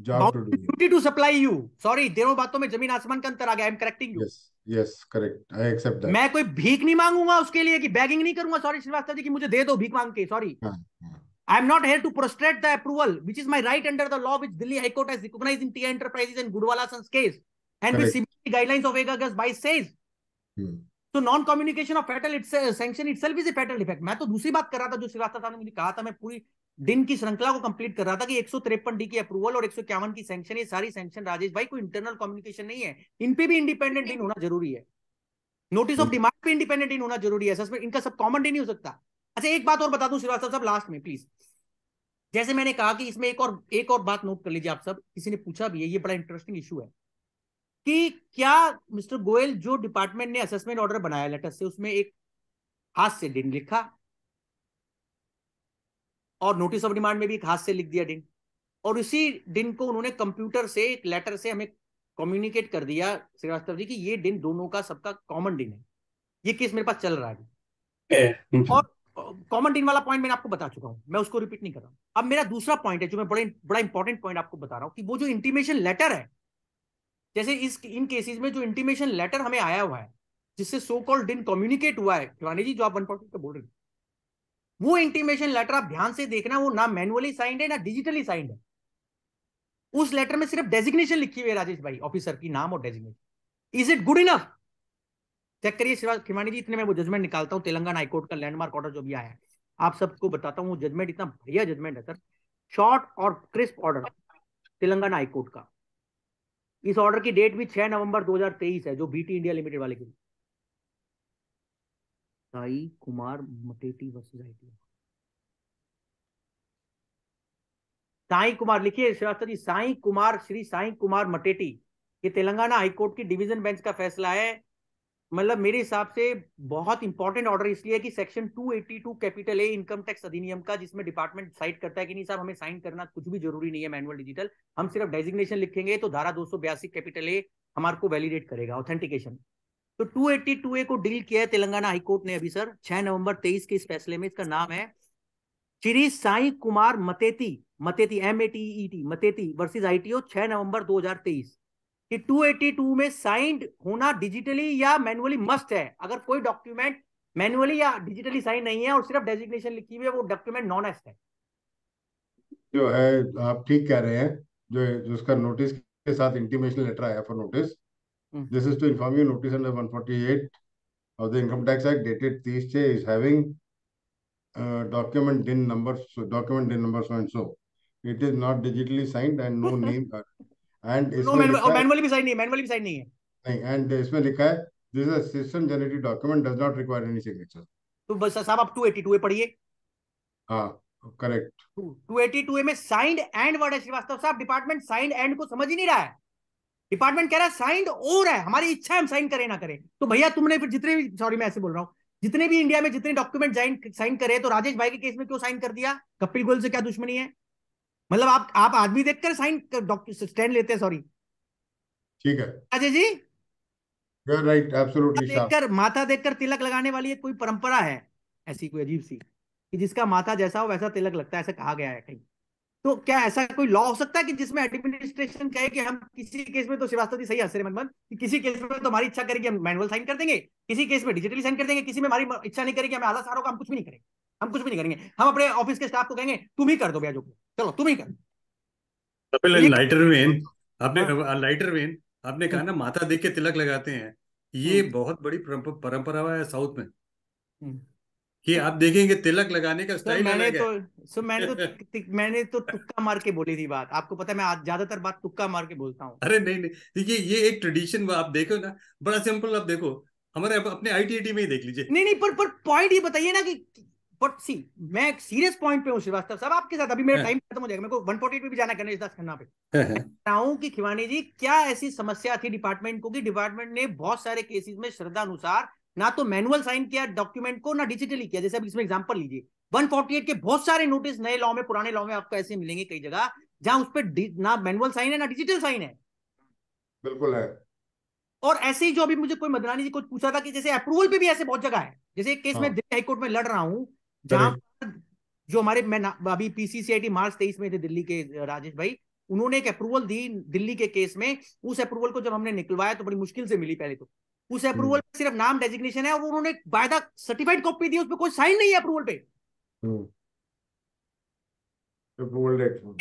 job to do duty to supply you sorry दोनों बातों में जमीन आसमान का अंतर आ गया I am correcting you yes
yes correct I accept
that मैं कोई भीख नहीं मांगूंगा उसके लिए कि बैगिंग नहीं करूंगा सॉरी श्रीवास्तव जी कि मुझे दे दो भीख मांग के सॉरी हाँ, हाँ। I am not here to prostrate the approval, which is my right under the law, which Delhi High Court has recognized in TI Enterprises and Gurwala Sons case, and right. with CBI guidelines of Vega Gas by says. Hmm. तो non communication of fatal it's sanction itself is a fatal effect मैं तो दूसरी बात कर रहा था जो श्रीवास्तव ने मुझे कहा था मैं पूरी दिन की श्रृंखला को कंप्लीट कर रहा था कि एक डी की अप्रूवल और एक की सैंक्शन ये सारी सैक्शन राजेश भाई को इंटरनल कम्युनिकेशन नहीं है इन पे भी इंडिपेंडेंट इन होना जरूरी है नोटिस ऑफ डिमांड पे इंडिपेंडेंट इन होना जरूरी है असेसमेंट इनका सब कॉमन नहीं हो सकता अच्छा एक बात और बता दू श्रीवास्तव साहब लास्ट में प्लीज जैसे मैंने कहा कि इसमें एक और एक और बात नोट कर लीजिए आप सब किसी ने पूछा भी है ये बड़ा इंटरेस्टिंग इशू है कि क्या मिस्टर गोयल जो डिपार्टमेंट ने असेसमेंट ऑर्डर बनाया लेटर से उसमें एक हाथ से डिंग लिखा और नोटिस ऑफ डिमांड में भी एक हाथ से लिख दिया डिंग और इसी डिन को उन्होंने कंप्यूटर से एक लेटर से हमें कम्युनिकेट कर दिया श्रीवास्तव जी की ये डिन दोनों का सबका कॉमन डिन है ये केस मेरे पास चल रहा है mm-hmm. और कॉमन टीन वाला पॉइंट मैंने आपको बता चुका हूं मैं उसको रिपीट नहीं कर रहा हूं अब मेरा दूसरा पॉइंट है जो मैं बड़े बड़ा इंपॉर्टेंट पॉइंट आपको बता रहा हूं कि वो जो इंटीमेशन लेटर है जैसे इस इन केसेस में जो इंटीमेशन लेटर हमें आया हुआ है जिससे सो कॉल्ड डिन कम्युनिकेट हुआ है शिवानी जी जो आप वन पॉइंट बोल रहे हैं वो इंटीमेशन लेटर आप ध्यान से देखना वो ना मैनुअली साइंड है ना डिजिटली साइंड है उस लेटर में सिर्फ डेजिग्नेशन लिखी हुई है राजेश भाई ऑफिसर की नाम और designation is it good enough check करिए शिवा खिमानी जी इतने में वो जजमेंट निकालता हूँ तेलंगाना हाईकोर्ट का लैंडमार्क ऑर्डर जो भी आया है आप सबको बताता हूँ वो जजमेंट इतना बढ़िया जजमेंट है सर शॉर्ट और क्रिस्प ऑर्डर तेलंगाना हाईकोर्ट का इस ऑर्डर की डेट भी छह नवंबर 2023 है जो बीटी इंडिया लिमिटेड वाले के लिए साई कुमार मटेटी वर्सेस आईटी साई कुमार लिखिए श्रीवास्तव जी साई कुमार श्री साई कुमार मटेटी ये तेलंगाना हाईकोर्ट की डिवीजन बेंच का फैसला है मतलब मेरे हिसाब से बहुत इंपॉर्टेंट ऑर्डर इसलिए कि section 282 capital A income tax अधिनियम का जिसमें डिपार्टमेंट साइड करता है कि नहीं साहब हमें साइन करना कुछ भी जरूरी नहीं है मैनुअल डिजिटल हम सिर्फ डेजिग्नेशन लिखेंगे तो धारा दो कैपिटल ए हमारे को वैलिडेट करेगा ऑथेंटिकेशन तो टू ए को डील किया है तेलंगाना हाईकोर्ट ने अभी सर छह नवंबर तेईस के इस फैसले में इसका नाम है Shri Sai Kumar Matety Matety M A T E T Matety versus O छह नवंबर तेईस कि 282 में साइंड होना डिजिटली या मैनुअली मस्ट है अगर कोई डॉक्यूमेंट मैनुअली या डिजिटली साइन नहीं है और सिर्फ डेजिग्नेशन लिखी हुई है वो डॉक्यूमेंट नॉन एस्ट है
जो है आप ठीक कह रहे हैं जो जिसका नोटिस के साथ इंटीमेशन लेटर आया for notice this is to inform you notice under 148 of the income tax act dated 30 day is having uh, document din number so document din number so and so it is not digitally signed and *laughs* and इसमें लिखा है this is system generated document does not require any signature
तो बस साहब आप 282 ए पढ़िए
हां correct
282 ए में साइंड एंड वर्ड है श्रीवास्तव साहब डिपार्टमेंट साइंड एंड को समझ ही नहीं रहा है डिपार्टमेंट कह रहा है साइंड और है हमारी इच्छा है हम साइन करें ना करें तो भैया तुमने फिर जितने भी सॉरी मैं ऐसे बोल रहा हूँ जितने भी इंडिया में जितने डॉक्यूमेंट साइन करे तो राजेश भाई के केस में क्यों साइन कर दिया कपिल गोयल से क्या दुश्मनी है मतलब आप आप आदमी देखकर साइन डॉक्टर स्टैंड लेते हैं सॉरी ठीक है अजय जी
राइट एब्सोल्युटली देखकर
माथा देखकर तिलक लगाने वाली एक कोई परंपरा है ऐसी कोई अजीब सी कि जिसका माथा जैसा हो वैसा तिलक लगता है ऐसा कहा गया है कहीं तो क्या ऐसा कोई लॉ हो सकता है कि जिसमें एडमिनिस्ट्रेशन कहे कि हम किसी केस में तो श्रीवास्तव जी सही आश्चर्य मन कि किसी केस में तो हमारी इच्छा करेगी हम मैनुअल साइन कर देंगे किसी केस में डिजिटली साइन कर देंगे किसी में हमारी इच्छा नहीं करेगी हमें आधा सारों का होगा हम कुछ भी नहीं करेंगे हम कुछ भी नहीं करेंगे हम अपने ऑफिस के स्टाफ को कहेंगे तुम ही कर दो भैया जो चलो तुम ही करो
लाइटर वेन आपने लाइटर हाँ। वेन आपने कहा ना माथा देख के तिलक लगाते हैं ये हम्म। बहुत बड़ी परंपरा है साउथ में
हम्म।
कि आप देखेंगे तिलक लगाने का स्टाइल तो, मैंने तो
सो मैंने तो मैंने तो तुक्का मार के बोली थी बात आपको पता है मैं ज्यादातर बात तुक्का मार के बोलता हूँ अरे नहीं नहीं देखिए
ये एक ट्रेडिशन आप देखो ना बड़ा सिंपल आप देखो हमारे अपने आईटीआईटी में ही देख लीजिए नहीं नहीं
पर पर पॉइंट ये बताइए ना कि बट सी मैं एक सीरियस पॉइंट पे हूँ श्रीवास्तव साहब आपके साथ अभी मेरा टाइम हाँ। खत्म हो जाएगा मेरे को 148 पे भी जाना गणेश दास खन्ना पे हाँ, हाँ। हूँ कि खिवानी जी क्या ऐसी समस्या थी डिपार्टमेंट को कि डिपार्टमेंट ने बहुत सारे केसेस में श्रद्धा अनुसार ना तो मैनुअल साइन किया डॉक्यूमेंट को ना डिजिटली किया जैसे अब इसमें एग्जाम्पल लीजिए 148 के बहुत सारे नोटिस नए लॉ में पुराने लॉ में आपको ऐसे मिलेंगे कई जगह जहां उस पर ना मैनुअल साइन है ना डिजिटल साइन है बिल्कुल है और ऐसे ही जो अभी मुझे कोई मदरानी जी कुछ पूछा था कि जैसे अप्रूवल पे भी ऐसे बहुत जगह है जैसे एक केस हाँ। में दिल्ली हाईकोर्ट में लड़ रहा हूँ जहां जो हमारे मैं अभी पीसीसीआईटी मार्च तेईस में थे दिल्ली के राजेश भाई उन्होंने एक अप्रूवल दी दिल्ली के केस में उस अप्रूवल को जब हमने निकलवाया तो बड़ी मुश्किल से मिली पहले तो उस अप्रूवल हम्म। में सिर्फ नाम डेजिग्नेशन है और उन्होंने वायदा सर्टिफाइड कॉपी दी उसमें कोई साइन नहीं है अप्रूवल पे हम्म।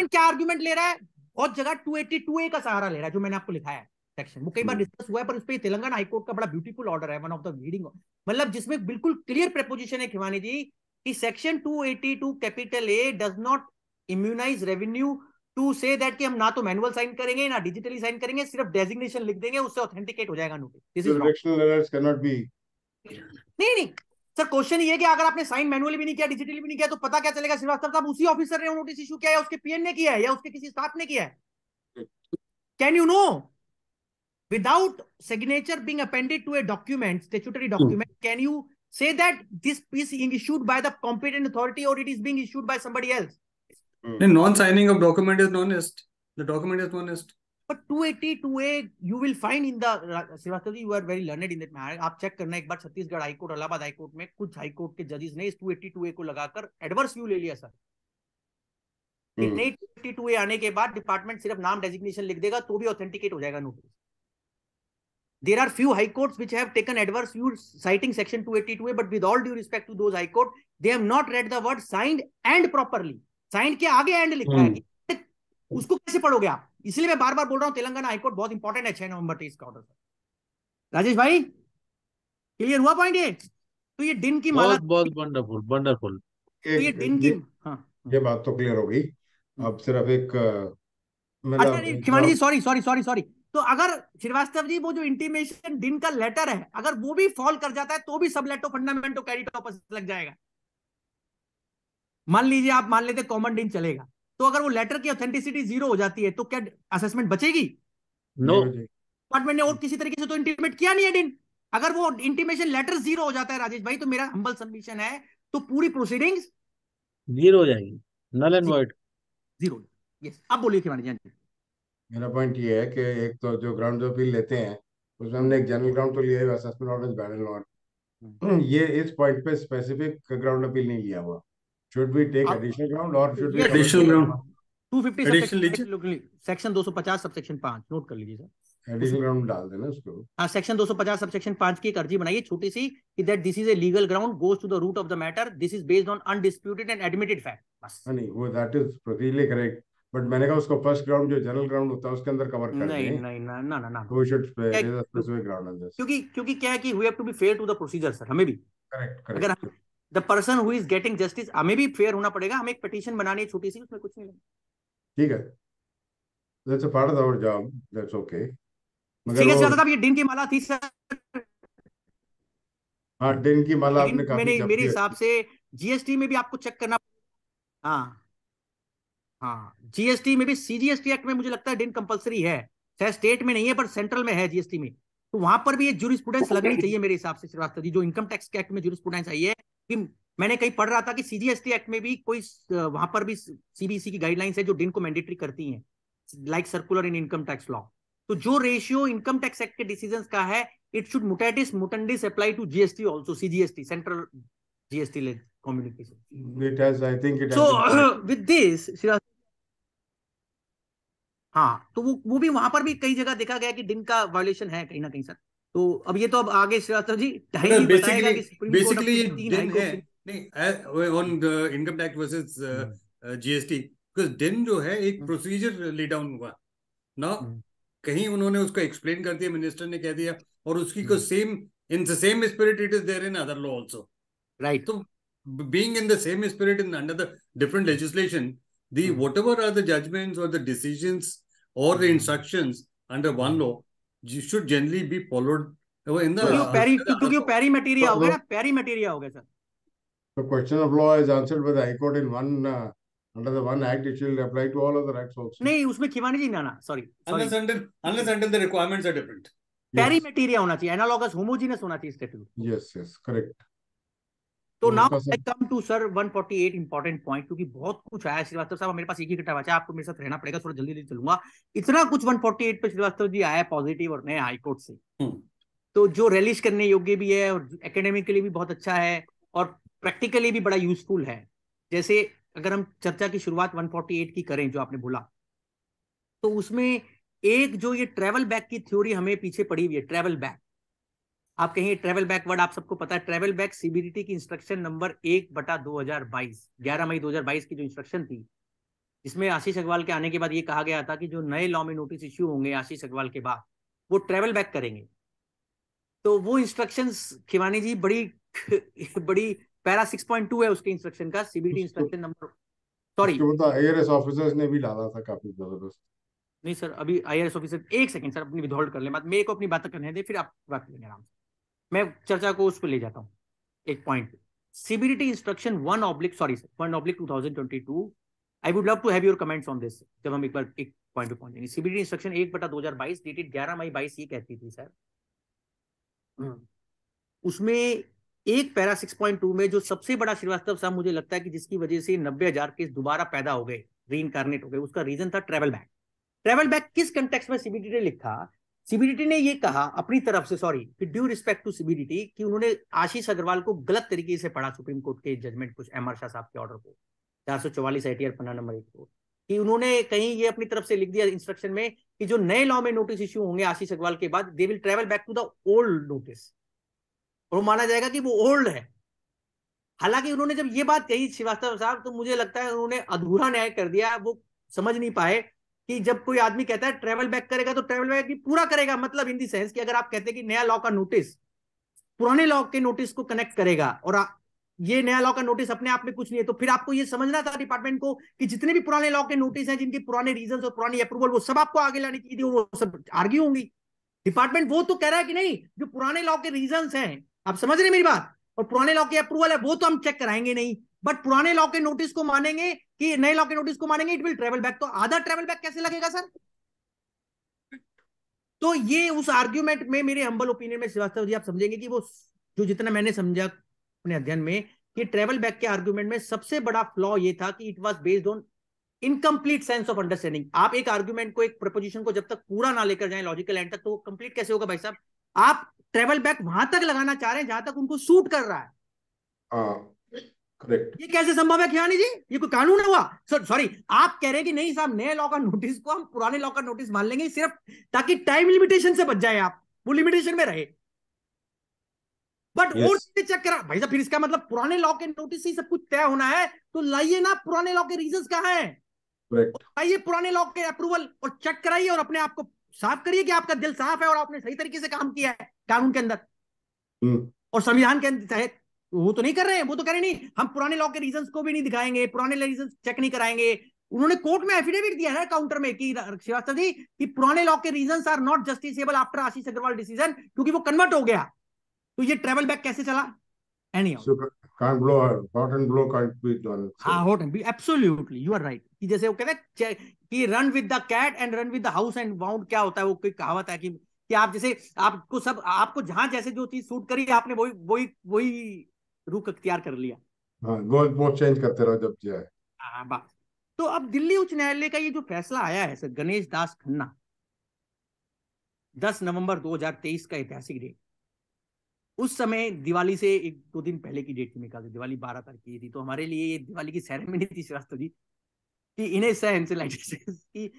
क्या आर्ग्यूमेंट ले रहा है बहुत जगह टू एट्टी टू ए का सहारा ले रहा है जो मैंने आपको लिखाया है सेक्शन वो कई बार डिस्कस हम्म। हुआ है पर उस पर तेलंगाना हाईकोर्ट का बड़ा ब्यूटीफुल ऑर्डर है वन ऑफ द लीडिंग मतलब जिसमें बिल्कुल क्लियर प्रपोजिशन है खिवानी जी कि section 282 capital A does not immunize revenue to say that कि हम ना तो मैनुअल साइन करेंगे ना डिजिटली साइन करेंगे सिर्फ डेजिग्नेशन लिख देंगे उससे ऑथेंटिकेट हो जाएगा नोटिस नहीं नहीं सर क्वेश्चन ये कि अगर आपने साइन मैनुअली भी नहीं किया डिजिटली भी नहीं किया तो पता क्या चलेगा श्रीवास्तव साहब उसी ऑफिसर ने नोटिस इशू किया है उसके पीएन ने किया है या उसके किसी स्टाफ ने किया है can you know without signature being appended to a document statutory document can you say that this is issued by the competent authority or it is being issued by somebody else.
Mm. Non-signing of document is non-ist. The document is non-ist.
But 282A, you will find in the Srivastava you are very learned in that matter. आप check करना एक बार Chhattisgarh high court Allahabad high court में कुछ high court के जजेस ने इस 280, 2A को लगाकर एडवर्स व्यू ले लिया सर इतने 280, 2A आने के बाद डिपार्टमेंट सिर्फ नाम डेजिग्नेशन लिख देगा तो भी ऑथेंटिकेट हो जाएगा notice there are few high courts which have taken adverse view citing section 282a but with all due respect to those high court they have not read the word signed and properly signed ke aage and likha hmm. है उसको कैसे पढ़ोगे आप इसलिए मैं बार बार बोल रहा हूँ तेलंगाना हाईकोर्ट बहुत इंपॉर्टेंट है छह नवंबर तेईस का ऑर्डर राजेश भाई क्लियर हुआ पॉइंट ये तो ये
दिन की माला बहुत वंडरफुल वंडरफुल
तो ये दिन की हाँ
ये बात तो क्लियर हो गई अब सिर्फ एक अच्छा Khimani ji
sorry sorry sorry sorry तो अगर श्रीवास्तव जी वो जो इंटीमेशन दिन का लेटर है अगर वो भी फॉल कर जाता है तो भी सब लेटो फंडामेंटो कैरिट ऑपस लग जाएगा मान लीजिए आप मान लेते कॉमन डिन चलेगा तो अगर वो लेटर की ऑथेंटिसिटी जीरो हो जाती है तो क्या असेसमेंट बचेगी नो डिपार्टमेंट ने और किसी तरीके से तो इंटीमेट किया नहीं है डिन अगर वो इंटीमेशन लेटर जीरो हो जाता है राजेश भाई तो मेरा हम्बल सबमिशन है तो पूरी प्रोसीडिंग
जीरो हो जाएगी null and void
zero yes अब बोलिए खिमानी जान हाँ जी मेरा पॉइंट ये है कि एक तो जो ग्राउंड जो फील लेते हैं उसमें हमने एक जनरल ग्राउंड तो लिया है असेसमेंट ऑर्डर ये इस पॉइंट पे स्पेसिफिक ग्राउंड अपील नहीं लिया हुआ should be take additional ground और should be additional ground
250 section 250 subsection 5 note कर लीजिए सर एडिशनल ग्राउंड
डाल देना उसको
हां सेक्शन 250 सबसेक्शन 5 की एक अर्जी बनाइए छोटी सी कि that this is a legal ground goes to the root of the matter this is based on undisputed and admitted fact
बस हाँ, नहीं वो that is procedurally correct but मैंने कहा उसको फर्स्ट ग्राउंड जो जनरल ग्राउंड होता है उसके अंदर कवर कर नहीं नहीं
ना ना ना ना we
should play a specific ground on this
क्योंकि क्योंकि क्या है कि we have to be fair to the procedure sir हमें भी करेक्ट करेक्ट अगर the person who is getting justice हमें भी फेयर होना पड़ेगा हमें एक पिटीशन बनानी है छोटी सी उसमें कुछ नहीं
ठीक है that's a part of our job that's okay मगर ठीक है सर
ये दिन की माला थी सर
हां दिन की माला आपने काफी मेरे हिसाब
से जीएसटी में भी आपको चेक करना हां हाँ जीएसटी में भी सीजीएसटी एक्ट में मुझे लगता है डिन कंपलसरी है चाहे स्टेट में नहीं है पर सेंट्रल में है जीएसटी में तो वहां पर भी ये जूरिस्प्रूडेंस लगनी चाहिए मेरे हिसाब से श्रीवास्तव जी जो इनकम टैक्स के एक्ट में जूरिस्प्रूडेंस आई है कि मैंने कहीं पढ़ रहा था कि सीजीएसटी एक्ट में भी कोई वहां पर भी सीबीसी की गाइडलाइंस है जो डिन को मैंडेटरी करती है like circular in income tax law तो जो रेशियो इनकम टैक्स एक्ट के डिसीजन का है it should mutatis mutandis apply to GST also CGST central GST communication.
It has, I think it. So uh,
*coughs* with हाँ तो वो वो भी वहां पर भी कई जगह देखा गया कि दिन का वायोलेशन है कहीं ना कहीं सर तो अब ये तो अब आगे श्रीवास्तव जी बेसिकली बेसिकली ये दिन है
नहीं on income tax versus GST because दिन जो है एक प्रोसीजर ले डाउन हुआ ना hmm. कहीं उन्होंने उसको एक्सप्लेन कर दिया मिनिस्टर ने कह दिया और उसकी hmm. को same in the same spirit it is there in other law also right तो being in the same spirit in under the different legislation the mm. whatever are the judgments or the decisions or the instructions under one law
should generally be followed in the you parry
to give peri materia ho gaya parry materia hoga sir
the question of law is answered by the high court in one uh, under the one act it will apply to all other acts also
nahi usme khimane ji nana sorry unless until unless until the requirements are different peri materia hona chahiye analogous homogeneous hona chahiye statute yes yes correct तो now I come to sir 148 important point क्योंकि बहुत कुछ आया श्रीवास्तव साहब मेरे पास एक ही घंटा बचा आपको मेरे साथ रहना पड़ेगा थोड़ा जल्दी जल्दी चलूंगा इतना कुछ 148 पे श्रीवास्तव जी आया पॉजिटिव और नए हाईकोर्ट से हम्म। तो जो रिलीज करने योग्य भी है और एकेडमिकली भी बहुत अच्छा है और प्रैक्टिकली भी बड़ा यूजफुल है जैसे अगर हम चर्चा की शुरुआत 148 की करें जो आपने बोला तो उसमें एक जो ये ट्रेवल बैक की थ्योरी हमें पीछे पड़ी हुई है ट्रेवल बैक आप कहेंगे ट्रेवल बैक वर्ड आप सबको पता है ट्रेवल बैक सीबीडीटी की इंस्ट्रक्शन नंबर एक बटा दो हजार बाईस ग्यारह मई दो हजार बाईस की जो इंस्ट्रक्शन थी इसमें आशीष अग्रवाल के आने के बाद ये कहा गया था कि जो नए लॉ में नोटिस इश्यू होंगे आशीष अग्रवाल के बाद वो ट्रेवल बैक करेंगे तो वो इंस्ट्रक्शन खिवानी जी बड़ी *laughs* बड़ी पैरा सिक्स पॉइंट टू है उसके इंस्ट्रक्शन का CBT instruction number sorry IRS
officers ने भी डाला था काफी जबरदस्त
नहीं सर अभी आई ऑफिसर एक सेकंड सर अपनी विदहोल्ड कर ले मेरे को अपनी बात करने दे फिर आप बात करेंगे आराम से मैं चर्चा को उस पर ले जाता हूँ एक point CBDT instruction one oblique sorry one oblique two thousand twenty two I would love to have your comments on this जब हम एक बार एक पॉइंट पे पहुंचेंगे सीबीडी इंस्ट्रक्शन एक बटा दो हजार बाईस डेटेड ग्यारह मई बाईस ये कहती थी सर हम्म। उसमें एक पैरा सिक्स पॉइंट टू में जो सबसे बड़ा श्रीवास्तव साहब मुझे लगता है कि जिसकी वजह से नब्बे हजार केस दोबारा पैदा हो गए री हो गए उसका रीजन था ट्रेवल बैक ट्रेवल बैक किस कंटेक्स में सीबीडी ने लिखा सीबीडीटी ने ये कहा अपनी तरफ से सॉरी कि ड्यू रिस्पेक्ट टू सीबीडीटी कि उन्होंने आशीष अग्रवाल को गलत तरीके से पढ़ा सुप्रीम कोर्ट के जजमेंट कुछ एम आर शाह साहब के ऑर्डर को चार सौ चौवालीस आई टी आर पन्ना नंबर एक को कि उन्होंने कहीं ये अपनी तरफ से लिख दिया इंस्ट्रक्शन में कि जो नए लॉ में नोटिस इश्यू होंगे आशीष अग्रवाल के बाद they will travel back to the old notice और माना जाएगा कि वो ओल्ड है हालांकि उन्होंने जब ये बात कही श्रीवास्तव साहब तो मुझे लगता है उन्होंने अधूरा न्याय कर दिया वो समझ नहीं पाए कि जब कोई आदमी कहता है ट्रेवल बैक करेगा तो ट्रेवल बैक पूरा करेगा मतलब इन दी सेंस कि अगर आप कहते हैं कि नया लॉ का नोटिस पुराने लॉ के नोटिस को कनेक्ट करेगा और ये नया लॉ का नोटिस अपने आप में कुछ नहीं है तो फिर आपको ये समझना था डिपार्टमेंट को कि जितने भी पुराने लॉ के नोटिस हैं जिनके पुराने रीजन और पुरानी अप्रूवल वो सब आपको आगे लानी चाहिए वो सब आर्ग्यू होंगी डिपार्टमेंट वो तो कह रहा है कि नहीं जो पुराने लॉ के रीजन है आप समझ रहे मेरी बात और पुराने लॉ के अप्रूवल है वो तो हम चेक कराएंगे नहीं बट पुराने लॉ के नोटिस को मानेंगे कि नए लॉ के नोटिस को मानेंगे इट विल ट्रेवल बैक तो आधा ट्रेवल बैक कैसे लगेगा सर तो ये उस आर्ग्यूमेंट में मेरे हम्बल ओपिनियन में श्रीवास्तव जी आप समझेंगे कि वो जो जितना मैंने समझा अपने अध्ययन में कि ट्रेवल बैक के आर्ग्यूमेंट में सबसे बड़ा फ्लॉ ये था कि it was based on incomplete sense of understanding आप एक आर्ग्यूमेंट को एक प्रपोजिशन को जब तक पूरा ना लेकर जाए लॉजिकल एंड तक तो कंप्लीट कैसे होगा भाई साहब आप ट्रेवल बैक वहां तक लगाना चाह रहे हैं जहां तक उनको सूट कर रहा है हाँ। करेक्ट ये कैसे संभव है खियानी जी ये कोई कानून हुआ सॉरी आप कह रहे हैं कि नहीं साहब नए लॉ का नोटिस को हम पुराने लॉ का नोटिस मान लेंगे सिर्फ ताकि टाइम लिमिटेशन से बच जाए आप वो लिमिटेशन में रहे बट yes. और चेक करा भाई साहब फिर इसका मतलब पुराने लॉ के नोटिस से ही सब कुछ तय होना है तो लाइए ना पुराने लॉ के रीजन कहाँ है आइए पुराने लॉ के अप्रूवल और चेक कराइए और अपने आप को साफ करिए कि आपका दिल साफ है और आपने सही तरीके से काम किया है कानून के अंदर हम्म। और संविधान के तहत वो तो नहीं कर रहे हैं वो तो कह रहे नहीं हम पुराने लॉ के रीजन को भी नहीं दिखाएंगे पुराने रीजन चेक नहीं कराएंगे उन्होंने कोर्ट में एफिडेविट दिया है काउंटर में कि श्रीवास्तव जी कि पुराने लॉ के reason are not justiciable after Ashish Agarwal decision क्योंकि वो कन्वर्ट हो गया तो ये ट्रेवल बैक कैसे चला एब्सोल्युटली हाँ, कहावत है आपको जहां जैसे जो चीज सूट करी आपने वही वही वही रुख अख्तियार कर लिया
हाँ, चेंज करते रहो जब जाए
हाँ बात तो अब दिल्ली उच्च न्यायालय का ये जो फैसला आया है सर गणेश दास खन्ना 10 नवंबर 2023 का ऐतिहासिक डेट उस समय दिवाली से एक दो दिन पहले की डेट निकाल दी दिवाली बारह तारीख की थी तो हमारे लिए ये दिवाली की सेरेमनी थी श्रीवास्तव जी कि इन्हें सह एंसेलाइटिस की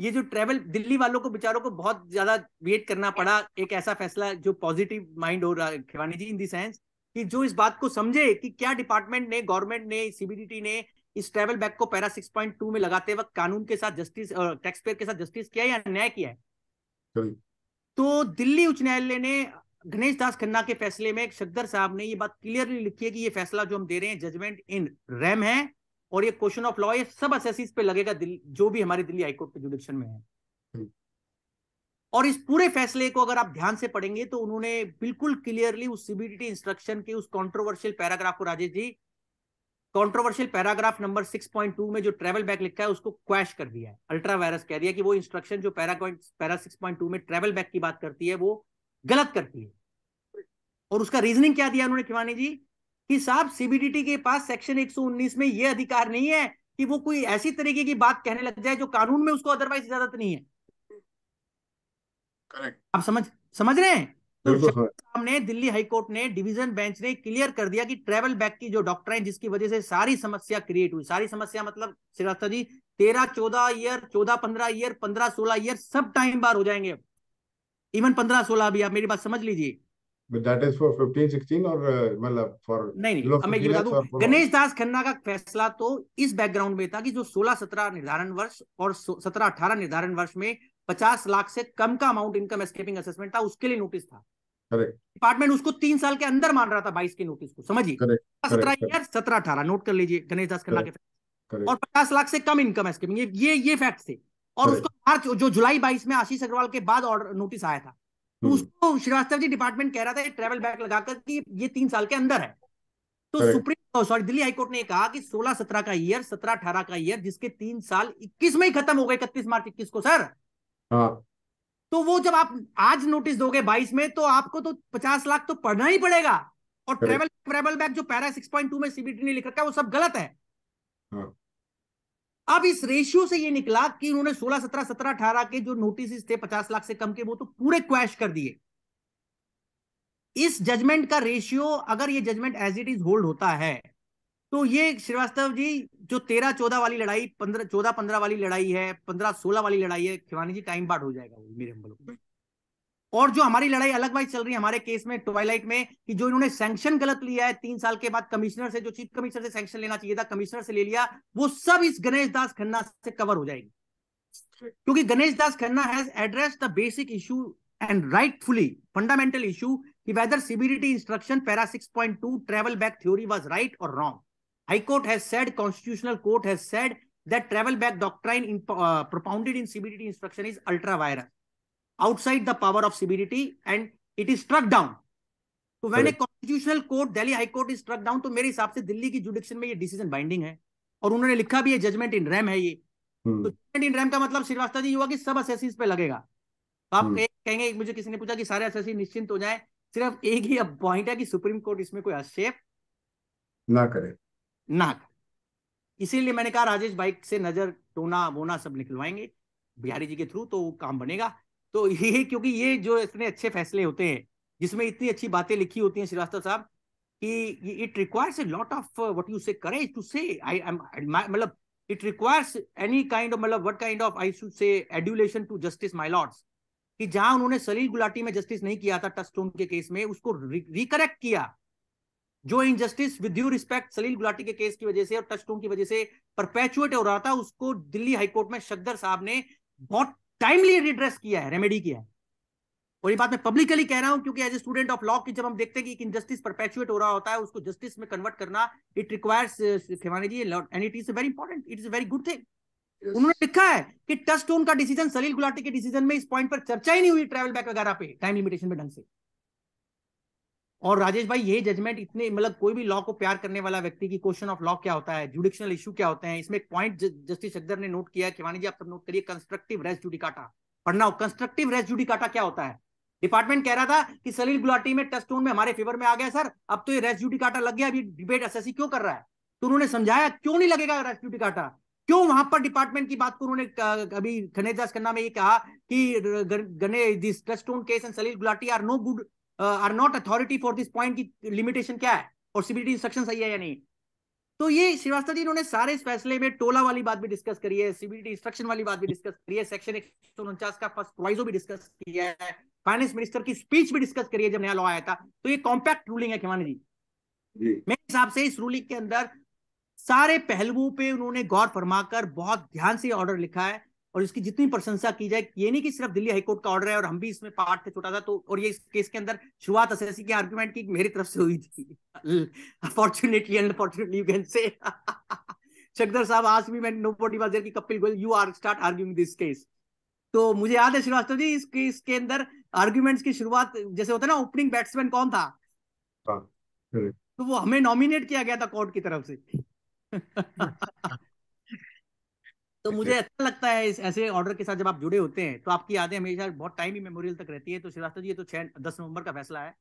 ये जो ट्रेवल दिल्ली वालों को बेचारों को बहुत ज्यादा वेट करना पड़ा एक ऐसा फैसला जो पॉजिटिव माइंड हो रहा है खेवानी जी इन दी सेंस कि जो इस बात को समझे कि क्या डिपार्टमेंट ने गवर्नमेंट ने सीबीडीटी ने इस ट्रेवल बैग को पैरा सिक्स टू में लगाते वक्त कानून के साथ जस्टिस टैक्स पेयर के साथ जस्टिस किया या न्याय किया है तो दिल्ली उच्च न्यायालय ने गणेश दास खन्ना के फैसले में शकदर साहब ने ये बात क्लियरली लिखी है कि ये फैसला जो हम दे रहे हैं जजमेंट इन रैम है और ये क्वेश्चन ऑफ लॉ ये सब असेसिस पे लगेगा जो भी हमारे दिल्ली हाईकोर्ट के जुडिक्शन में है और इस पूरे फैसले को अगर आप ध्यान से पढ़ेंगे तो उन्होंने बिल्कुल क्लियरली उस सीबीडीटी इंस्ट्रक्शन के उस कंट्रोवर्शियल पैराग्राफ को Rajesh ji controversial paragraph number 6.2 में जो ट्रेवल बैक लिखा है उसको क्वैश कर दिया है अल्ट्रा वायरस कह दिया कि वो इंस्ट्रक्शन जो पैरा पैरा सिक्स में ट्रेवल बैक की बात करती है वो गलत करती है और उसका रीजनिंग क्या दिया उन्होंने खिवानी जी कि साहब सीबीडीटी के पास सेक्शन एक में यह अधिकार नहीं है कि वो कोई ऐसी तरीके की बात कहने लग जाए जो कानून में उसको अदरवाइज इजाजत नहीं है करेक्ट आप समझ समझ रहे हैं
तो
दिल्ली हाई कोर्ट ने डिवीजन बेंच ने क्लियर कर दिया कि ट्रेवल बैक की जो डॉक्टर है जिसकी वजह से सारी समस्या क्रिएट हुई सारी समस्या मतलब श्रीवास्तव जी तेरह चौदह ईयर चौदह पंद्रह ईयर पंद्रह सोलह ईयर सब टाइम बार हो जाएंगे इवन पंद्रह सोलह भी आप मेरी बात समझ लीजिए गणेश दास खन्ना का फैसला तो इस बैकग्राउंड में था कि जो 16 17 निर्धारण वर्ष और 17 18 निर्धारण वर्ष में पचास लाख से कम का अमाउंट इनकम एस्केपिंग असेसमेंट था उसके लिए नोटिस था डिपार्टमेंट उसको तीन साल के अंदर मान रहा था बाईस के नोटिस को समझिए सत्रह ईयर सत्रह अठारह नोट कर लीजिए गणेश दास खन्ना के और पचास लाख से कम इनकम एस्केपिंग ये ये फैक्ट थे और उसको मार्च जो जुलाई बाईस में आशीष अग्रवाल के बाद ऑर्डर नोटिस आया था तो hmm। उसको श्रीवास्तव जी डिपार्टमेंट कह रहा था ट्रेवल बैग लगाकर कि ये तीन साल के अंदर है तो supreme sorry oh, Delhi high court ने कहा कि 16 17 का ईयर 17 18 का ईयर जिसके तीन साल 21 में ही खत्म हो गए इकतीस मार्च 21 को सर हाँ तो वो जब आप आज नोटिस दोगे बाईस में तो आपको तो पचास लाख तो पढ़ना ही पड़ेगा और ट्रेवल ट्रेवल बैग जो पैरा सिक्स पॉइंट टू में सीबीटी ने लिख रखा है वो सब गलत है हाँ। अब इस रेशियो से ये निकला कि उन्होंने 16, 17, 17, 18 के जो नोटिस थे 50 लाख से कम के वो तो पूरे क्वैश कर दिए इस जजमेंट का रेशियो अगर ये judgement as it is hold होता है तो ये श्रीवास्तव जी जो तेरह चौदह वाली लड़ाई पंद्रह चौदह पंद्रह वाली लड़ाई है पंद्रह सोलह वाली लड़ाई है खिवानी जी टाइम पार्ट हो जाएगा वो मेरे हम और जो हमारी लड़ाई अलग वाइज चल रही है हमारे केस में ट्वाइलाइट में कि जो इन्होंने सैंक्शन गलत लिया है तीन साल के बाद कमिश्नर से जो चीफ कमिश्नर से सैंक्शन लेना चाहिए था कमिश्नर से ले लिया वो सब इस गणेश दास खन्ना से कवर हो जाएगी क्योंकि Ganesh Das Khanna has address the basic issue and rightfully fundamental issue कि whether CBDT instruction para two travel back theory was right और wrong High Court has said, Constitutional Court has said that travel back doctrine in, uh, propounded in CBDT instruction is ultra virus, outside the power of CBDT, and it is struck down. तो when a constitutional court Delhi high court is struck down तो मेरे हिसाब से दिल्ली की जुडिक्शन में ये decision binding है और उन्होंने लिखा भी है जजमेंट इन रैम है ये हम्म। तो जजमेंट इन रैम का मतलब श्रीवास्तव जी हुआ कि सब असेसिस पे लगेगा तो आप एक हम्म। कहेंगे मुझे किसी ने पूछा कि सारे असेसिस निश्चिंत हो जाए सिर्फ एक ही अब पॉइंट है कि सुप्रीम कोर्ट इसमें कोई हस्तक्षेप ना करे ना कर इसीलिए मैंने कहा राजेश भाई से नजर टोना वोना सब निकलवाएंगे बिहारी जी के थ्रू तो काम बनेगा तो ये क्योंकि ये जो इतने अच्छे फैसले होते हैं जिसमें इतनी अच्छी बातें लिखी होती हैं श्रीवास्तव साहब कि it requires a lot of what you say courage to say I मतलब it requires any kind of मतलब what kind of I should say adulation to justice my lords कि जहां उन्होंने सलील गुलाटी में जस्टिस नहीं किया था टस्टोन के केस में उसको रिकरेक्ट किया जो injustice with due respect Salil Gulati के केस की वजह से और टच की वजह से परपैचुएट हो रहा था उसको दिल्ली हाईकोर्ट में शकदर साहब ने बहुत टाइमली रिड्रेस किया है रेमेडी किया है और ये बात मैं पब्लिकली कह रहा हूं क्योंकि as a student of law की जब हम देखते हैं कि इनजस्टिस परपैचुएट हो रहा होता है उसको जस्टिस में कन्वर्ट करना it requires Khewani ji and it is very important it is very good thing उन्होंने लिखा है कि टच का डिसीजन सलील गुलाटी के डिसीजन में इस पॉइंट पर चर्चा ही नहीं हुई ट्रैवल बैक वगैरह पे टाइम लिमिटेशन में ढंग से और राजेश भाई ये जजमेंट इतने मतलब कोई भी लॉ को प्यार करने वाला व्यक्ति की क्वेश्चन ऑफ लॉ क्या होता है जुडिशनल इशू क्या होते हैं इसमें एक पॉइंट जस्टिस अकदर ने नोट किया कि जी आप सब नोट करिए कंस्ट्रक्टिव रेस जुडिकाटा पढ़ना हो कंस्ट्रक्टिव रेस जुडिकाटा क्या होता है डिपार्टमेंट कह रहा था कि सलील गुलाटी में टेस्ट में हमारे फेवर में आ गया सर अब तो ये रेस जुडिकाटा लग गया अभी डिबेट एस क्यों कर रहा है तो उन्होंने समझाया क्यों नहीं लगेगा रेस जुडिकाटा क्यों वहां पर डिपार्टमेंट की बात को उन्होंने अभी खनेदास खन्ना में ये कहा कि गने this trust case and Salil Gulati are no good are not authority for this point की लिमिटेशन क्या है और सीबीटी इंस्ट्रक्शन सही है या नहीं तो ये श्रीवास्तव जी इन्होंने सारे इस फैसले में टोला वाली बात भी डिस्कस करी है सीबीटी इंस्ट्रक्शन वाली बात भी डिस्कस करी है सेक्शन एक सौ का फर्स्ट प्रोवाइजो भी डिस्कस किया है फाइनेंस मिनिस्टर की स्पीच भी डिस्कस करी है जब नया लॉ आया था तो ये कॉम्पैक्ट रूलिंग है खेवानी जी मेरे हिसाब से इस रूलिंग के अंदर सारे पहलुओं पे उन्होंने गौर फरमाकर बहुत ध्यान से ऑर्डर लिखा है और इसकी जितनी प्रशंसा की जाए ये नहीं कि सिर्फ दिल्ली हाईकोर्ट का ऑर्डर है और हम भी इसमें पार्ट थे छोटा सा तो और ये इस केस के अंदर शुरुआत असेसी की आर्ग्यूमेंट की मेरी तरफ से हुई थी unfortunately unfortunately you can say चकदर साहब आज भी मैंने बॉडी वाजर की Kapil Goyal you are start arguing this case तो मुझे याद है श्रीवास्तव जी इस केस के अंदर आर्ग्यूमेंट्स की शुरुआत जैसे होता है ना ओपनिंग बैट्समैन कौन था
हाँ, तो
वो हमें नॉमिनेट किया गया था कोर्ट की तरफ से *laughs* तो मुझे अच्छा लगता है इस ऐसे ऑर्डर के साथ जब आप जुड़े होते हैं तो आपकी यादें हमेशा बहुत टाइम ही मेमोरियल तक रहती है तो श्रीवास्तव जी ये तो छह दस नवंबर का फैसला है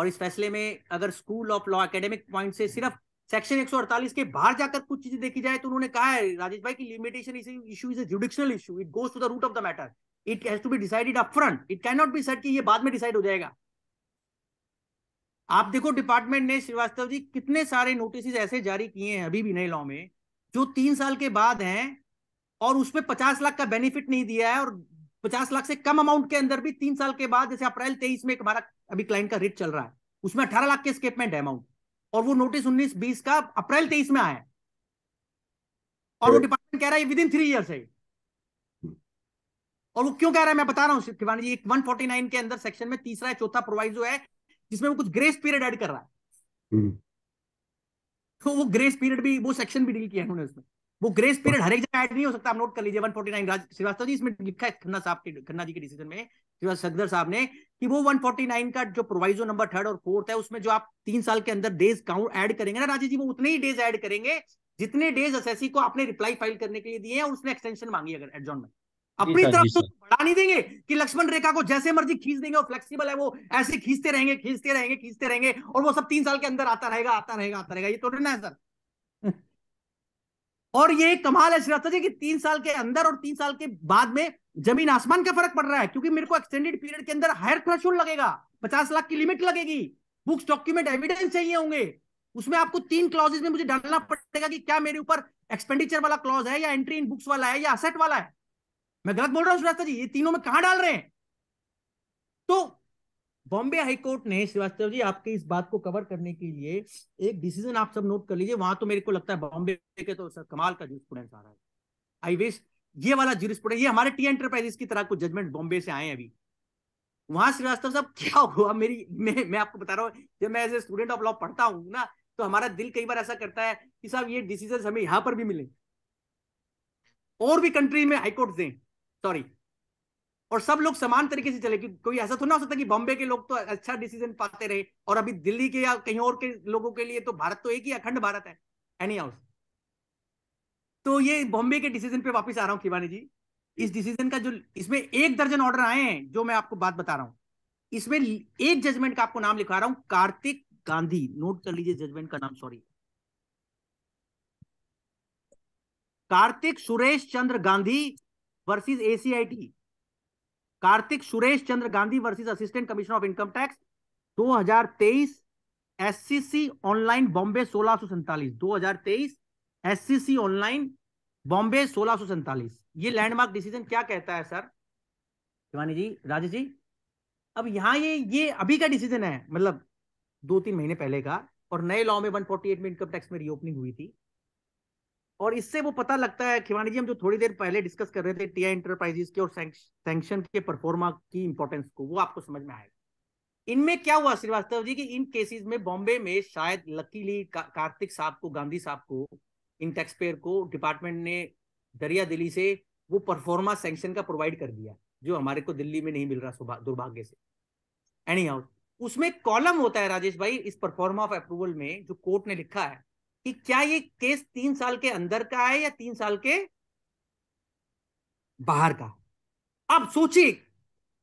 और इस फैसले में अगर school of law academic point से सिर्फ सेक्शन 148 के बाहर जाकर कुछ चीजें देखी जाए तो उन्होंने कहा है राजेश भाई की limitation issue is judicial issue it goes to the root of the matter it has to be decided up front it can not be set कि ये बाद में डिसाइड हो जाएगा आप देखो डिपार्टमेंट ने श्रीवास्तव जी कितने सारे नोटिस ऐसे जारी किए हैं अभी भी नए लॉ में जो तीन साल के बाद हैं और उसमें पचास लाख का बेनिफिट नहीं दिया है और पचास लाख से कम अमाउंट के अंदर भी तीन साल के बाद जैसे अप्रैल तेईस में हमारा अभी क्लाइंट का रेट चल रहा है उसमें अठारह लाख के स्केपमेंट अमाउंट और वो नोटिस उन्नीस बीस का अप्रैल तेईस में आया और वो डिपार्टमेंट कह रहा है विद इन थ्री ईयर्स है और वो क्यों कह रहा है मैं बता रहा हूं शिवानी जी एक 149 के अंदर सेक्शन में तीसरा है चौथा प्रोवाइजो है जिसमें वो कुछ ग्रेस पीरियड ऐड कर रहा है hmm. तो वो ग्रेस पीरियड भी वो सेक्शन भी डील किया है उन्होंने उसमें वो ग्रेस पीरियड हर एक जगह ऐड नहीं हो सकता आप नोट कर लीजिए 149 नाइन श्रीवास्तव जी इसमें लिखा है खन्ना साहब के खन्ना जी के डिसीजन में सकदर साहब ने कि वो 149 का जो प्रोवाइजो नंबर थर्ड और फोर्थ है उसमें जो आप तीन साल के अंदर डेज काउंट ऐड करेंगे ना राजे जी वो उतने ही डेज ऐड करेंगे जितने डेज एसएससी को आपने रिप्लाई फाइल करने के लिए दिए हैं और उसने एक्सटेंशन मांगी अगर एडजॉन में अपनी तरफ तो बढ़ा नहीं देंगे कि लक्ष्मण रेखा को जैसे मर्जी खींच देंगे और फ्लेक्सिबल है वो ऐसे खींचते रहेंगे खींचते रहेंगे खींचते रहेंगे और वो सब तीन साल के अंदर आता रहेगा आता रहेगा आता रहेगा ये तो ना है सर और ये कमाल है श्रीवास्तव जी की तीन साल के अंदर और तीन साल के बाद में जमीन आसमान का फर्क पड़ रहा है क्योंकि मेरे को एक्सटेंडेड पीरियड के अंदर हायर थ्रेशोल्ड लगेगा पचास लाख की लिमिट लगेगी बुक्स डॉक्यूमेंट एविडेंस चाहिए होंगे उसमें आपको तीन क्लॉजेज में मुझे डालना पड़ेगा कि क्या मेरे ऊपर एक्सपेंडिचर वाला क्लॉज है या एंट्री इन बुक्स वाला है या असेट वाला है मैं गलत बोल रहा हूँ श्रीवास्तव जी ये तीनों में कहा डाल रहे हैं बॉम्बे हाईकोर्ट ने श्रीवास्तव जी आपके इस बात को कवर करने के लिए एक डिसीजन आप सब नोट कर लीजिए वहां तो मेरे को लगता है बॉम्बे के तो सर कमाल का जूरिस्प्रूडेंस आ रहा है आई विश ये वाला जूरिस्प्रूडेंस ये हमारे टी एंटरप्राइजेस की तरह कुछ जजमेंट बॉम्बे से आए अभी वहां श्रीवास्तव साहब क्या हुआ मेरी मैं मैं आपको बता रहा हूँ जब मैं as a student of law पढ़ता हूँ ना तो हमारा दिल कई बार ऐसा करता है कि साहब ये डिसीजन हमें यहाँ पर भी मिले और भी कंट्री में हाईकोर्ट दें सॉरी और सब लोग समान तरीके से चले क्योंकि कोई ऐसा तो ना हो सकता कि बॉम्बे के लोग तो अच्छा डिसीजन पाते रहे और अभी दिल्ली के या कहीं और के लोगों के लिए तो भारत तो एक ही अखंड भारत है एनी हाउस तो ये बॉम्बे के डिसीजन पे वापस आ रहा हूँ खिवानी जी इस डिसीजन का जो इसमें एक दर्जन ऑर्डर आए हैं जो मैं आपको बात बता रहा हूँ इसमें एक जजमेंट का आपको नाम लिखा रहा हूं कार्तिक गांधी नोट कर लीजिए जजमेंट का नाम sorry Kartik Suresh Chandra Gandhi versus ACIT Kartik Suresh Chandra Gandhi versus assistant commissioner of income tax 2023 SCC online Bombay सोलह सो सैतालीस दो हजार तेईस एससीसी ऑनलाइन बॉम्बे सोलह सो सैतालीस ये लैंडमार्क डिसीजन क्या कहता है सर शिवानी जी राजे जी अब यहाँ ये ये अभी का डिसीजन है मतलब दो तीन महीने पहले का और नए लॉ में 148 में इनकम टैक्स में रीओपनिंग हुई थी और इससे वो पता लगता है खिवानी जी हम जो थोड़ी देर पहले डिस्कस कर रहे थे टीआई इंटरप्राइजेस के और सैंक्शन के परफॉर्मा की इंपॉर्टेंस को वो आपको समझ में आएगा इनमें क्या हुआ श्रीवास्तव जी कि इन केसेस में बॉम्बे में शायद लकीली का, कार्तिक साहब को गांधी साहब को इन टैक्सपेयर को डिपार्टमेंट ने दरिया दिल्ली से वो परफॉर्मा सेंक्शन का प्रोवाइड कर दिया जो हमारे को दिल्ली में नहीं मिल रहा दुर्भाग्य से एनी हाउ उसमें कॉलम होता है राजेश भाई इस परफॉर्मा ऑफ अप्रूवल में जो कोर्ट ने लिखा है कि क्या ये केस तीन साल के अंदर का है या तीन साल के बाहर का अब सोचिए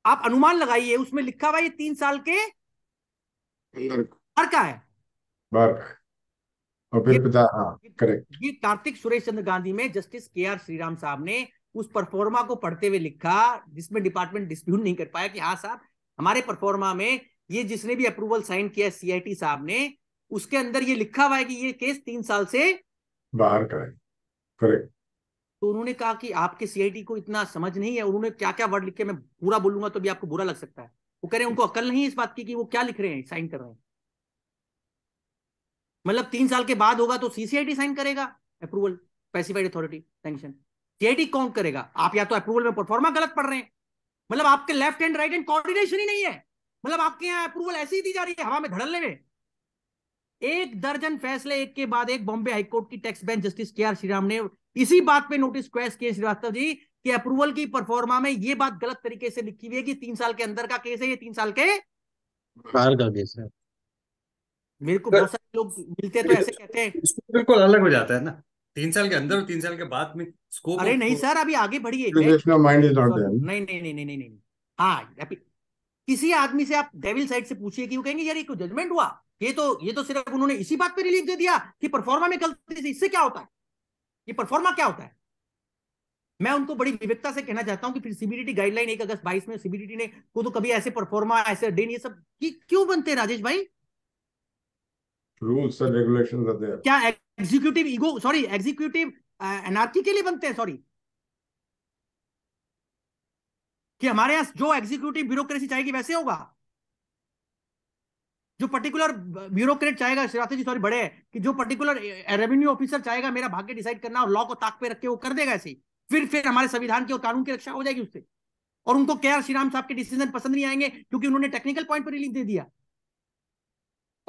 आप अनुमान लगाइए उसमें लिखा हुआ ये तीन साल के बाहर का है
बाहर और फिर करेक्ट हाँ,
ये कार्तिक सुरेश चंद्र गांधी में जस्टिस के आर श्रीराम साहब ने उस परफॉर्मा को पढ़ते हुए लिखा जिसमें डिपार्टमेंट डिस्प्यूट नहीं कर पाया कि हाँ साहब हमारे परफॉर्मा में ये जिसने भी अप्रूवल साइन किया सीआईटी साहब ने उसके अंदर ये लिखा हुआ है कि ये केस तीन साल से
बाहर का है करेक्ट
तो उन्होंने कहा कि आपके सीआईडी को इतना समझ नहीं है उन्होंने क्या क्या वर्ड लिखे मैं पूरा बोलूंगा तो भी आपको बुरा लग सकता है वो कह रहे हैं उनको अकल नहीं इस बात की कि वो क्या लिख रहे हैं साइन कर रहे हैं मतलब तीन साल के बाद होगा तो सीसीआईटी साइन करेगा approval specified authority sanction CIT कौन करेगा आप या तो अप्रूवल में परफॉर्मा गलत पढ़ रहे हैं मतलब आपके left end right end coordination ही नहीं है मतलब आपके यहाँ अप्रूवल ऐसी ही दी जा रही है हवा में धड़लने में एक दर्जन फैसले एक के बाद एक बॉम्बे हाईकोर्ट की tax bench justice K R Shriram ने इसी बात पे नोटिस क्वेश्चन किए श्रीवास्तव जी कि अप्रूवल की परफॉर्मा में ये बात गलत तरीके से लिखी हुई है कि तीन साल के अंदर का केस है ये तीन साल के
बाहर का केस है मेरे को बहुत सारे
लोग मिलते तो ऐसे
कहते हैं बिल्कुल अलग हो जाता है ना तीन साल के अंदर और तीन साल के बाद में स्कोप अरे नहीं सर
अभी आगे बढ़िए माइंड इज नॉट देयर नहीं नहीं नहीं नहीं नहीं हाँ किसी आदमी से आप डेविल साइड से पूछिए कि वो कहेंगे यार ये कोई जजमेंट हुआ ये तो ये तो सिर्फ उन्होंने इसी बात पे रिलीफ दे दिया कि परफॉर्मा में गलती से इससे क्या होता है ये परफॉर्मा क्या होता है मैं उनको बड़ी विविधता से कहना चाहता हूं कि फिर सीबीडीटी गाइडलाइन एक अगस्त बाईस में सीबीडीटी ने को तो कभी ऐसे परफॉर्मा ऐसे डेन ये सब ये क्यों बनते हैं राजेश भाई
rules and regulations are there
क्या executive ego sorry executive anarchy के लिए बनते हैं सॉरी कि हमारे यहां जो एग्जीक्यूटिव ब्यूरोक्रेसी चाहिए वैसे होगा जो पर्टिकुलर ब्यूरोक्रेट uh, चाहेगा श्रीवास्तव जी सॉरी बड़े हैं कि जो पर्टिकुलर रेवेन्यू ऑफिसर चाहेगा मेरा भाग्य डिसाइड करना और लॉ को ताक पे रख के वो कर देगा ऐसे ही फिर फिर हमारे संविधान की और कानून की रक्षा हो जाएगी उससे और उनको के आर श्रीराम साहब के डिसीजन पसंद नहीं आएंगे क्योंकि उन्होंने टेक्निकल पॉइंट पर रिलीफ दे दिया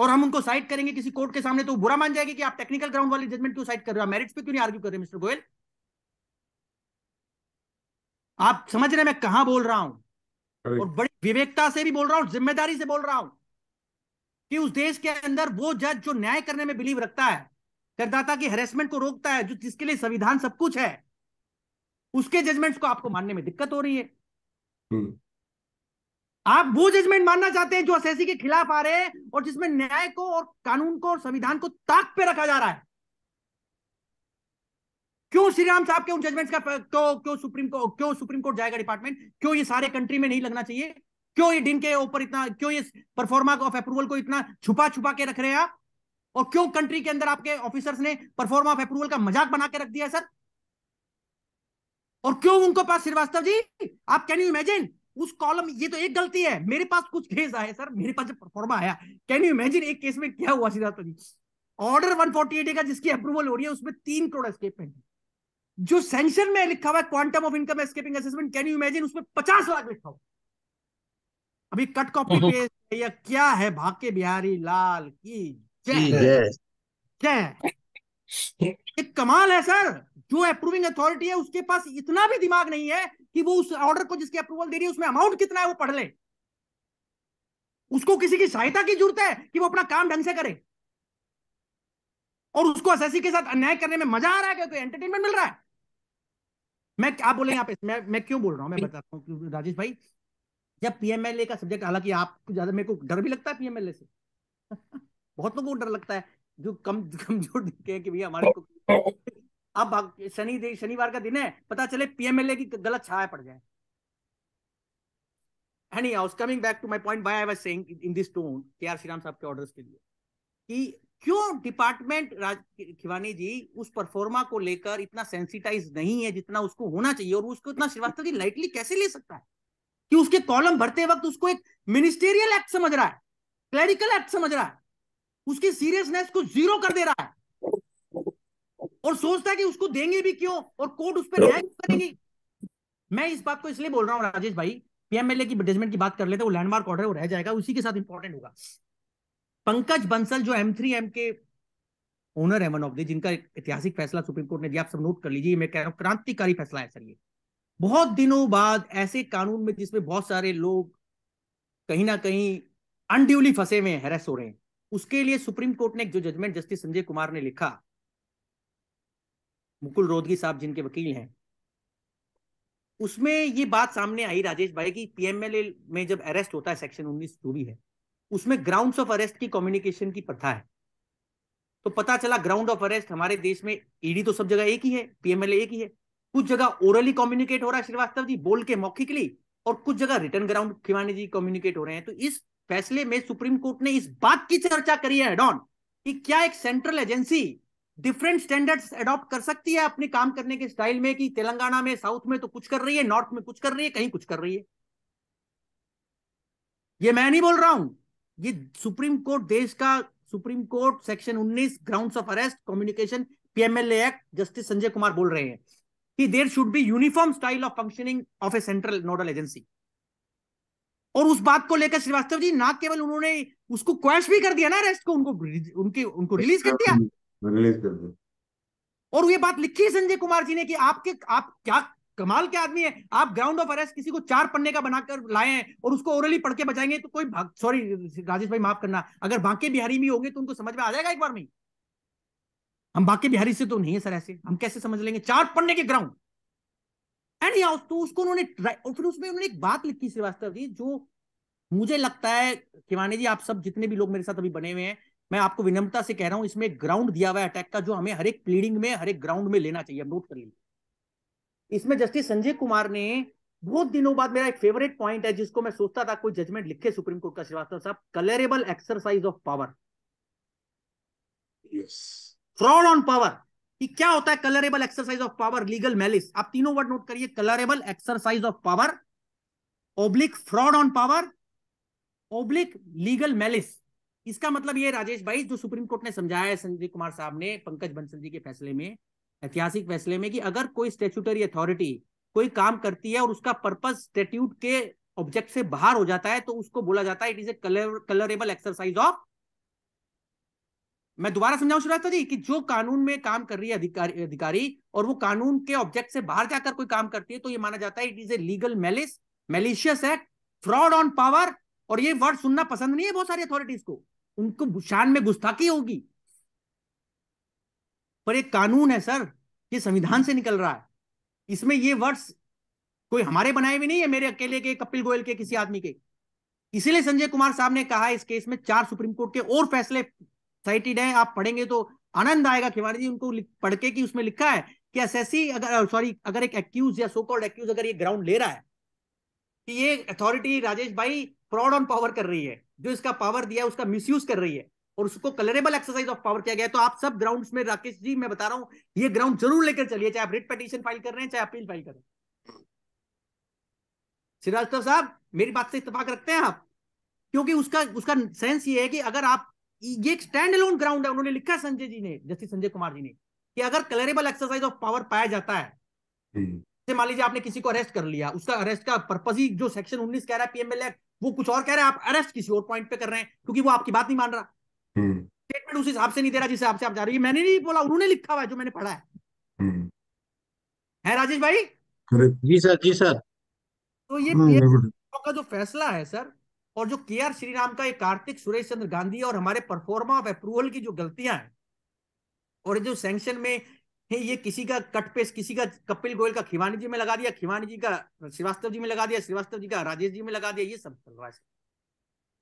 और हम उनको साइड करेंगे किसी कोर्ट के सामने तो बुरा मान जाएगा कि आप टेक्निकल ग्राउंड वाली जजमेंट क्यों साइड कर रहे हो मेरिट्स पे क्यों नहीं आर्ग्यू कर रहे मिस्टर गोयल आप समझ रहे हैं मैं कहा बोल रहा हूं और बड़ी विवेकता से भी बोल रहा हूं जिम्मेदारी से बोल रहा हूं कि उस देश के अंदर वो जज जो न्याय करने में बिलीव रखता है करदाता की हेरेसमेंट को रोकता है जो जिसके लिए संविधान सब कुछ है उसके जजमेंट्स को आपको मानने में दिक्कत हो रही है हम्म। आप वो जजमेंट मानना चाहते हैं जो असेसी के खिलाफ आ रहे हैं और जिसमें न्याय को और कानून को और संविधान को ताक पे रखा जा रहा है क्यों श्री राम साहब के उन जजमेंट्स का क्यों क्यों सुप्रीम कोर्ट क्यों सुप्रीम कोर्ट जाएगा डिपार्टमेंट क्यों ये सारे कंट्री में नहीं लगना चाहिए क्यों ये डिन के ऊपर इतना क्यों ये परफॉर्मा ऑफ अप्रूवल को इतना छुपा छुपा के रख रहे हैं और क्यों कंट्री के अंदर आपके ऑफिसर्स ने परफॉर्मा ऑफ अप्रूवल का मजाक बना के रख दिया सर और क्यों उनको पास श्रीवास्तव जी आप कैन यू इमेजिन उस कॉलम ये तो एक गलती है मेरे पास कुछ केस आए सर मेरे पास जब परफॉर्मा आया कैन यू इमेजिन एक केस में क्या हुआ श्रीवास्तव जी ऑर्डर वन का जिसकी अप्रूवल हो रही है उसमें तीन करोड़ है जो सेंशन में लिखा हुआ है quantum of income escaping assessment can you imagine उसमें पचास लाख लिखा हुआ अभी कट कॉपी पेस्ट या क्या है भाके बिहारी लाल की जय जय एक कमाल है सर जो अप्रूविंग अथॉरिटी है उसके पास इतना भी दिमाग नहीं है कि वो उस ऑर्डर को जिसकी अप्रूवल दे रही है उसमें अमाउंट कितना है वो पढ़ ले उसको किसी की सहायता की जरूरत है कि वो अपना काम ढंग से करे और उसको एसएससी के साथ अन्याय करने में मजा आ रहा है क्या एंटरटेनमेंट मिल रहा है मैं आप बोले यहाँ पे मैं मैं क्यों बोल रहा हूं मैं बता रहा हूँ राजेश भाई या पीएमएलए का सब्जेक्ट हालांकि आपको ज्यादा मेरे को डर भी लगता है पीएमएलए से *laughs* बहुत लोगों को डर लगता है जो कम कमजोर दिखते हैं कि भैया हमारे को अब शनि शनिवार का दिन है पता चले पीएमएलए की गलत छाया पड़ जाए anyhow coming back to point by I saying in this tone K R Shriram साहब के ऑर्डर के लिए कि क्यों डिपार्टमेंट राज खिवानी जी उस परफॉर्मा को लेकर इतना सेंसिटाइज नहीं है जितना उसको होना चाहिए और उसको इतना श्रीवास्तव जी लाइटली कैसे ले सकता है कि उसके कॉलम भरते वक्त उसको एक मिनिस्टेरियल एक्ट समझ रहा है क्लरिकल एक्ट समझ रहा है उसकी सीरियसनेस को जीरो कर दे रहा है और सोचता है कि उसको देंगे भी क्यों और कोर्ट उस पर न्याय तो- करेगी मैं इस बात को इसलिए बोल रहा हूं राजेश भाई पीएमएलए की एडवर्टाइजमेंट की बात कर लेते वो लैंडमार्क ऑर्डर रह जाएगा उसी के साथ इंपॉर्टेंट होगा पंकज बंसल जो एम थ्री एम के ओनर है वन ऑफ द जिनका ऐतिहासिक फैसला सुप्रीम कोर्ट ने दिया आप सब नोट कर लीजिए मैं कह रहा हूँ क्रांतिकारी फैसला है सर ये बहुत दिनों बाद ऐसे कानून में जिसमें बहुत सारे लोग कहीं ना कहीं अनड्यूली फंसे हुए हैं हो रहे हैं उसके लिए सुप्रीम कोर्ट ने जो जजमेंट जस्टिस संजय कुमार ने लिखा मुकुल रोधगी साहब जिनके वकील हैं उसमें ये बात सामने आई राजेश भाई की पीएमएलए में जब अरेस्ट होता है सेक्शन उन्नीस जो भी है उसमें ग्राउंड ऑफ अरेस्ट की कम्युनिकेशन की प्रथा है तो पता चला ग्राउंड ऑफ अरेस्ट हमारे देश में ईडी e तो सब जगह एक ही है पीएमएलए एक ही है कुछ जगह ओरली कम्युनिकेट हो रहा है श्रीवास्तव जी बोल के मौखिकली और कुछ जगह return ground Khiwani ji communicate हो रहे हैं तो इस फैसले में सुप्रीम कोर्ट ने इस बात की चर्चा करी है एडॉन कि क्या एक central agency different standards adopt कर सकती है अपने काम करने के स्टाइल में कि तेलंगाना में साउथ में तो कुछ कर रही है नॉर्थ में कुछ कर रही है कहीं कुछ कर रही है ये मैं नहीं बोल रहा हूं ये सुप्रीम कोर्ट देश का supreme court section 19 grounds of arrest communication PMLA act justice Sanjay Kumar बोल रहे हैं कि there should be uniform style of functioning of a central nodal agency और उस बात को लेकर श्रीवास्तव जी ना केवल उन्होंने उसको क्वैश भी कर दिया ना अरेस्ट को उनको उनके उनको रिलीज कर दिया रिलीज कर दिया और ये बात लिखी है संजय कुमार जी ने कि आपके आप क्या कमाल के आदमी है आप ग्राउंड ऑफ अरेस्ट किसी को चार पन्ने का बनाकर लाए हैं और उसको ओरली पढ़ के बजाएंगे तो कोई सॉरी राजेश भाई माफ करना अगर बांके बिहारी भी होंगे तो उनको समझ में आ जाएगा एक बार में हम बाकी बिहारी से तो नहीं है सर ऐसे हम कैसे समझ लेंगे चार पढ़ने के ग्राउंड एंड या तो उसको उन्होंने और फिर उसमें उन्होंने एक बात लिखी श्रीवास्तव जी जो मुझे लगता है किवानी जी आप सब जितने भी लोग मेरे साथ अभी बने हुए हैं मैं आपको विनम्रता से कह रहा हूं इसमें ग्राउंड दिया हुआ है अटैक का जो हमें हर एक प्लीडिंग में हर एक ग्राउंड में लेना चाहिए नोट कर लीजिए इसमें जस्टिस संजय कुमार ने बहुत दिनों बाद मेरा एक फेवरेट पॉइंट है जिसको मैं सोचता था कोई जजमेंट लिखे सुप्रीम कोर्ट का श्रीवास्तव साहब colourable exercise of power yes fraud on power कि क्या होता है colourable exercise of power legal malice आप तीनों वर्ड नोट करिए colourable exercise of power oblique fraud on power oblique legal malice इसका मतलब ये राजेश भाई जो सुप्रीम कोर्ट ने समझाया है संजय कुमार साहब ने पंकज बंसल जी के फैसले में ऐतिहासिक फैसले में कि अगर कोई स्टेचुटरी अथॉरिटी कोई काम करती है और उसका पर्पज स्टेट्यूट के ऑब्जेक्ट से बाहर हो जाता है तो उसको बोला जाता है it is a colour colourable exercise of मैं दोबारा समझाऊं श्रीवास्तव जी तो कि जो कानून में काम कर रही है अधिकारी अधिकारी और वो कानून के ऑब्जेक्ट से बाहर जाकर कोई काम करती है तो ये माना जाता है it is a legal malice malicious act fraud on power और ये वर्ड सुनना पसंद नहीं है बहुत सारी अथॉरिटीज को उनको शान में गुस्ताखी होगी पर एक कानून है सर ये संविधान से निकल रहा है इसमें ये वर्ड्स कोई हमारे बनाए हुए नहीं है मेरे अकेले के कपिल गोयल के किसी आदमी के इसीलिए संजय कुमार साहब ने कहा इस केस में चार सुप्रीम कोर्ट के और फैसले साइटेड है आप पढ़ेंगे तो आनंद आएगा खिवाड़ी जी उनको पढ़ के कि उसमें लिखा है कि एसएससी अगर सॉरी अगर एक एक्यूज या सो कॉल्ड एक्यूज अगर ये ग्राउंड ले रहा है कि ये अथॉरिटी राजेश भाई फ्रॉड ऑन पावर कर रही है जो इसका पावर दिया है उसका मिसयूज कर रही है और उसको कलरेबल एक्सरसाइज ऑफ पावर किया गया तो आप सब ग्राउंड में राकेश जी मैं बता रहा हूँ ये ग्राउंड जरूर लेकर चलिए चाहे आप रिट पटिशन फाइल कर रहे हैं चाहे अपील फाइल कर रहे हैं श्रीवास्तव तो साहब मेरी बात से इतफाक रखते हैं आप क्योंकि उसका उसका सेंस ये है कि अगर आप ये स्टैंड अलोन ग्राउंड है उन्होंने लिखा संजय जी ने जस्टिस संजय कुमार जी ने कि अगर कलरेबल एक्सरसाइज ऑफ पावर पाया जाता है हम्म। मान लीजिए आपने किसी को अरेस्ट कर लिया उसका अरेस्ट का पर्पज ही जो सेक्शन उन्नीस कह रहा है पीएमएल एक्ट वो कुछ और कह रहे हैं आप अरेस्ट किसी और पॉइंट पे कर रहे हैं क्योंकि वो आपकी बात नहीं मान रहा स्टेटमेंट हम्म। उस हिसाब से नहीं दे रहा जिस हिसाब से आप जा रही है मैंने नहीं बोला उन्होंने लिखा हुआ है जो मैंने पढ़ा है हम्म। है राजेश भाई
जी सर जी सर
तो ये का जो फैसला है सर और जो के आर श्रीराम का ये कार्तिक सुरेश चंद्र गांधी और हमारे परफॉर्मा ऑफ अप्रूवल की जो गलतियां हैं और जो सेंक्शन में है ये किसी का कट पेस किसी का कपिल गोयल का खिवानी जी में लगा दिया खिवानी जी का श्रीवास्तव जी में लगा दिया श्रीवास्तव जी का राजेश जी में लगा दिया ये सब चल रहा है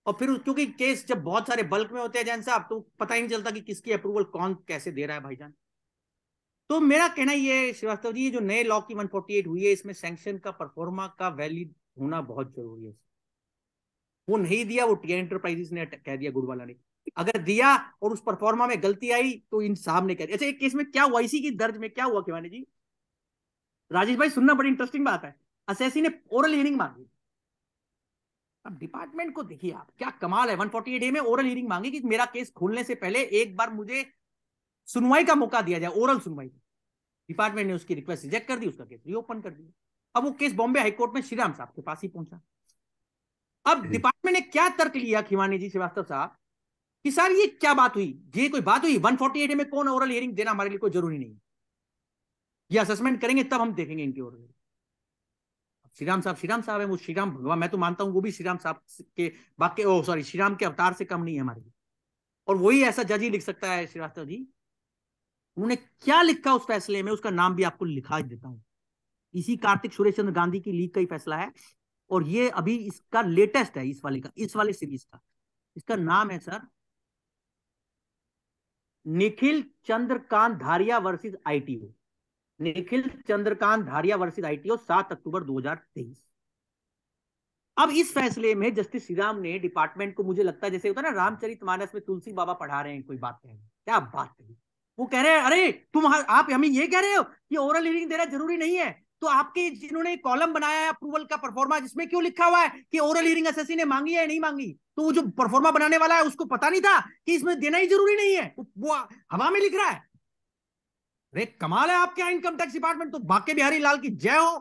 और फिर क्योंकि केस जब बहुत सारे बल्क में होते हैं जैन साहब तो पता ही नहीं चलता कि किसकी अप्रूवल कौन कैसे दे रहा है भाईजान तो मेरा कहना ये श्रीवास्तव जी जो नए लॉ की 148 हुई है इसमें सैंक्शन का परफॉर्मा का वैलिड होना बहुत जरूरी है वो नहीं दिया वो टी एंटरप्राइजेस ने कह दिया गुड़वाला ने अगर दिया और उस परफॉर्मा में गलती आई तो इन साहब ने कह दिया अच्छा एक केस में क्या हुआ इसी की दर्ज में क्या हुआ केवानी जी राजेश भाई सुनना बड़ी इंटरेस्टिंग बात है असेसी ने ओरल हियरिंग मांगी अब डिपार्टमेंट को देखिए आप क्या कमाल है 148 ए में ओरल हियरिंग मांगी कि मेरा केस खोलने से पहले एक बार मुझे सुनवाई का मौका दिया जाए ओरल सुनवाई डिपार्टमेंट ने उसकी रिक्वेस्ट रिजेक्ट कर दी उसका केस रीओपन कर दिया अब वो केस बॉम्बे हाईकोर्ट में श्रीराम साहब के पास ही पहुंचा अब डिपार्टमेंट ने क्या तर्क लिया खिवानी जी श्रीवास्तव साहब कि सर ये क्या बात हुई ये कोई बात हुई 148 में कौन ओरल हियरिंग देना हमारे लिए कोई जरूरी नहीं ये असेसमेंट करेंगे तब हम देखेंगे इनकी ओरल श्रीराम साहब श्रीराम साहब है वो श्रीराम भगवान मैं तो मानता हूँ वो भी श्रीराम साहब के बाकी ओ सॉरी श्रीराम के अवतार से कम नहीं है हमारे लिए और वही ऐसा जज ही लिख सकता है श्रीवास्तव जी उन्होंने क्या लिखा उस फैसले में उसका नाम भी आपको लिखा देता हूँ इसी कार्तिक सुरेश चंद्र गांधी की लीक का ही फैसला है और ये अभी इसका लेटेस्ट है इस वाले का इस वाले सीरीज का इसका नाम है sir Nikhil Chandrakant Dhariya versus ITO Nikhil Chandrakant Dhariya versus ITO 7 अक्टूबर 2023 अब इस फैसले में जस्टिस श्रीराम ने डिपार्टमेंट को मुझे लगता है जैसे होता है ना रामचरित मानस में तुलसी बाबा पढ़ा रहे हैं कोई बात कह रहे क्या बात कही वो कह रहे हैं अरे तुम आप हमें ये कह रहे हो कि ओरल हियरिंग देना जरूरी नहीं है तो आपके जिन्होंने कॉलम बनाया है अप्रूवल का परफॉर्मा जिसमें क्यों लिखा हुआ है कि ओरल हियरिंग एसएससी ने मांगी है नहीं मांगी तो वो जो परफॉर्मा बनाने वाला है उसको पता नहीं था कि इसमें देना ही जरूरी नहीं है वो हवा में लिख रहा है अरे कमाल है आपके यहाँ इनकम टैक्स डिपार्टमेंट तो बाके बिहारी लाल की जय हो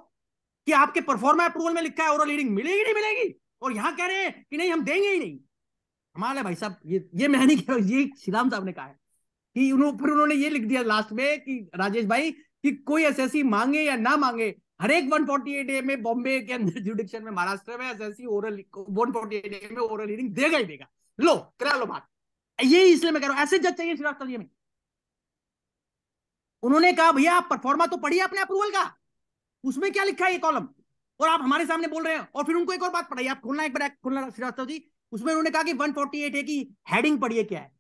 कि आपके परफॉर्मा अप्रूवल में लिखा है ओरल हियरिंग मिलेगी नहीं मिलेगी और यहां कह रहे हैं कि नहीं हम देंगे ही नहीं कमाल है भाई साहब ये ये मैं नहीं कह रहा ये श्रीराम साहब ने कहा है कि उन्होंने फिर उन्होंने ये लिख दिया लास्ट में कि राजेश भाई कि कोई एस मांगे या ना मांगे हर एक 148 ए में बॉम्बे के अंदर जुडिक्शन *laughs* में महाराष्ट्र में एसएससी ओरल 148 ए में ओरल रीडिंग देगा ही देगा लो करा लो बात यही इसलिए मैं कह रहा हूं ऐसे जज चाहिए श्रीवास्तव जी में उन्होंने कहा भैया आप परफॉर्मा तो पढ़िए अपने अप्रूवल का उसमें क्या लिखा है ये कॉलम और आप हमारे सामने बोल रहे हैं और फिर उनको एक और बात पढ़ाई आप खोलना एक बार खोलना श्रीवास्तव जी उसमें उन्होंने कहा कि 148 ए की हेडिंग पढ़िए क्या है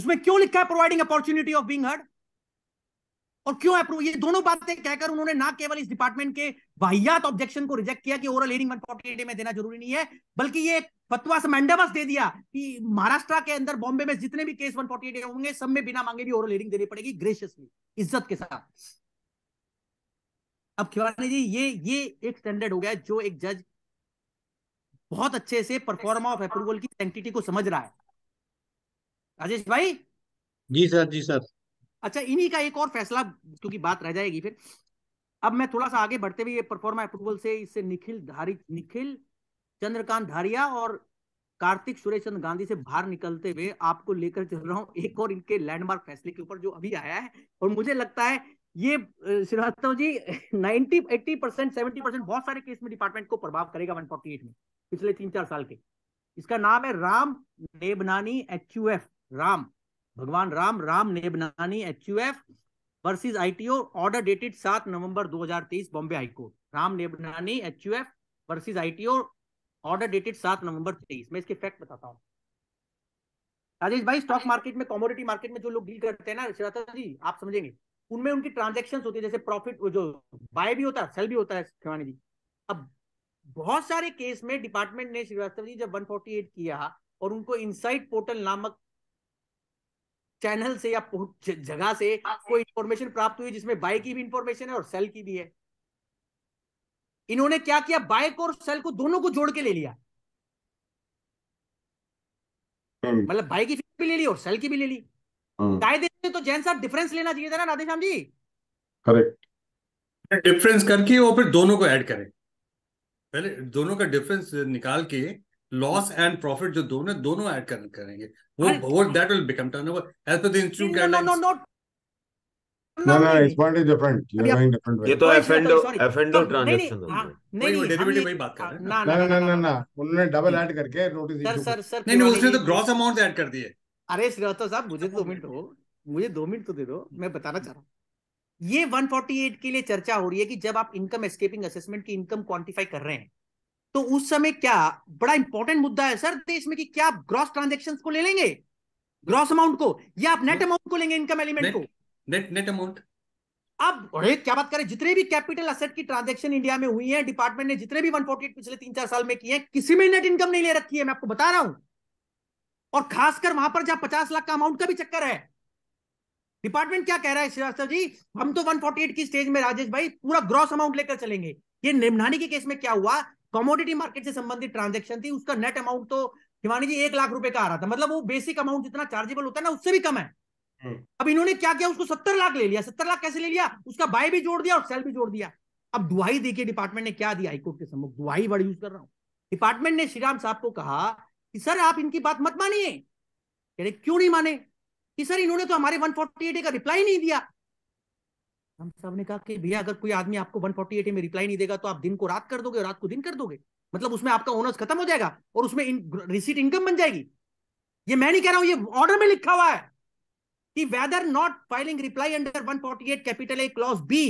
उसमें क्यों लिखा है providing opportunity of being heard और क्यों अप्रूव ये दोनों बातें कहकर उन्होंने ना केवल इस डिपार्टमेंट के वाहियात ऑब्जेक्शन को रिजेक्ट किया कि ओरल हेरिंग 148 में देना जरूरी नहीं है बल्कि ये फतवा समेंडबस दे दिया कि महाराष्ट्र के अंदर बॉम्बे में जितने भी केस 148 होंगे सब में बिना मांगे भी ओरल हेरिंग देनी पड़ेगी ग्रेशियसली इज्जत के साथ अब खिवानी जी ये ये एक स्टैंडर्ड हो गया जो एक जज बहुत अच्छे से परफॉर्म ऑफ अप्रूवल की सेंटिटी को समझ रहा है राजेश भाई
जी सर जी सर
अच्छा इन्हीं का एक और फैसला क्योंकि बात रह जाएगी फिर अब मैं थोड़ा सा आगे बढ़ते हुए परफॉर्मा अप्रूवल से इससे निखिल धारी निखिल चंद्रकांत धारिया और कार्तिक सुरेश चंद्र गांधी से बाहर निकलते हुए आपको लेकर चल रहा हूँ एक और इनके लैंडमार्क फैसले के ऊपर जो अभी आया है और मुझे लगता है ये Srivastava ji ninety eighty percent seventy percent बहुत सारे केस में डिपार्टमेंट को प्रभाव करेगा वन फोर्टी एट में पिछले तीन चार साल के इसका नाम है राम नेबनानी एच राम भगवान Ram Ram Nebnani H U F versus I T O order dated सात नवंबर 2023 Bombay high court Ram Nebnani H U F versus I T O order dated सात नवंबर तेईस मैं इसके फैक्ट बताता हूँ राजेश भाई स्टॉक मार्केट में कॉमोडिटी मार्केट में जो लोग डील करते हैं ना श्रीता जी आप समझेंगे उनमें उनकी ट्रांजेक्शन होती है जैसे प्रॉफिट जो बाय भी होता है सेल भी होता है खेवानी जी अब बहुत सारे केस में डिपार्टमेंट ने श्रीवास्तव जी जब 148 किया और उनको इनसाइट पोर्टल नामक चैनल से या जगह से हाँ कोई इंफॉर्मेशन प्राप्त हुई जिसमें बाय की भी इंफॉर्मेशन है और सेल की भी है इन्होंने क्या किया बाय को और सेल को दोनों को जोड़ के ले लिया हम्म। मतलब बाय की भी ले ली और सेल की भी ले ली कायदे से तो जैन साहब डिफरेंस लेना चाहिए था ना राधे श्याम जी
करेक्ट
डिफरेंस करके और फिर दोनों को ऐड करें पहले दोनों का डिफरेंस निकाल के लॉस एंड प्रॉफिट जो दोनों दोनों ऐड कर, करेंगे वो वो that will become turnover as per the institute guidelines no no
no no it's point is different you are going different ये तो एफएनडो एफएनडो
ट्रांजैक्शन नहीं नहीं डेरिवेटिव हाँ, वही बात कर रहे हैं
ना ना
ना उन्होंने डबल ऐड
करके नोटिस
सर सर सर नहीं नहीं उसने तो
ग्रॉस अमाउंट ऐड कर दिए
अरे श्रीवास्तव तो साहब मुझे दो
मिनट हो मुझे दो मिनट तो दे दो मैं बताना चाह रहा हूँ ये 148 के लिए चर्चा हो रही है कि जब आप इनकम एस्केपिंग असेसमेंट की इनकम क्वांटिफाई कर रहे हैं तो उस समय क्या बड़ा इंपॉर्टेंट मुद्दा है सर देश में कि क्या आप ग्रॉस ट्रांजेक्शन को ले लेंगे ग्रॉस अमाउंट को या आप नेट अमाउंट को लेंगे इनकम एलिमेंट को
नेट नेट अमाउंट
अब अरे क्या बात करें जितने भी कैपिटल असेट की ट्रांजेक्शन इंडिया में हुई है डिपार्टमेंट ने जितने भी वन पिछले तीन चार साल में किए हैं किसी में नेट इनकम नहीं ले रखी है मैं आपको बता रहा हूं और खासकर वहां पर जहां पचास लाख का अमाउंट का भी चक्कर है डिपार्टमेंट क्या कह रहा है श्रीवास्तव जी हम तो 148 की स्टेज में राजेश भाई पूरा ग्रॉस अमाउंट लेकर चलेंगे ये निमनानी के केस में क्या हुआ कमोडिटी मार्केट से संबंधित ट्रांजेक्शन थी उसका नेट अमाउंट तो हिमानी जी एक लाख रुपए का आ रहा था मतलब वो बेसिक अमाउंट जितना चार्जेबल होता है ना उससे भी कम है हम्म। अब इन्होंने क्या किया उसको सत्तर लाख ले लिया सत्तर लाख कैसे ले लिया उसका बाय भी जोड़ दिया और सेल भी जोड़ दिया अब दुआई देखिए डिपार्टमेंट ने क्या दिया हाईकोर्ट के सम्मुख दुआई बड़ा यूज कर रहा हूं डिपार्टमेंट ने श्री राम साहब को कहा कि सर आप इनकी बात मत मानिए क्यों नहीं माने कि सर इन्होंने तो हमारे 148 ए का रिप्लाई नहीं दिया हम सब ने कहा कि भैया अगर कोई आदमी आपको 148 में रिप्लाई नहीं देगा तो आप दिन को रात कर दोगे रात को दिन कर दोगे मतलब उसमें आपका ओनर्स खत्म हो जाएगा और उसमें इन, रिसीट इनकम बन जाएगी ये मैं नहीं कह रहा हूं ये ऑर्डर में लिखा हुआ है कि whether not filing reply under 148 capital A clause B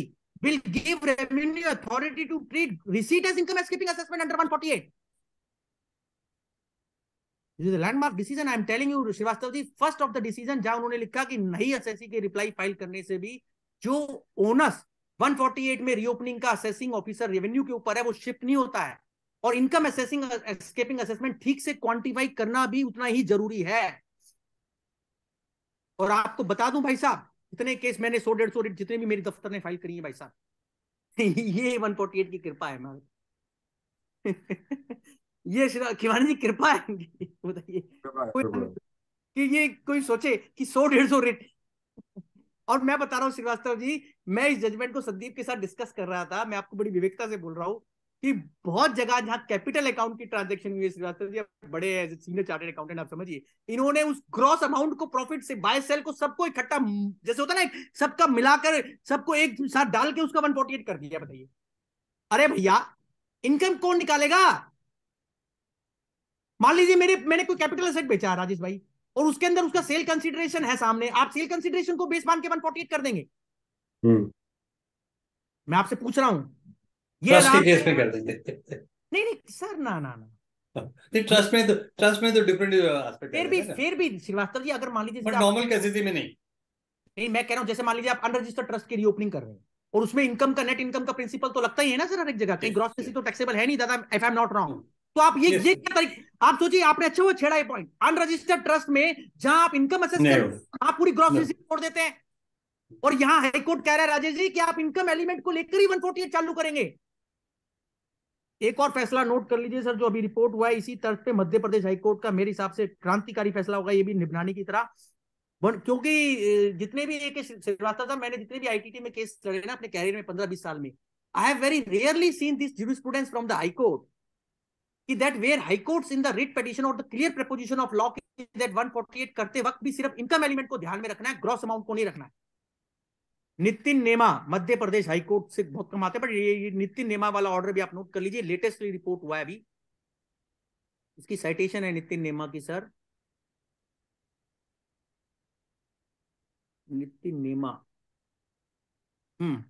will give revenue authority to treat receipt as income escaping assessment under 148 landmark decision I am telling you Srivastava ji first of the decision जहां उन्होंने लिखा कि नहीं SSC के reply file करने से भी जो ओनस 148 में रीओपनिंग का असेसिंग ऑफिसर रेवेन्यू के ऊपर है वो शिफ्ट नहीं होता है और इनकम असेसिंग एस्केपिंग असेसमेंट ठीक से क्वांटिफाई करना भी उतना ही जरूरी है और आपको तो बता दूं भाई साहब इतने केस मैंने सौ डेढ़ सौ जितने भी मेरी दफ्तर ने फाइल करी है भाई साहब *laughs* ये 148 की कृपा है मैं *laughs* ये खिवानी जी कृपा है बताइए कि ये कोई सोचे कि सौ डेढ़ सौ रेट और मैं बता रहा हूँ श्रीवास्तव जी मैं इस जजमेंट को संदीप के साथ डिस्कस कर रहा था मैं आपको बड़ी विवेकता से बोल रहा हूँ कि बहुत जगह जहाँ कैपिटल अकाउंट की ट्रांजेक्शन हुई है श्रीवास्तव जी बड़े सीनियर चार्टेड अकाउंटेंट आप समझिए इन्होंने उस ग्रॉस अमाउंट को प्रॉफिट से बाय सेल को सबको इकट्ठा जैसे होता ना सबका मिलाकर सबको एक साथ डाल के उसका वन कर दिया बताइए अरे भैया इनकम कौन निकालेगा मान लीजिए मेरे मैंने कोई कैपिटल असेट बेचा राजेश भाई और उसके अंदर उसका सेल कंसिडरेशन है सामने आप सेल कंसिडरेशन को बेस मान के वन फोर्टी एट कर देंगे हम्म। मैं आपसे पूछ रहा हूं ये ट्रस्ट के केस में कर देंगे नहीं नहीं सर ना ना ना
नहीं ट्रस्ट में तो ट्रस्ट में तो डिफरेंट एस्पेक्ट uh, फिर भी फिर
भी श्रीवास्तव जी अगर मान लीजिए बट नॉर्मल केसेस में नहीं नहीं मैं कह रहा हूं जैसे मान लीजिए आप अनरजिस्टर्ड ट्रस्ट की रीओपनिंग कर रहे हैं और उसमें इनकम का नेट इनकम का प्रिंसिपल तो लगता ही है ना सर हर एक जगह कहीं ग्रॉस तो टैक्सेबल है नहीं दादा if I am not wrong तो आप ये ये क्या तरीके आप सोचिए आपने अच्छे हुए छेड़ा ये पॉइंट अनरजिस्टर्ड ट्रस्ट में जहां आप इनकम असेस असेसमेंट आप पूरी ग्रॉस रिसीट छोड़ देते हैं और यहां हाई कोर्ट कह रहा है राजेश जी कि आप इनकम एलिमेंट को लेकर ही 148 चालू करेंगे एक और फैसला नोट कर लीजिए सर जो अभी रिपोर्ट हुआ है इसी तर्ज पे मध्य प्रदेश हाई कोर्ट का मेरे हिसाब से क्रांतिकारी फैसला होगा ये भी निभाने की तरह क्योंकि जितने भी एक श्रीवास्तव साहब मैंने जितने भी आईटीटी में केस लड़े ना अपने कैरियर में पंद्रह बीस साल में I have very rarely seen this jurisprudence from the high court that where high courts in the writ petition or the clear proposition of law that 148 करते वक्त भी सिर्फ इनकम एलिमेंट को ध्यान में रखना है ग्रॉस अमाउंट को नहीं रखना है नितिन नेमा मध्य प्रदेश हाई कोर्ट से बहुत कम आते हैं बट ये नितिन नेमा वाला ऑर्डर भी आप नोट कर लीजिए लेटेस्ट रिपोर्ट हुआ है अभी इसकी साइटेशन है नितिन नेमा की सर नितिन नेमा हम्म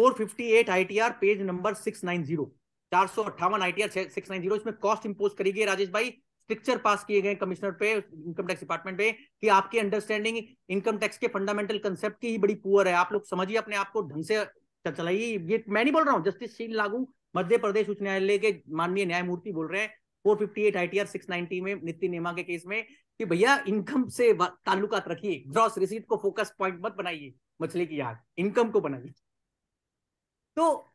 458 आईटीआर पेज नंबर 690 चार सौ अट्ठावन I T R six nine zero इसमें कॉस्ट इम्पोज गई राजेश भाई स्ट्रिक्चर पास किए गए कमिश्नर पे इनकम टैक्स डिपार्टमेंट पे कि आपकी अंडरस्टैंडिंग इनकम टैक्स के फंडामेंटल कंसेप्ट की ही बड़ी पुअर है आप लोग समझिए अपने आप को ढंग से चलाइए ये मैं नहीं बोल रहा हूँ जस्टिस सीन लागू मध्य प्रदेश उच्च न्यायालय के माननीय न्यायमूर्ति बोल रहे हैं four fifty eight I T R six ninety में नीति नियमा के केस में कि भैया इनकम से ताल्लुकात रखिए ग्रॉस रिसीट को फोकस पॉइंट मत बनाइए मछली की आग इनकम को बनाइए तो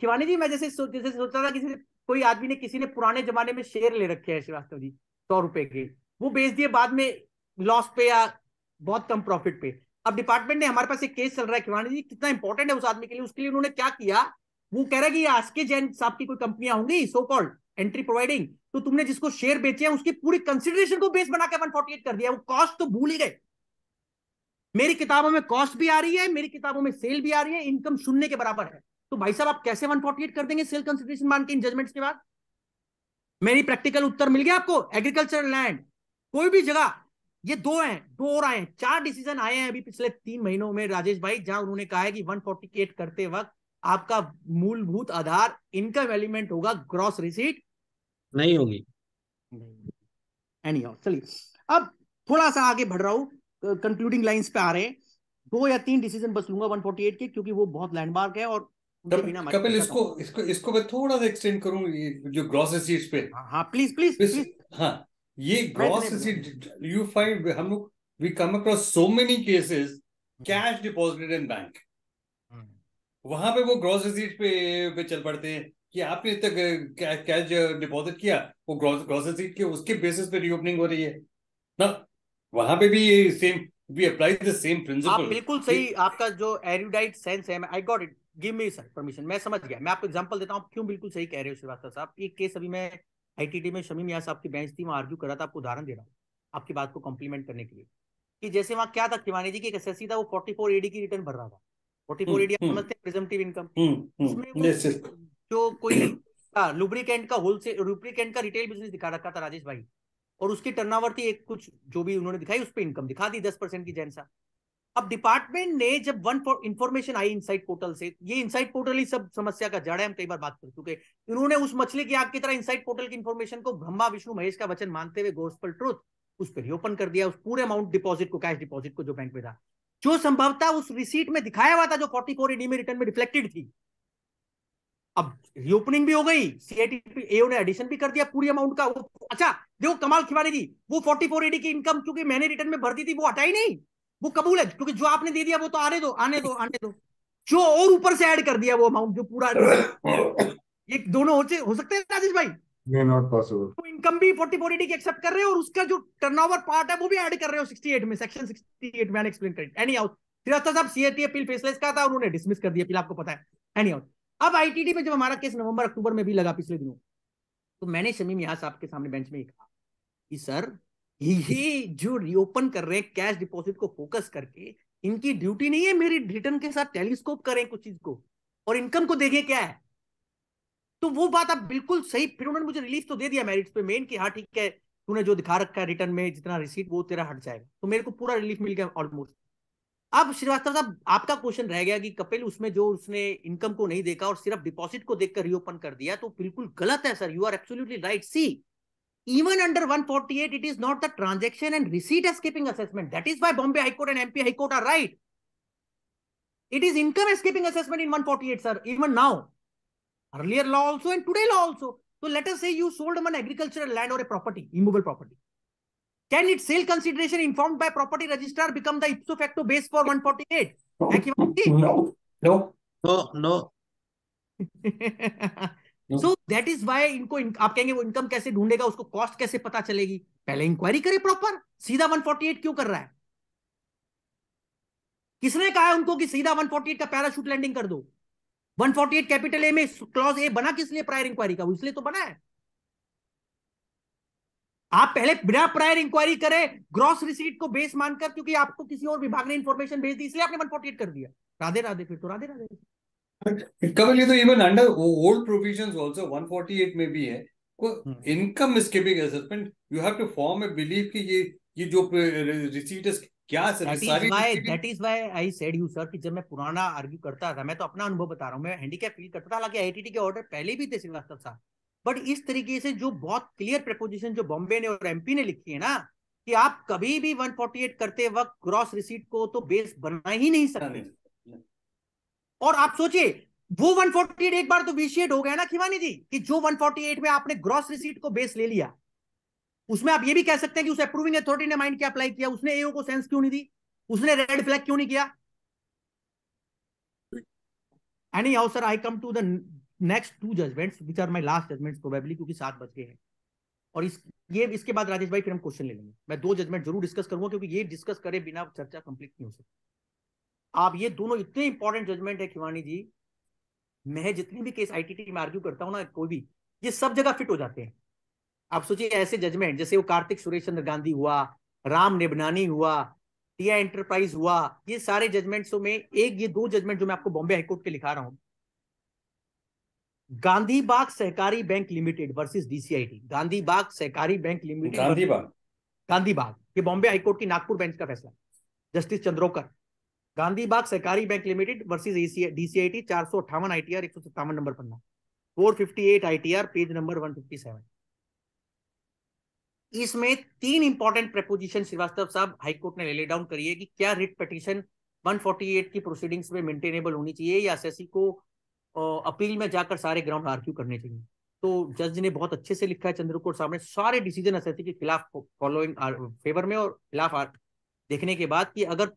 शिवानी जी मैं जैसे सो, जैसे सोचता था किसी कोई आदमी ने किसी ने पुराने जमाने में शेयर ले रखे हैं श्रीवास्तव जी सौ रुपए के वो बेच दिए बाद में लॉस पे या बहुत कम प्रॉफिट पे अब डिपार्टमेंट ने हमारे पास एक केस चल रहा है खिवानी जी कितना इंपॉर्टेंट है उस आदमी के लिए उसके लिए उन्होंने क्या किया वो कह रहा है कि आज के जैन साहब की कोई कंपनियां होंगी सो कॉल्ड एंट्री प्रोवाइडिंग तो तुमने जिसको शेयर बेचे हैं उसकी पूरी कंसिडरेशन को बेस बनाकर 148 कर दिया वो कॉस्ट तो भूल ही गए मेरी किताबों में कॉस्ट भी आ रही है मेरी किताबों में सेल भी आ रही है इनकम शून्य के बराबर है तो भाई साहब आप कैसे 148 कर देंगे सेल कंसिडरेशन मान के इन जजमेंट्स के बाद मेरी प्रैक्टिकल उत्तर मिल गया आपको एग्रीकल्चर लैंड कोई भी जगह ये दो हैं दो और आए हैं चार डिसीजन आए हैं अभी पिछले तीन महीनों में राजेश भाई जहां उन्होंने कहा है कि 148 करते वक्त आपका मूलभूत आधार इनकम एलिमेंट होगा ग्रॉस रिसीट नहीं होगी एनी चलिए अब थोड़ा सा आगे बढ़ रहा हूं कंक्लूडिंग लाइन पे आ रहे हैं दो या तीन डिसीजन बस लूंगा 148 के क्योंकि वो बहुत लैंडमार्क है और मुझे कपिल इसको
इसको इसको मैं थोड़ा सा एक्सटेंड करूं जो ग्रॉस रिसीट्स पे हाँ प्लीज प्लीज प्लीज हाँ ये ग्रॉस रिसीट यू फाइंड हम लोग we come across so many cases cash deposited in bank वहां पे वो ग्रॉस रिसीट पे पे चल पड़ते हैं कि आपने तक कैश डिपॉजिट किया वो ग्रॉस ग्रॉस रिसीट के उसके बेसिस पे रीओपनिंग हो रही है ना वहां पे भी ये same we apply the same principle आप बिल्कुल सही
आपका जो एरुडाइट सेंस है I got it give me sir permission मैं समझ गया मैं आपको एग्जांपल देता हूँ क्यों बिल्कुल सही कह रहे हो श्रीवास्तव साहब एक केस अभी मैं आईटीटी में शमीम यहाँ साहब की बेंच थी वहाँ आर्ग्यू कर रहा था आपको उदाहरण दे रहा हूँ आपकी बात को कॉम्प्लीमेंट करने के लिए कि जैसे वहाँ क्या था तिवानी जी की एक एसएससी था वो 44 एडी की रिटर्न भर रहा था 44 एडी आप हम्म, समझते हैं प्रिजम्पटिव इनकम
हम्म,
जो कोई लुब्रिकेंट का होलसेल लुब्रिकेंट का रिटेल बिजनेस दिखा रखा था राजेश भाई और उसकी टर्नओवर थी एक कुछ जो भी उन्होंने दिखाई उस पर इनकम दिखा दी दस परसेंट की जैन साहब अब डिपार्टमेंट ने जब one for information I insight portal से ये इनसाइट पोर्टल ही सब समस्या का जड़ है हम कई बार बात कर चुके इन्होंने उस मछली की आग की तरह इनसाइट पोर्टल की इन्फॉर्मेशन को ब्रह्मा विष्णु महेश का वचन मानते हुए गोस्पल ट्रुथ उस पर रिओपन कर दिया उस पूरे अमाउंट डिपॉजिट को कैश डिपॉजिट को जो बैंक में था जो संभवता उस रिसीट में दिखाया हुआ था जो फोर्टी फोर में रिटर्न में रिफ्लेक्टेड थी अब रिओपनिंग भी हो गई सीआईटी एओ ने एडिशन भी कर दिया पूरी अमाउंट का वो अच्छा देखो कमाल खिवाड़ी जी वो फोर्टी फोर की इनकम क्योंकि मैंने रिटर्न में भर दी थी वो हटाई नहीं वो कबूल है क्योंकि जो आपने दे दिया वो तो आने दो आने दो आने दो जो और ऊपर से ऐड कर दिया वो अमाउंट जो पूरा ये दोनों हो, हो सकते हैं राजेश भाई
नॉट पॉसिबल तो
इनकम भी फोर्टी फोर की एक्सेप्ट कर रहे हो और उसका जो टर्नओवर पार्ट है वो भी ऐड कर रहे हो सिक्सटी एट में सेक्शन 68 में एक्सप्लेन करें एनी आउट श्रीवास्तव साहब सीएटी अपील फेसलेस का था उन्होंने डिसमिस कर दिया अपील आपको पता है एनी आउट अब आईटीटी में जब हमारा केस नवंबर अक्टूबर में भी लगा पिछले दिनों तो मैंने शमीम यहां साहब के सामने बेंच में ही कहा कि सर ये जो रिओपन कर रहे हैं कैश डिपॉजिट को फोकस करके इनकी ड्यूटी नहीं है मेरी रिटर्न के साथ टेलीस्कोप करें कुछ चीज को और इनकम को देखें क्या है तो वो बात आप बिल्कुल सही फिर उन्होंने मुझे रिलीफ तो दे दिया मेरिट्स पे मेन की हाँ ठीक है तूने जो दिखा रखा है रिटर्न में जितना रिसीट वो तेरा हट जाएगा तो मेरे को पूरा रिलीफ मिल गया ऑलमोस्ट अब श्रीवास्तव साहब आपका क्वेश्चन रह गया कि कपिल उसमें जो उसने इनकम को नहीं देखा और सिर्फ डिपॉजिट को देखकर रिओपन कर दिया तो बिल्कुल गलत है sir you are absolutely right see even under 148, it is not the transaction and receipt escaping assessment. That is why Bombay High Court and MP High Court are right. It is income escaping assessment in 148, sir, even now. Earlier law also and today law also. So let us say you sold an agricultural land or a property, immovable property. Can its sale consideration informed by property registrar become the ipso facto base for 148? No, no, no, no. no.
*laughs* So
that is why इनको इन, आप कहेंगे वो income कैसे ढूंढेगा उसको cost कैसे पता चलेगी पहले इंक्वायरी करे प्रॉपर सीधा 148 क्यों कर रहा है किसने कहा है उनको कि सीधा 148 का पैराशूट लैंडिंग कर दो 148 कैपिटल ए में क्लॉज ए बना किस लिए प्रायर इंक्वायरी का इसलिए तो बना है आप पहले बिना प्रायर इंक्वायरी करें ग्रॉस रिसीट को बेस मानकर क्योंकि आपको किसी और विभाग ने इंफॉर्मेशन भेज दी इसलिए आपने 148 कर दिया राधे राधे फिर तो राधे राधे Kamal, you तो तो
even under old provisions also 148 में भी है को income escaping assessment you have to form a belief कि ये ये जो रिसीट क्या सारी that
is why I said you sir कि जब मैं पुराना आर्ग्यू करता था मैं तो अपना अनुभव बता रहा मैं हैंडीकैप फील करता था हालांकि आईटीटी के ऑर्डर पहले भी थे श्रीवास्तव साहब बट इस तरीके से जो बहुत क्लियर प्रपोजिशन जो बॉम्बे ने और एमपी ने लिखी है ना कि आप कभी भी 148 करते वक्त क्रॉस रिसीट को तो बेस बना ही नहीं सकते और आप सोचिए वो 148 एक बार तो विशिएट हो गया ना खिवानी जी कि जो 148 में आपने ग्रॉस रिसीट को बेस ले लिया उसमें आप ये भी कह सकते हैं कि उस अप्रूविंग अथॉरिटी ने माइंड क्या अप्लाई किया उसने एओ को सेंस क्यों नहीं दी उसने रेड फ्लैग क्यों नहीं किया anyhow sir I come to the next two judgments which are my last judgments probably क्योंकि सात बज गए हैं और इस ये इसके बाद राजेश भाई फिर हम क्वेश्चन ले लेंगे मैं दो जजमेंट जरूर डिस्कस करूंगा क्योंकि ये डिस्कस करे बिना चर्चा कंप्लीट नहीं हो सकती आप ये दोनों इतने इंपॉर्टेंट जजमेंट है खिवानी जी मैं जितने भी केस आईटीटी में आर्ग्यू करता हूँ ना कोई भी ये सब जगह फिट हो जाते हैं आप सोचिए ऐसे जजमेंट जैसे वो कार्तिक सुरेश चंद्र गांधी हुआ राम नेबनानी हुआ टीआई एंटरप्राइज हुआ ये सारे जजमेंट्स में एक ये दो जजमेंट जो मैं आपको बॉम्बे हाईकोर्ट के लिखा रहा हूं Gandhi Bagh Sahakari bank limited versus DCIT Gandhi Bagh Sahakari bank limited Gandhi Bagh Gandhi Bagh ये बॉम्बे हाईकोर्ट की नागपुर बेंच का फैसला justice चंद्रोकर Gandhi Bagh Sahakari bank limited versus डीसीआईटी चार सौ अट्ठावन आर एक सौ सत्तावन नंबर पन्ना four fifty eight I T R page number one fifty seven इसमें तीन इंपॉर्टेंट प्रपोजिशन श्रीवास्तव साहब हाईकोर्ट ने ले, ले डाउन करी है कि क्या रिट पिटीशन 148 की प्रोसीडिंग्स में मेंटेनेबल होनी चाहिए या एसएससी को अपील में जाकर सारे ग्राउंड आर्क्यू करने चाहिए तो जज ने बहुत अच्छे से लिखा है चंद्रकोट साहब ने सारे डिसीजन एसएससी के खिलाफ फॉलोइंग फेवर में और खिलाफ देखने के बाद कि अगर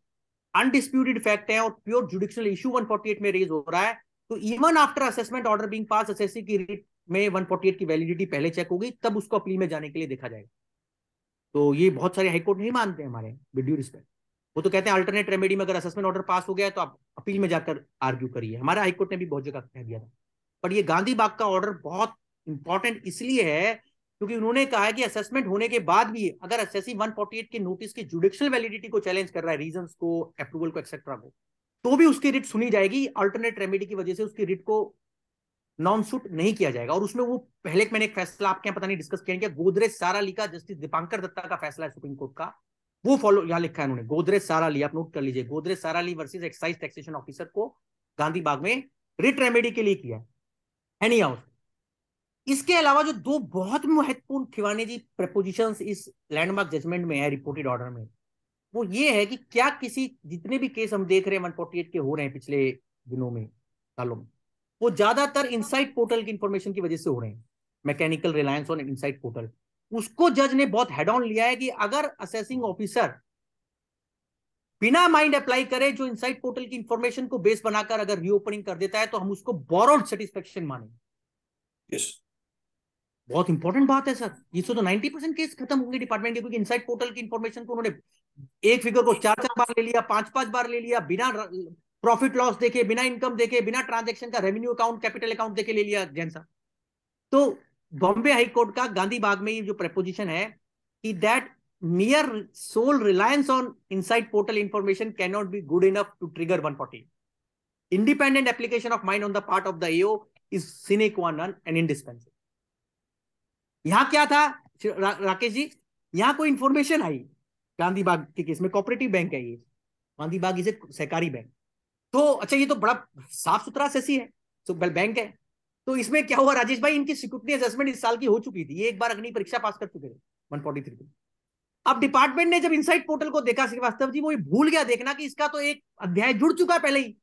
अनडिस्प्यूटेड फैक्ट है और प्योर जुडिशियल इशू 148 में रेज हो रहा है तो even after assessment order being pass SSC की रिट में 148 की वैलिडिटी पहले चेक होगी तब उसको अपील में जाने के लिए देखा जाएगा तो ये बहुत सारे हाईकोर्ट नहीं मानते हमारे विद ड्यू रिस्पेक्ट वो तो कहते हैं अल्टरनेट रेमेडी में अगर असेसमेंट ऑर्डर पास हो गया तो आप अपील में जाकर आर्ग्यू करिए हमारे हाईकोर्ट ने भी बहुत जगह कह दिया था बट ये गांधी बाग का ऑर्डर बहुत इंपॉर्टेंट इसलिए है क्योंकि उन्होंने कहा है कि असेसमेंट होने के बाद भी अगर फोर्टी 148 के नोटिस की जुडिशियल वैलिडिटी को चैलेंज कर रहा है रीजन को अप्रूवल को एक्सेट्रा को तो भी उसकी रिट सुनी जाएगी अल्टरनेट रेमेडी की वजह से उसकी रिट को नॉन सुट नहीं किया जाएगा और उसमें वो पहले मैंने एक फैसला आपके यहाँ पता नहीं डिस्कस किया गया गोदरेज सारा लिखा जस्टिस दीपांकर दत्ता का फैसला है सुप्रीम कोर्ट का वो फॉलो यहाँ लिखा है उन्होंने गोदरेज सारा लिया आप नोट कर लीजिए Godrej Sara Lee versus excise taxation officer को गांधी बाग में रिट रेमेडी के लिए किया एनी हाउस इसके अलावा जो दो बहुत महत्वपूर्ण खिवानी जी प्रपोजिशन इस लैंडमार्क जजमेंट में है रिपोर्टेड ऑर्डर में वो ये है कि क्या किसी जितने भी केस हम देख रहे हैं 148 के हो रहे हैं पिछले दिनों में सालों में वो ज्यादातर इनसाइट पोर्टल की इंफॉर्मेशन की वजह से हो रहे हैं mechanical reliance on insight portal उसको जज ने बहुत हेड ऑन लिया है कि अगर असेसिंग ऑफिसर बिना माइंड अप्लाई करे जो इनसाइट पोर्टल की इंफॉर्मेशन को बेस बनाकर अगर रीओपनिंग कर देता है तो हम उसको बोरोड सेटिस्फेक्शन मानेंगे yes. बहुत इंपॉर्टेंट बात है सर ये तो नाइनटी परसेंट केस खत्म होंगे डिपार्टमेंट के क्योंकि इनसाइड पोर्टल की इन्फॉर्मेशन को उन्होंने एक फिगर को चार चार बार ले लिया पांच पांच बार ले लिया बिना प्रॉफिट लॉस देखे बिना इनकम देखे बिना ट्रांजेक्शन का रेवेन्यू अकाउंट कैपिटल अकाउंट देखे ले लिया जैन साहब तो बॉम्बे हाईकोर्ट का गांधी बाग में ये जो प्रपोजिशन है कि that near sole reliance on insight portal information cannot be good enough to trigger one forty independent application of mind on the part of the is sine qua non and यहाँ क्या था रा, राकेश जी यहाँ कोई information आई गांधी बाग के case में cooperative bank है ये गांधी बाग इज ए सहकारी बैंक तो अच्छा ये तो बड़ा साफ सुथरा सेसी है तो बैंक है तो इसमें क्या हुआ राजेश भाई इनकी सिक्योरिटी असेसमेंट इस साल की हो चुकी थी ये एक बार अग्नि परीक्षा पास कर चुके थे 143 की अब डिपार्टमेंट ने जब इनसाइट पोर्टल को देखा श्रीवास्तव जी वो भूल गया देखना कि इसका तो एक अध्याय जुड़ चुका है पहले ही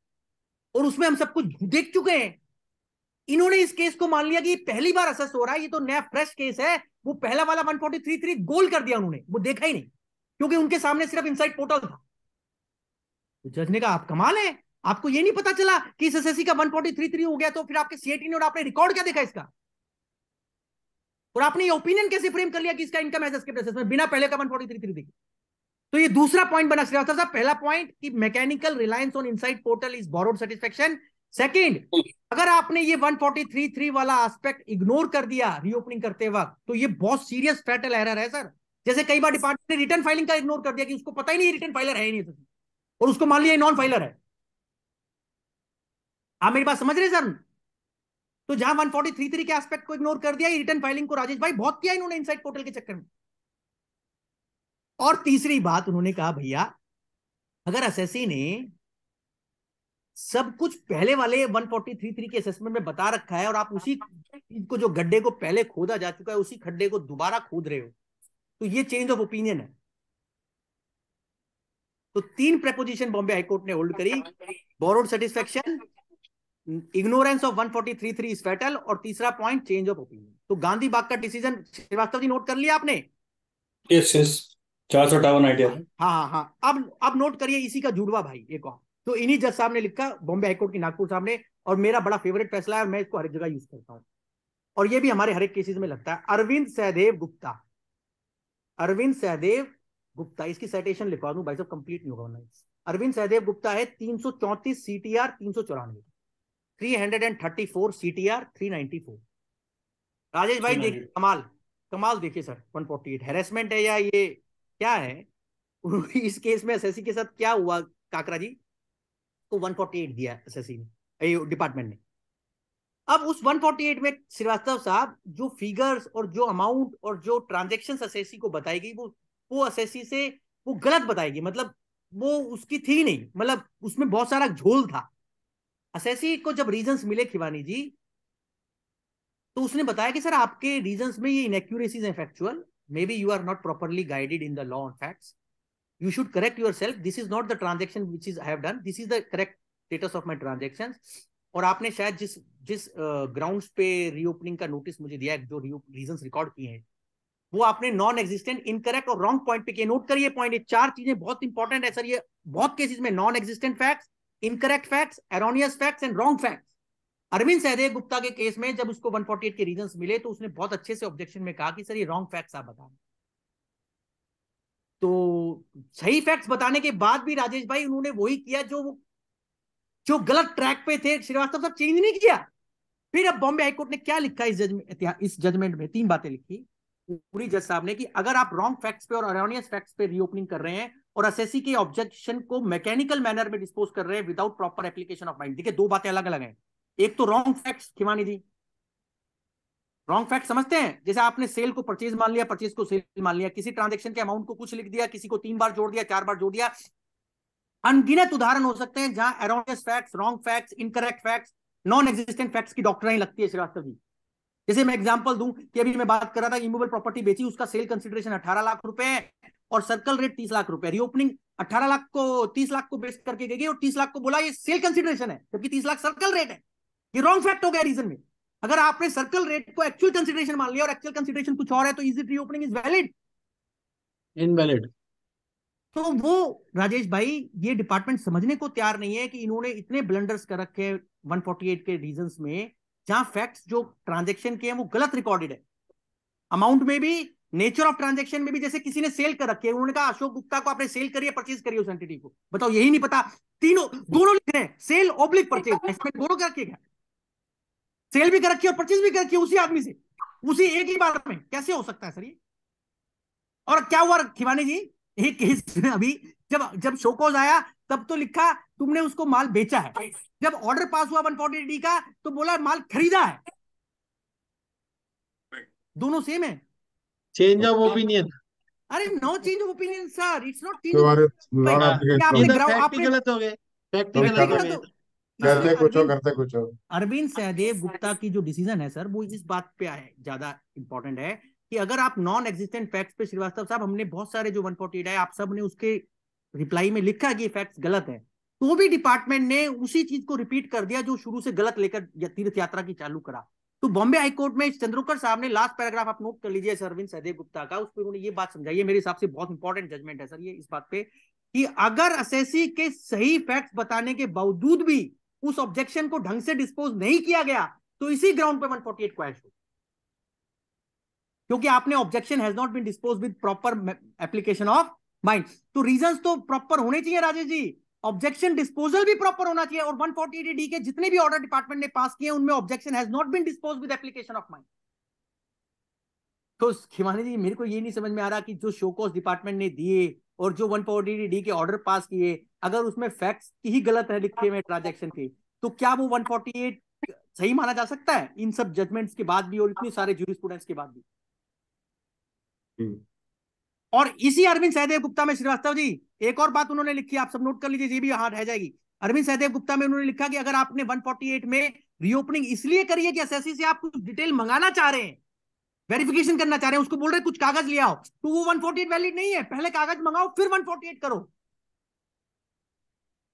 और उसमें हम सब कुछ देख चुके हैं इन्होंने इस केस को मान लिया कि पहली बार असेस हो रहा है ये तो नया फ्रेश केस है वो पहला वाला 1433 गोल कर दिया उन्होंने वो देखा ही नहीं क्योंकि उनके सामने सिर्फ इनसाइड पोर्टल था तो जज ने कहा आप कमाल है आपको ये नहीं पता चला कि इस एसएससी का 1433 हो गया तो फिर आपके सीएटी ने और आपने रिकॉर्ड क्या देखा इसका और आपने ये ओपिनियन कैसे फ्रेम कर लिया कि इसका इनकम एज एस्केप बिना पहले का वन देखे तो ये दूसरा पॉइंट बना श्रीवास्तव साहब पहला पॉइंट कि mechanical reliance on insight portal is borrowed satisfaction second hmm. अगर आपने ये 1433 वाला एस्पेक्ट इग्नोर कर दिया रीओपनिंग करते वक्त तो ये बहुत सीरियस फैटल एरर है सर जैसे कई बार डिपार्टमेंट ने रिटर्न फाइलिंग का इग्नोर कर दिया कि उसको पता ही नहीं रिटर्न फाइलर है ही नहीं तो और उसको मान लिया नॉन फाइलर है आप मेरी बात समझ रहे सर तो जहां वन के एस्पेक्ट को इग्नोर कर दिया रिटर्न फाइलिंग को राजेश भाई बहुत किया इन्होंने इनसाइट पोर्टल के चक्कर में और तीसरी बात उन्होंने कहा भैया अगर एसएससी ने सब कुछ पहले वाले 1433 के असेसमेंट में बता रखा है और आप उसी हाँ। को जो गड्ढे को पहले खोदा जा चुका है उसी खड्डे को दोबारा खोद रहे हो तो ये चेंज ऑफ ओपिनियन है तो तीन प्रपोजिशन बॉम्बे हाईकोर्ट ने होल्ड करी borrowed satisfaction ignorance of one forty three three स्पेटल और तीसरा पॉइंट चेंज ऑफ ओपिनियन तो गांधी बाग का डिसीजन श्रीवास्तव जी नोट कर लिया आपने
यस यस चार सौ अट्ठावन आइडिया हाँ,
हाँ हाँ अब अब नोट करिए इसी का जुड़वा भाई एक और तो इन्हीं जज साहब ने लिखा बॉम्बे हाईकोर्ट की नागपुर साहब ने और मेरा बड़ा फेवरेट फैसला है और मैं इसको हर जगह यूज करता हूँ और ये भी हमारे हर एक केसेस में लगता है अरविंद सहदेव गुप्ता अरविंद सहदेव गुप्ता इसकी साइटेशन लिखवा दू भाई साहब कंप्लीट नहीं होगा अरविंद सहदेव गुप्ता है तीन सौ चौंतीस सी टी आर तीन सौ चौरानवे three hundred and thirty four C T R three ninety four Rajesh भाई देखिए कमाल कमाल देखिए sir one forty eight harassment है या ये क्या है *laughs* इस केस में एसएससी के साथ क्या हुआ काकरा जी को तो 148 दिया एसएससी ने डिपार्टमेंट ने अब उस 148 में श्रीवास्तव साहब जो फिगर्स और जो अमाउंट और जो ट्रांजेक्शन एसएससी को बताई गई वो वो एसएससी से वो गलत बताई गई मतलब वो उसकी थी नहीं मतलब उसमें बहुत सारा झोल था एसएससी को जब रीजंस मिले खिवानी जी तो उसने बताया कि सर आपके रीजंस में ये इनएक्यूरेसीज हैं factual may be you are not properly guided in the law on facts you should correct yourself this is not the transaction which is i have done this is the correct status of my transactions और आपने शायद जिस जिस ground uh, पे reopening का notice मुझे दिया है जो रीजंस रिकॉर्ड किए हैं वो आपने नॉन एग्जिस्टेंट इनकरेक्ट और रॉन्ग पॉइंट पे किए नोट करिए पॉइंट चार चीजें बहुत इंपॉर्टेंट है सर ये बहुत केसेस में non existent facts incorrect facts erroneous facts and wrong facts Arvind Sahdev Gupta के केस में जब उसको 148 के रीजंस मिले तो उसने बहुत अच्छे से ऑब्जेक्शन में कहा कि सर ये रॉन्ग फैक्ट्स आप बता रहे तो सही फैक्ट्स बताने के बाद भी राजेश भाई उन्होंने वही किया जो वो जो गलत ट्रैक पे थे श्रीवास्तव सर चेंज नहीं किया फिर अब बॉम्बे हाईकोर्ट ने क्या लिखा इस जजमेंट इस जजमेंट में तीन बातें लिखी पूरी जज साहब ने कि अगर आप रॉन्ग फैक्ट्स पे और अरोनियस फैक्ट्स पे रीओपनिंग कर रहे हैं और असेसी के ऑब्जेक्शन को मैकेनिकल मैनर में डिस्पोज कर रहे हैं without proper application of mind देखिए दो बातें अलग अलग हैं एक तो wrong facts Khimani ji wrong fact समझते हैं जैसे आपने सेल को परचेज मान लिया परचेज को सेल मान लिया किसी ट्रांजेक्शन के अमाउंट को कुछ लिख दिया किसी को तीन बार जोड़ दिया चार बार जोड़ दिया अनगिनत उदाहरण हो सकते हैं जहां erroneous facts wrong facts incorrect facts non existent facts की डॉक्टर ही लगती है श्रीवास्तव जी जैसे मैं एग्जाम्पल दूं कि अभी मैं बात कर रहा था इमोबल प्रॉपर्टी बेची उसका सेल कंसिडरेशन अठारह लाख रुपए और सर्कल रेट तीस लाख रुपए रीओपनिंग अठारह लाख को तीस लाख को बेच करके गई और तीस लाख को बोला ये सेल कंसिडरेशन है जबकि तीस लाख सर्कल रेट है ये रॉन्ग फैक्ट हो गया रीजन में अगर आपने सर्कल रेट को एक्चुअल कंसिडरेशन मान लिया और एक्चुअल कंसिडरेशन कुछ और है तो is it reopening is valid invalid तो वो राजेश भाई ये डिपार्टमेंट समझने को तैयार नहीं है कि इन्होंने इतने ब्लंडर्स कर रखे हैं 148 के रीजन में जहां फैक्ट्स जो ट्रांजेक्शन के हैं वो गलत रिकॉर्डेड है अमाउंट में भी नेचर ऑफ ट्रांजेक्शन में भी जैसे किसी ने सेल कर रखे है उन्होंने कहा अशोक गुप्ता को आपने सेल करिए परचेज करिए उस एंटिटी को बताओ यही नहीं पता तीनों दोनों लिख रहे हैं सेल ऑब्लिक परचेज दोनों क्या कर रखिएगा सेल भी कर रखी और परचेज भी कर रखी उसी आदमी से उसी एक ही बार में कैसे हो सकता है सर ये और क्या हुआ खिवानी जी एक केस अभी जब जब शोकोज आया तब तो लिखा तुमने उसको माल बेचा है जब ऑर्डर पास हुआ वन फोर्टी का तो बोला माल खरीदा है दोनों सेम है
चेंज ऑफ ओपिनियन
अरे no change of opinion sir it's not change आपने ग्राउंड आपने गलत हो गए फैक्ट्री गलत हो गए करते
कुछ करते कुछ
अरविंद सहदेव गुप्ता की जो डिसीजन है सर वो इस बात पे है ज्यादा इम्पोर्टेंट है कि अगर आप नॉन एग्जिस्टेंट फैक्ट्स पे श्रीवास्तव साहब हमने बहुत सारे जो 148 है आप सब ने उसके रिप्लाई में लिखा कि फैक्ट्स गलत है तो भी डिपार्टमेंट ने उसी चीज को रिपीट कर दिया जो शुरू से गलत लेकर तीर्थ यात्रा की चालू करा तो बॉम्बे हाईकोर्ट में चंद्रोकर साहब ने लास्ट पैराग्राफ आप नोट कर लीजिए सर अरविंद सहदेव गुप्ता का उस पर उन्होंने ये बात समझाई है मेरे हिसाब से बहुत इंपॉर्टेंट जजमेंट है सर ये इस बात पे कि अगर असेसी के सही फैक्ट्स बताने के बावजूद भी उस ऑब्जेक्शन को ढंग से डिस्पोज नहीं किया गया तो इसी ग्राउंड पे 148 को ऐश क्योंकि आपने objection has not been dispose with proper application of mind तो रीजन तो प्रॉपर होने चाहिए राजेश जी ऑब्जेक्शन डिस्पोजल भी प्रॉपर होना चाहिए और वन डी के जितने भी ऑर्डर डिपार्टमेंट ने पास किए उनमें objection has not been dispose with application of mind तो खिमानी जी मेरे को ये नहीं समझ में आ रहा कि जो शोकॉस डिपार्टमेंट ने दिए और जो वन फोर्टी डी के ऑर्डर पास किए अगर उसमें फैक्ट्स ही गलत है लिखे हुए ट्रांजेक्शन की तो क्या वो वन एट सही माना जा सकता है इन सब जजमेंट्स के बाद भी और इतने सारे जूरिस्प्रूडेंस के बाद भी हम्म। और इसी अरविंद सहदेव गुप्ता में श्रीवास्तव जी एक और बात उन्होंने लिखी आप सब नोट कर लीजिए ये भी हाँ रह जाएगी अरविंद सहदेव गुप्ता में उन्होंने लिखा कि अगर आपने 148 में रीओपनिंग इसलिए करी है कि एसएससी से आप कुछ डिटेल मंगाना चाह रहे हैं वेरिफिकेशन करना चाह रहे हैं उसको बोल रहे हैं कुछ कागज ले आओ तो वो 148 वैलिड नहीं है पहले कागज मंगाओ फिर 148 करो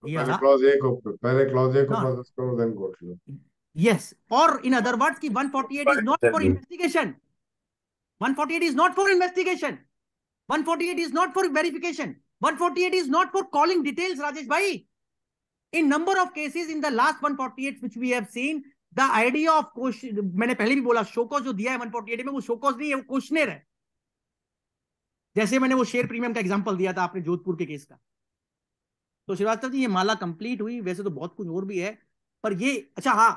तो पहले क्लॉज ए को पहले क्लॉज ए को प्रोसेस हाँ। करो देन कोर्ट लो
यस और इन अदर वर्ड्स की 148 is not for investigation 148 is not for investigation 148 is not for verification 148 is not for calling details Rajesh भाई In number of cases in the last 148, which we have seen, the idea of मैंने पहले भी बोला show cause जो दिया है 148 में वो नहीं है वो क्वेश्चनर है जैसे मैंने वो शेयर प्रीमियम का एग्जांपल दिया था आपने जोधपुर के केस का तो श्रीवास्तव जी ये माला कंप्लीट हुई वैसे तो बहुत कुछ और भी है पर ये अच्छा हाँ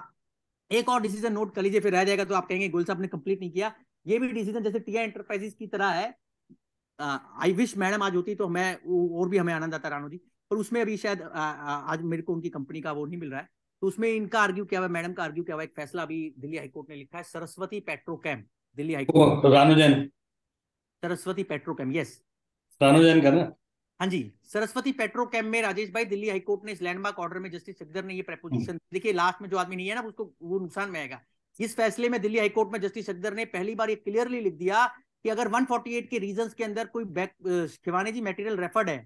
एक और डिसीजन नोट कर लीजिए फिर रह जाएगा तो आप कहेंगे गोल साहब ने कंप्लीट नहीं किया ये भी डिसीजन जैसे टिया एंटरप्राइजेस की तरह है आई विश मैडम आज होती तो मैं और भी हमें आनंद आता रानो जी पर उसमें अभी शायद आ, आ, आज मेरे को उनकी कंपनी का वो नहीं मिल रहा है तो उसमें इनका आर्ग्यू क्या हुआ मैडम का आर्ग्यू क्या हुआ एक फैसला अभी दिल्ली हाईकोर्ट ने लिखा है सरस्वती पेट्रोकैम दिल्ली हाईकोर्ट रानू जैन सरस्वती पेट्रोकैम यस रानू का ना हाँ जी सरस्वती पेट्रोकैम में राजेश भाई दिल्ली हाईकोर्ट ने इस लैंडमार्क ऑर्डर में जस्टिस सखदर ने ये प्रपोजिशन हम्म। देखिए लास्ट में जो आदमी नहीं है ना उसको वो नुकसान में आएगा इस फैसले में दिल्ली हाईकोर्ट में जस्टिस सखदर ने पहली बार ये क्लियरली लिख दिया कि अगर 148 के रीजंस के अंदर कोई back Shivani ji material referred है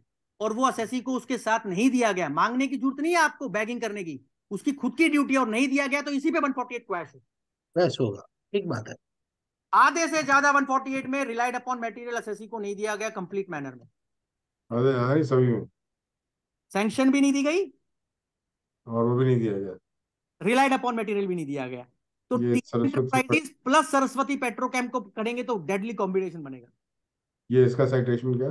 और वो असेसी को उसके साथ नहीं दिया गया मांगने की जरूरत नहीं है आपको बैगिंग करने की उसकी खुद की ड्यूटी और नहीं दिया गया तो इसी पे 148 फोर्टी ऐश होगा होगा ठीक बात है आधे से ज्यादा 148 में रिलाइड अपॉन मेटीरियल को नहीं दिया गया कंप्लीट मैनर में
अरे हाय सभी
सैंक्शन भी नहीं दी गई
और वो भी नहीं दिया गया
रिलाइड अपॉन मेटीरियल भी नहीं दिया गया
तो सरस्वती
प्लस सरस्वती पेट्रोकेम को करेंगे तो डेडली कॉम्बिनेशन बनेगा
ये इसका साइटेशन क्या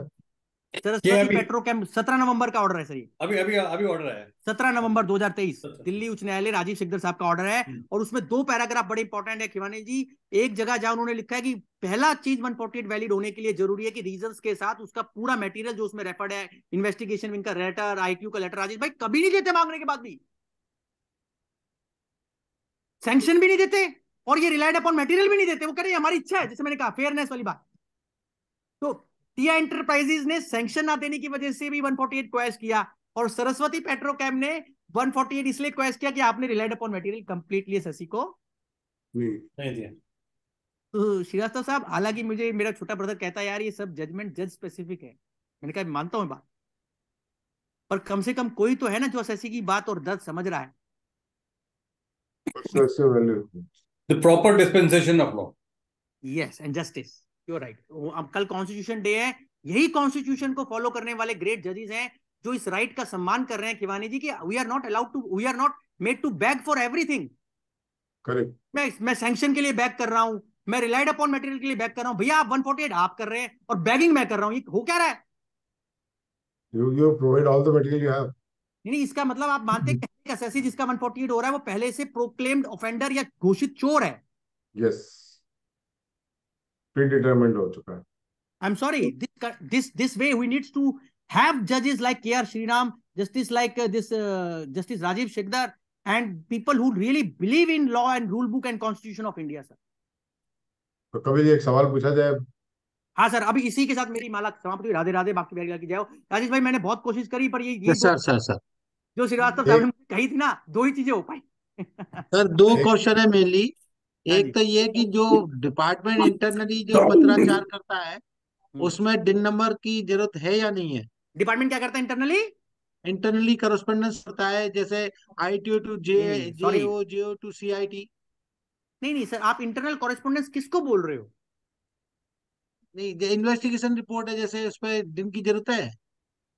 सर सरस्वती पेट्रोकेम सत्रह नवंबर का ऑर्डर है सर ये अभी अभी अभी ऑर्डर है सत्रह नवंबर दो हजार तेईस अच्छा, अच्छा। दिल्ली उच्च न्यायालय राजीव सिकदर साहब का ऑर्डर है हम्म। और उसमें दो पैराग्राफ बड़े इंपॉर्टेंट है खिवानी जी एक जगह जहां उन्होंने लिखा है कि पहला चीज वन फोर्टी एट वैलिड होने के लिए जरूरी है कि रीजन के साथ उसका पूरा मेटीरियल जो उसमें रेफर्ड है इन्वेस्टिगेशन इनका लेटर आईक्यू का लेटर राजेश भाई कभी नहीं देते मांगने के बाद भी सैंक्शन भी नहीं देते और ये रिलाइड अपॉन मेटीरियल भी नहीं देते वो कह रहे हमारी इच्छा है जैसे मैंने कहा फेयरनेस वाली बात तो टिया एंटरप्राइजेस ने सेंक्शन ना देने की वजह से भी 148 क्वेश किया और सरस्वती पेट्रोकैम ने 148 इसलिए क्वेश किया कि आपने relied upon material completely Shashi को तो श्रीवास्तव साहब हालांकि मुझे मेरा छोटा ब्रदर कहता है यार ये सब जजमेंट जज स्पेसिफिक है मैंने कहा मानता हूँ बात पर कम से कम कोई तो है ना जो शशि की बात और दर्द समझ रहा है
The proper dispensation of law.
Yes, and justice. Your right अब कल कॉन्स्टिट्यूशन डे है यही कॉन्स्टिट्यूशन को फॉलो करने वाले ग्रेट जजेस हैं जो इस राइट का सम्मान कर रहे हैं किवानी जी की we are not allowed to we are not made to beg for everything correct मैं मैं सैंक्शन के लिए बैग कर रहा हूं मैं रिलाइड अपॉन मटेरियल के लिए बैग कर रहा हूं भैया आप 148 आप कर रहे हैं और बैगिंग मैं कर रहा हूं ये हो क्या रहा है
you you provide all the material you have
नहीं इसका मतलब आप मानते हैं कि एसएससी जिसका 148 हो रहा है वो पहले से प्रोक्लेम्ड ऑफेंडर या घोषित चोर है
yes yes. predetermined ho chuka
hai i'm sorry this this this way we needs to have judges like kr shriram justice like uh, this uh, justice rajiv shekhar and people who really believe in law and rule book and constitution of India, sir.
तो कभी जी एक सवाल पूछा जाए
हाँ sir अभी इसी के साथ मेरी माला समाप्त हुई राधे राधे बाकी बैठ लगी जाओ राजेश भाई मैंने बहुत कोशिश करी पर ये, ये सर
सर सर
जो श्रीवास्तव साहब ने कही थी ना दो ही चीजें हो पाई सर दो क्वेश्चन है मेनली हाँ एक तो ये कि जो डिपार्टमेंट इंटरनली *laughs* जो पत्राचार करता है हम्म। उसमें डिन नंबर की जरूरत है या नहीं है डिपार्टमेंट क्या करता है इंटरनली इंटरनली करस्पोंडेंस करता है जैसे I T O to J J O J O to C I T नहीं नहीं सर आप इंटरनल कॉरेस्पोंडेंस किसको बोल रहे हो नहीं
इन्वेस्टिगेशन रिपोर्ट है जैसे उसपे पर दिन की जरूरत है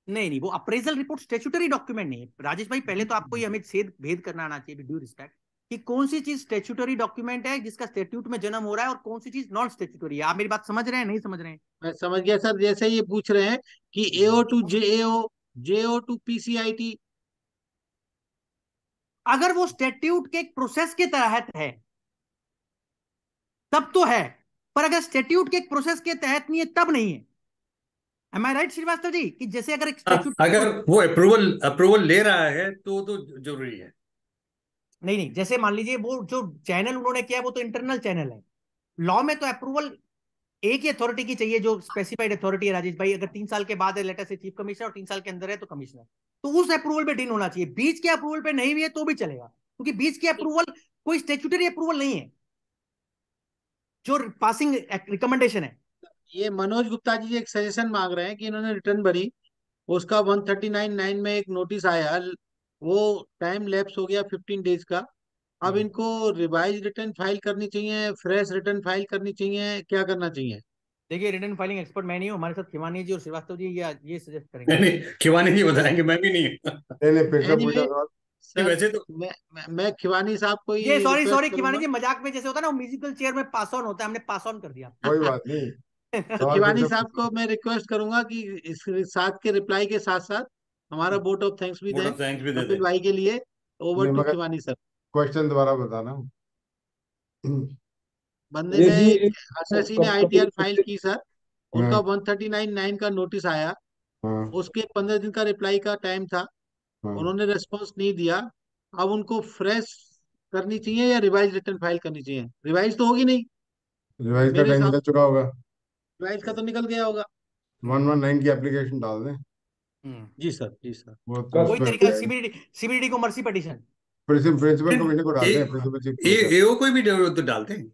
नहीं नहीं वो अप्रेजल रिपोर्ट स्टेचुटरी डॉक्यूमेंट नहीं राजेश भाई पहले तो आपको ये हमें भेद करना आना चाहिए ड्यू रिस्पेक्ट कि कौन सी चीज स्टेचुटरी डॉक्यूमेंट है जिसका स्टेट्यूट में जन्म हो रहा है और कौन सी चीज नॉन स्टेचुटरी है आप मेरी बात समझ रहे हैं नहीं समझ रहे हैं मैं
समझ गया सर जैसे ये पूछ रहे हैं कि AO to J AO J O to PCIT अगर वो स्टेट्यूट के एक प्रोसेस के तहत है
तब तो है पर अगर स्टेट्यूट के एक प्रोसेस के तहत नहीं है तब नहीं है Am I right, Srivastava ji कि जैसे अगर एक हाँ, अगर
वो अप्रूवल अप्रूवल ले रहा है तो तो जरूरी है
नहीं नहीं जैसे मान लीजिए वो जो चैनल उन्होंने किया वो तो इंटरनल चैनल है लॉ में तो अप्रूवल एक ही अथॉरिटी की चाहिए जो स्पेसिफाइड अथॉरिटी है राजेश भाई अगर तीन साल के बाद है लेटर से चीफ कमिश्नर और तीन साल के अंदर है तो कमिश्नर तो उस अप्रूवल पे डीन होना चाहिए बीच के अप्रूवल पे नहीं भी है तो भी चलेगा क्योंकि बीच के अप्रूवल कोई स्टेचुटरी अप्रूवल
नहीं है जो पासिंग रिकमेंडेशन है ये मनोज गुप्ता जी एक सजेशन मांग रहे हैं कि इन्होंने रिटर्न भरी उसका 1399 में एक नोटिस आया वो टाइम लैप्स हो गया फिफ्टीन डेज का अब हाँ। इनको रिवाइज रिटर्न फाइल करनी चाहिए फ्रेश रिटर्न फाइल करनी चाहिए क्या करना चाहिए देखिए रिटर्न फाइलिंग एक्सपर्ट मैं नहीं हूँ हमारे साथ खिवानी जी और श्रीवास्तव जी या ये सजेस्ट करेंगे नहीं खिवानी जी बताएंगे मैं भी नहीं नहीं वैसे तो मैं मैं खिवानी साहब को ये सॉरी सॉरी खिवानी जी मजाक में जैसे होता है ना म्यूजिकल चेयर में पास ऑन होता है हमने पास ऑन कर दिया कोई बात नहीं खिवानी *laughs* साहब को मैं रिक्वेस्ट करूंगा कि इस साथ के रिप्लाई के साथ साथ हमारा वोट ऑफ थैंक्स भी दें थैंक्स भाई के लिए over to Shivani
sir question दोबारा बताना
बंदे ने एसएससी ने आईटीआर फाइल की सर उनका वन थर्टी नाइन नाइन का नोटिस आया हाँ। उसके पंद्रह दिन का रिप्लाई का टाइम था हाँ। उन्होंने रेस्पॉन्स नहीं दिया अब उनको फ्रेश करनी चाहिए या रिवाइज रिटर्न फाइल करनी चाहिए रिवाइज तो होगी नहीं
रिवाइज का टाइम निकल चुका होगा
रिवाइज का तो निकल गया होगा
119 की एप्लीकेशन डाल दें
हम्म। जी सर जी सर
तो कोई तरीका
सीबीडी सीबीडी को मर्सी पटिशन
प्रिंसिपल को मिलने को डालते हैं प्रिंसिपल चीफ ए
एओ कोई
भी तो डालते हैं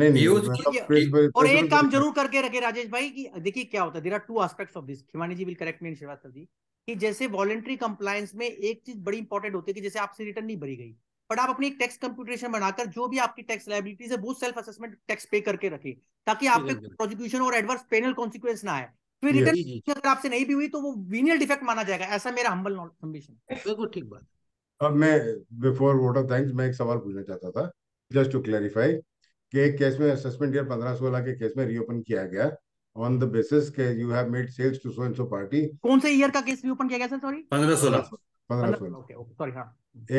नहीं नहीं तो मतलब प्रिंसिपल और एक काम जरूर
करके रखे राजेश भाई कि देखिए क्या होता है there are two aspects of this Khimani ji will correct me in Shrivastava ji कि जैसे वॉलंटरी कंप्लायंस में एक चीज बड़ी इंपॉर्टेंट होती है कि जैसे आपसे रिटर्न नहीं भरी गई बट आप अपनी एक टैक्स कंप्यूटेशन बनाकर जो भी आपकी टैक्स लाइबिलिटीज है वो सेल्फ असेसमेंट टैक्स पे करके रखें ताकि आप पे प्रोसिक्यूशन और एडवर्स पेनल कॉन्सिक्वेंस ना आए फिर रिटर्न अगर आपसे नहीं भी हुई तो वो विनियल डिफेक्ट माना जाएगा ऐसा मेरा हम्बल कंडीशन
बिल्कुल ठीक बात
अब मैं बिफोर वोट ऑफ थैंक्स मैं एक सवाल पूछना चाहता था जस्ट टू क्लैरिफाई कि एक केस में असेसमेंट ईयर पंद्रह सोलह के केस में रीओपन किया गया ऑन द बेसिस के you have made sales to so and so party
कौन से ईयर का केस रीओपन किया गया सर सॉरी
पंद्रह सोलह पंद्रह सोलह सॉरी हाँ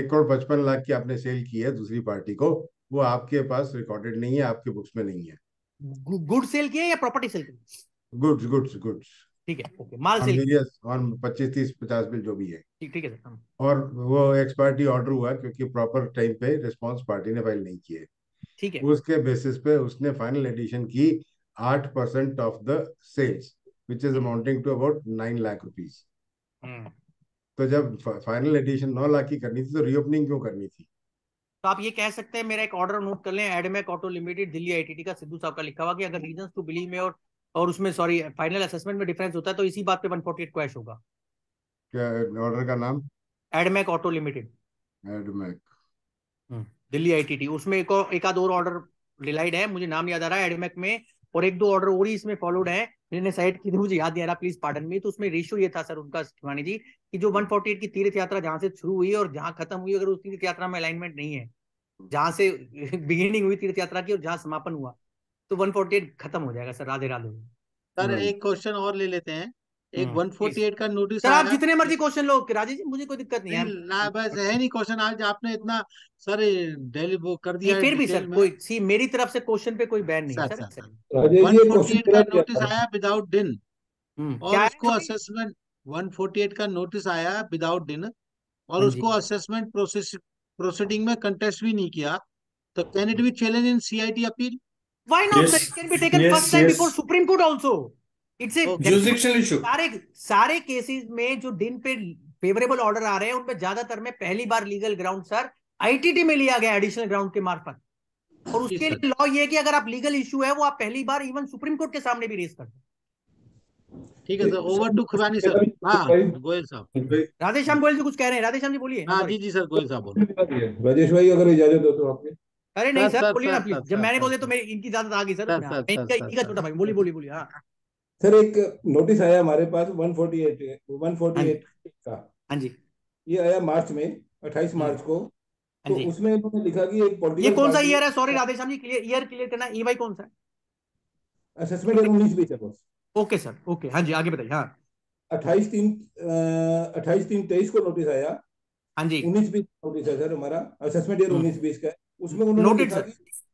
एक करोड़ पचपन लाख की आपने सेल की है दूसरी पार्टी को वो आपके पास रिकॉर्डेड नहीं है आपके बुक्स में नहीं है
गुड सेल की या प्रॉपर्टी सेल की
गुड्स गुड्स गुड्स
ठीक है ओके माल सेल
और पच्चीस तीस पचास बिल जो भी है ठीक ठीक है सर और वो एक्सपायरी ऑर्डर हुआ क्योंकि प्रॉपर टाइम पे रिस्पांस पार्टी ने फाइल नहीं किए ठीक है उसके बेसिस पे उसने फाइनल एडिशन की आठ percent of the sales which is amounting to about nine lakh rupees तो जब फाइनल एडिशन नौ लाख की करनी थी तो रीओपनिंग क्यों करनी थी
तो आप ये कह सकते हैं मेरा एक ऑर्डर नोट कर लें Admac Auto Limited Delhi ITAT का सिद्धू साहब का लिखा हुआ कि अगर रीजंस टू बिलीव में और और उसमें सॉरी फाइनल असेसमेंट में डिफरेंस होता है तो इसी बात पे 148 क्वैश होगा
क्या ऑर्डर का नाम
Admac Auto Limited
Admac
Delhi ITAT उसमें एक एक आध और ऑर्डर रिलाइड है मुझे नाम याद आ रहा है एडमैक में और एक दो ऑर्डर और ही इसमें फॉलोड है मैंने साइड की *laughs* मुझे याद नहीं आ रहा प्लीज पार्डन मी तो उसमें रेशियो ये था सर उनका शिवानी जी कि जो 148 की तीर्थ यात्रा जहां से शुरू हुई और जहां खत्म हुई अगर उस तीर्थ यात्रा में अलाइनमेंट नहीं है जहां से बिगिनिंग *laughs* हुई तीर्थ यात्रा की और जहां समापन हुआ तो 148 खत्म हो जाएगा सर राधे राधे सर हम्म। एक
क्वेश्चन और ले लेते हैं एक 148 हम्म। का नोटिस सर आप जितने मर्जी क्वेश्चन लो राजेश जी मुझे कोई दिक्कत नहीं है ना बस है नहीं क्वेश्चन आज आपने इतना सर डेली वो कर दिया फिर भी सर कोई सी मेरी तरफ से क्वेश्चन पे कोई बैन नहीं सर, सर, सर। का नोटिस आया विदाउट डिन हम्म, और उसको असेसमेंट 148 का नोटिस आया विदाउट डिन और हाँ उसको असेसमेंट प्रोसेस प्रोसीडिंग में कंटेस्ट भी नहीं किया तो can it be challenge in CIT appeal why not yes. it can be taken yes, first time yes. before supreme court also
it's a jurisdictional issue सारे सारे केसेस में जो दिन पे फेवरेबल ऑर्डर आ रहे हैं उनमें ज्यादातर में पहली बार लीगल ग्राउंड सर आईटीटी में लिया गया एडिशनल ग्राउंड के मार्फत और उसके लिए लॉ ये कि अगर आप लीगल इशू है वो आप पहली बार इवन सुप्रीम कोर्ट के सामने भी रेस कर सकते
ठीक है sir over to Khurani sir हाँ गोयल साहब राधेश्याम गोयल जी कुछ कह रहे हैं राधेश्याम जी बोलिए हाँ जी जी सर गोयल साहब बोलिए
राजेश भाई अगर इजाजत हो तो आपके
अरे नहीं
सर बोलिए ना प्लीज जब मैंने बोले तो मेरी इनकी ज्यादा आ गई सर इनका इनका छोटा भाई बोली बोली बोली हां
सर एक नोटिस आया हमारे पास 148 148 हाँ का हां जी ये आया मार्च में 28 हाँ मार्च को हाँ तो उसमें इन्होंने लिखा कि एक पॉलिटिकल ये कौन सा ईयर है
sorry Radheshyam ji clear year clear करना ई e भाई कौन सा है
असेसमेंट ईयर 19 भी सर ओके सर ओके हां जी आगे बताइए हां 28 तीन 28 तीन 23 को नोटिस आया हां जी 19 बीस नोटिस है सर हमारा असेसमेंट ईयर 19 बीस का है उसमें उन्होंने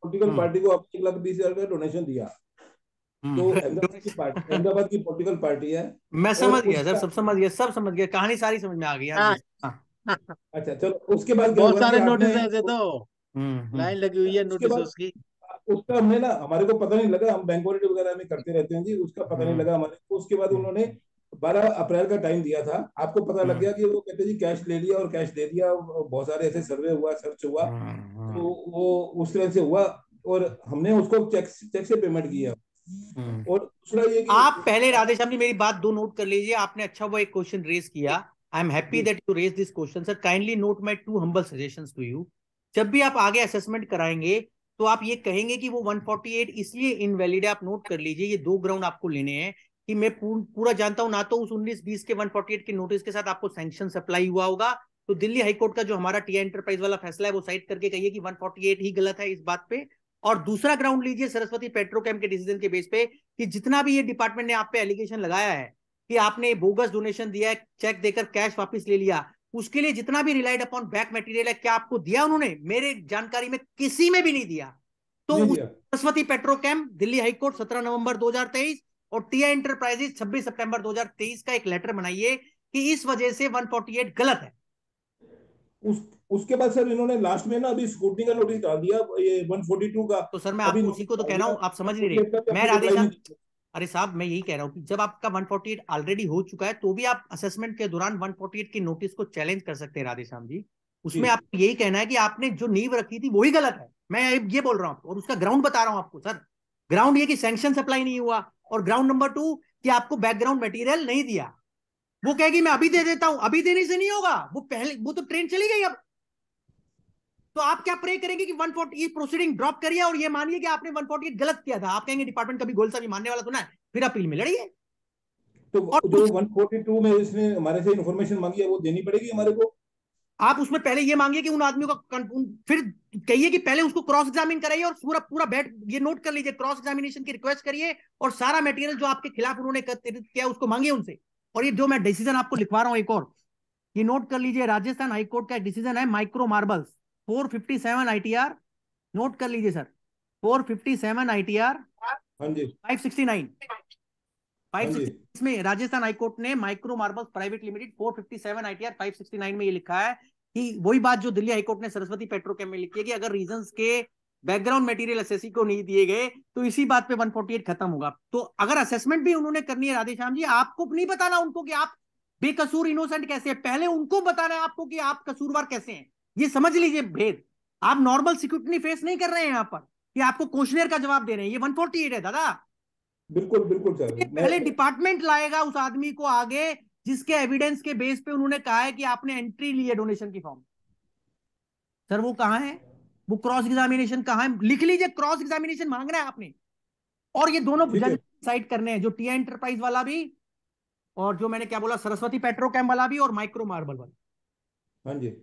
पॉलिटिकल पार्टी hmm. को आप एक लाख बीस हजार का डोनेशन दिया hmm. तो अहमदाबाद
की पॉलिटिकल पार्टी है मैं समझ गया सर सब समझ गया सब समझ गया कहानी सारी समझ में आ गई हाँ हाँ, हाँ। अच्छा चलो उसके बाद बहुत सारे नोटिस
ऐसे तो हम्म, हम्म। लाइन लगी हुई है नोटिस की
उसका हमने ना हमारे को पता नहीं लगा हम बैंक वगैरह में करते रहते हैं जी उसका पता नहीं हम्म। लगा हमारे को उसके बाद उन्होंने बारह अप्रैल का टाइम दिया था आपको पता लग हम्म। गया कि वो कहते जी कैश ले लिया और कैश दे दिया बहुत सारे ऐसे सर्वे हुआ सर्च हुआ हम्म, हम्म। तो वो उस तरह
से हुआ और हमने उसको चेक चेक से पेमेंट किया और दूसरा ये आप पहले राधे श्याम जी मेरी बात दो नोट कर लीजिए आपने अच्छा वो एक क्वेश्चन रेज किया I am happy that you raise this question sir kindly note my two humble suggestion to you जब भी आप आगे असेसमेंट कराएंगे तो आप ये कहेंगे कि वो 148 इसलिए इनवैलिड है आप नोट कर लीजिए ये दो ग्राउंड आपको लेने हैं कि मैं पूरा जानता हूं ना तो उस 19 20 के 148 के नोटिस के साथ आपको सैंक्शन सप्लाई हुआ होगा तो दिल्ली हाईकोर्ट का जो हमारा टी एंटरप्राइज वाला फैसला है वो साइड करके कहिए कि 148 ही गलत है इस बात पे और दूसरा ग्राउंड लीजिए सरस्वती पेट्रोकेम के डिसीजन के बेस पे कि जितना भी ये डिपार्टमेंट ने आप पे एलिगेशन लगाया है कि आपने बोगस डोनेशन दिया है चेक देकर कैश वापिस ले लिया उसके लिए जितना भी रिलाइड अपॉन बैक मटेरियल है क्या आपको दिया उन्होंने मेरे जानकारी में किसी में भी नहीं दिया तो सरस्वती पेट्रोकेम दिल्ली हाईकोर्ट सत्रह नवंबर दो और टिया एंटरप्राइजेस 26 सितंबर 2023 का एक लेटर बनाइए कि इस वजह से 148 गलत है उस उसके बाद सर इन्होंने लास्ट में ना अभी स्कूटी का नोटिस डाल दिया ये 142 का तो सर मैं आप उसी को तो कह रहा हूँ आप समझ नहीं रहे मैं राधेशा अरे साहब मैं यही कह रहा हूँ कि जब आपका 148 ऑलरेडी हो चुका है तो भी आप असेसमेंट के दौरान 148 की नोटिस को चैलेंज कर सकते हैं राधे श्याम जी उसमें आप यही कहना है कि आपने जो नींव रखी थी वही गलत है मैं ये बोल रहा हूँ और उसका ग्राउंड बता रहा हूँ आपको सर ग्राउंड ये कि सैंक्शन अप्लाई नहीं हुआ और ग्राउंड नंबर टू कि आपको बैकग्राउंड मटेरियल नहीं दिया वो कहेगी मैं अभी दे देता हूं अभी देने से नहीं होगा वो पहले वो तो ट्रेन चली गई अब तो आप क्या प्रे करेंगे कि 148 प्रोसीडिंग ड्रॉप करिए और ये मानिए कि आपने 148 गलत किया था आप कहेंगे डिपार्टमेंट कभी गोल साहब मानने वाला तो ना फिर अपील में
लड़िए तो जो 142 में इसने हमारे से इन्फॉर्मेशन मांगी है वो देनी पड़ेगी हमारे
को आप उसमें पहले ये मांगिए कि उन आदमियों का फिर कहिए कि पहले उसको क्रॉस एग्जामिन कराइए और पूरा पूरा बैठ ये नोट कर लीजिए क्रॉस एग्जामिनेशन की रिक्वेस्ट करिए और सारा मटेरियल जो आपके खिलाफ उन्होंने किया उसको मांगिए उनसे और ये जो मैं डिसीजन आपको लिखवा रहा हूँ एक और ये नोट कर लीजिए राजस्थान हाईकोर्ट का एक डिसीजन है Micro Marbles T R note कर लीजिए sir four fifty seven I T
sixty
nine five 569 में राजस्थान हाईकोर्ट ने Micro Marbles Private Limited four fifty five ITR nine में ये लिखा है कि वही बात जो दिल्ली हाईकोर्ट ने सरस्वती पेट्रोकेम में लिखी है कि अगर रीजन के बैकग्राउंड मटेरियल एसएससी को नहीं दिए गए तो इसी बात पे 148 खत्म होगा तो अगर असेसमेंट भी उन्होंने करनी है राधे श्याम जी आपको नहीं बताना उनको कि आप बेकसूर इनोसेंट कैसे है पहले उनको बताना है आपको कि आप कसूरवार कैसे हैं ये समझ लीजिए भेद आप नॉर्मल सिक्योरिटी फेस नहीं कर रहे हैं यहाँ पर कि आपको क्वेश्चनर का जवाब दे रहे हैं ये वन है दादा
बिल्कुल बिल्कुल सर
पहले डिपार्टमेंट लाएगा उस आदमी को आगे जिसके एविडेंस के बेस पे उन्होंने कहा है कि आपने एंट्री ली है डोनेशन की फॉर्म सर वो कहा है वो क्रॉस एग्जामिनेशन कहा है लिख लीजिए क्रॉस एग्जामिनेशन मांगना है आपने और ये दोनों डिसाइड करने हैं जो टी एंटरप्राइज वाला भी और जो मैंने क्या बोला सरस्वती पेट्रोकैम वाला भी और माइक्रो मार्बल वाला
हाँ जी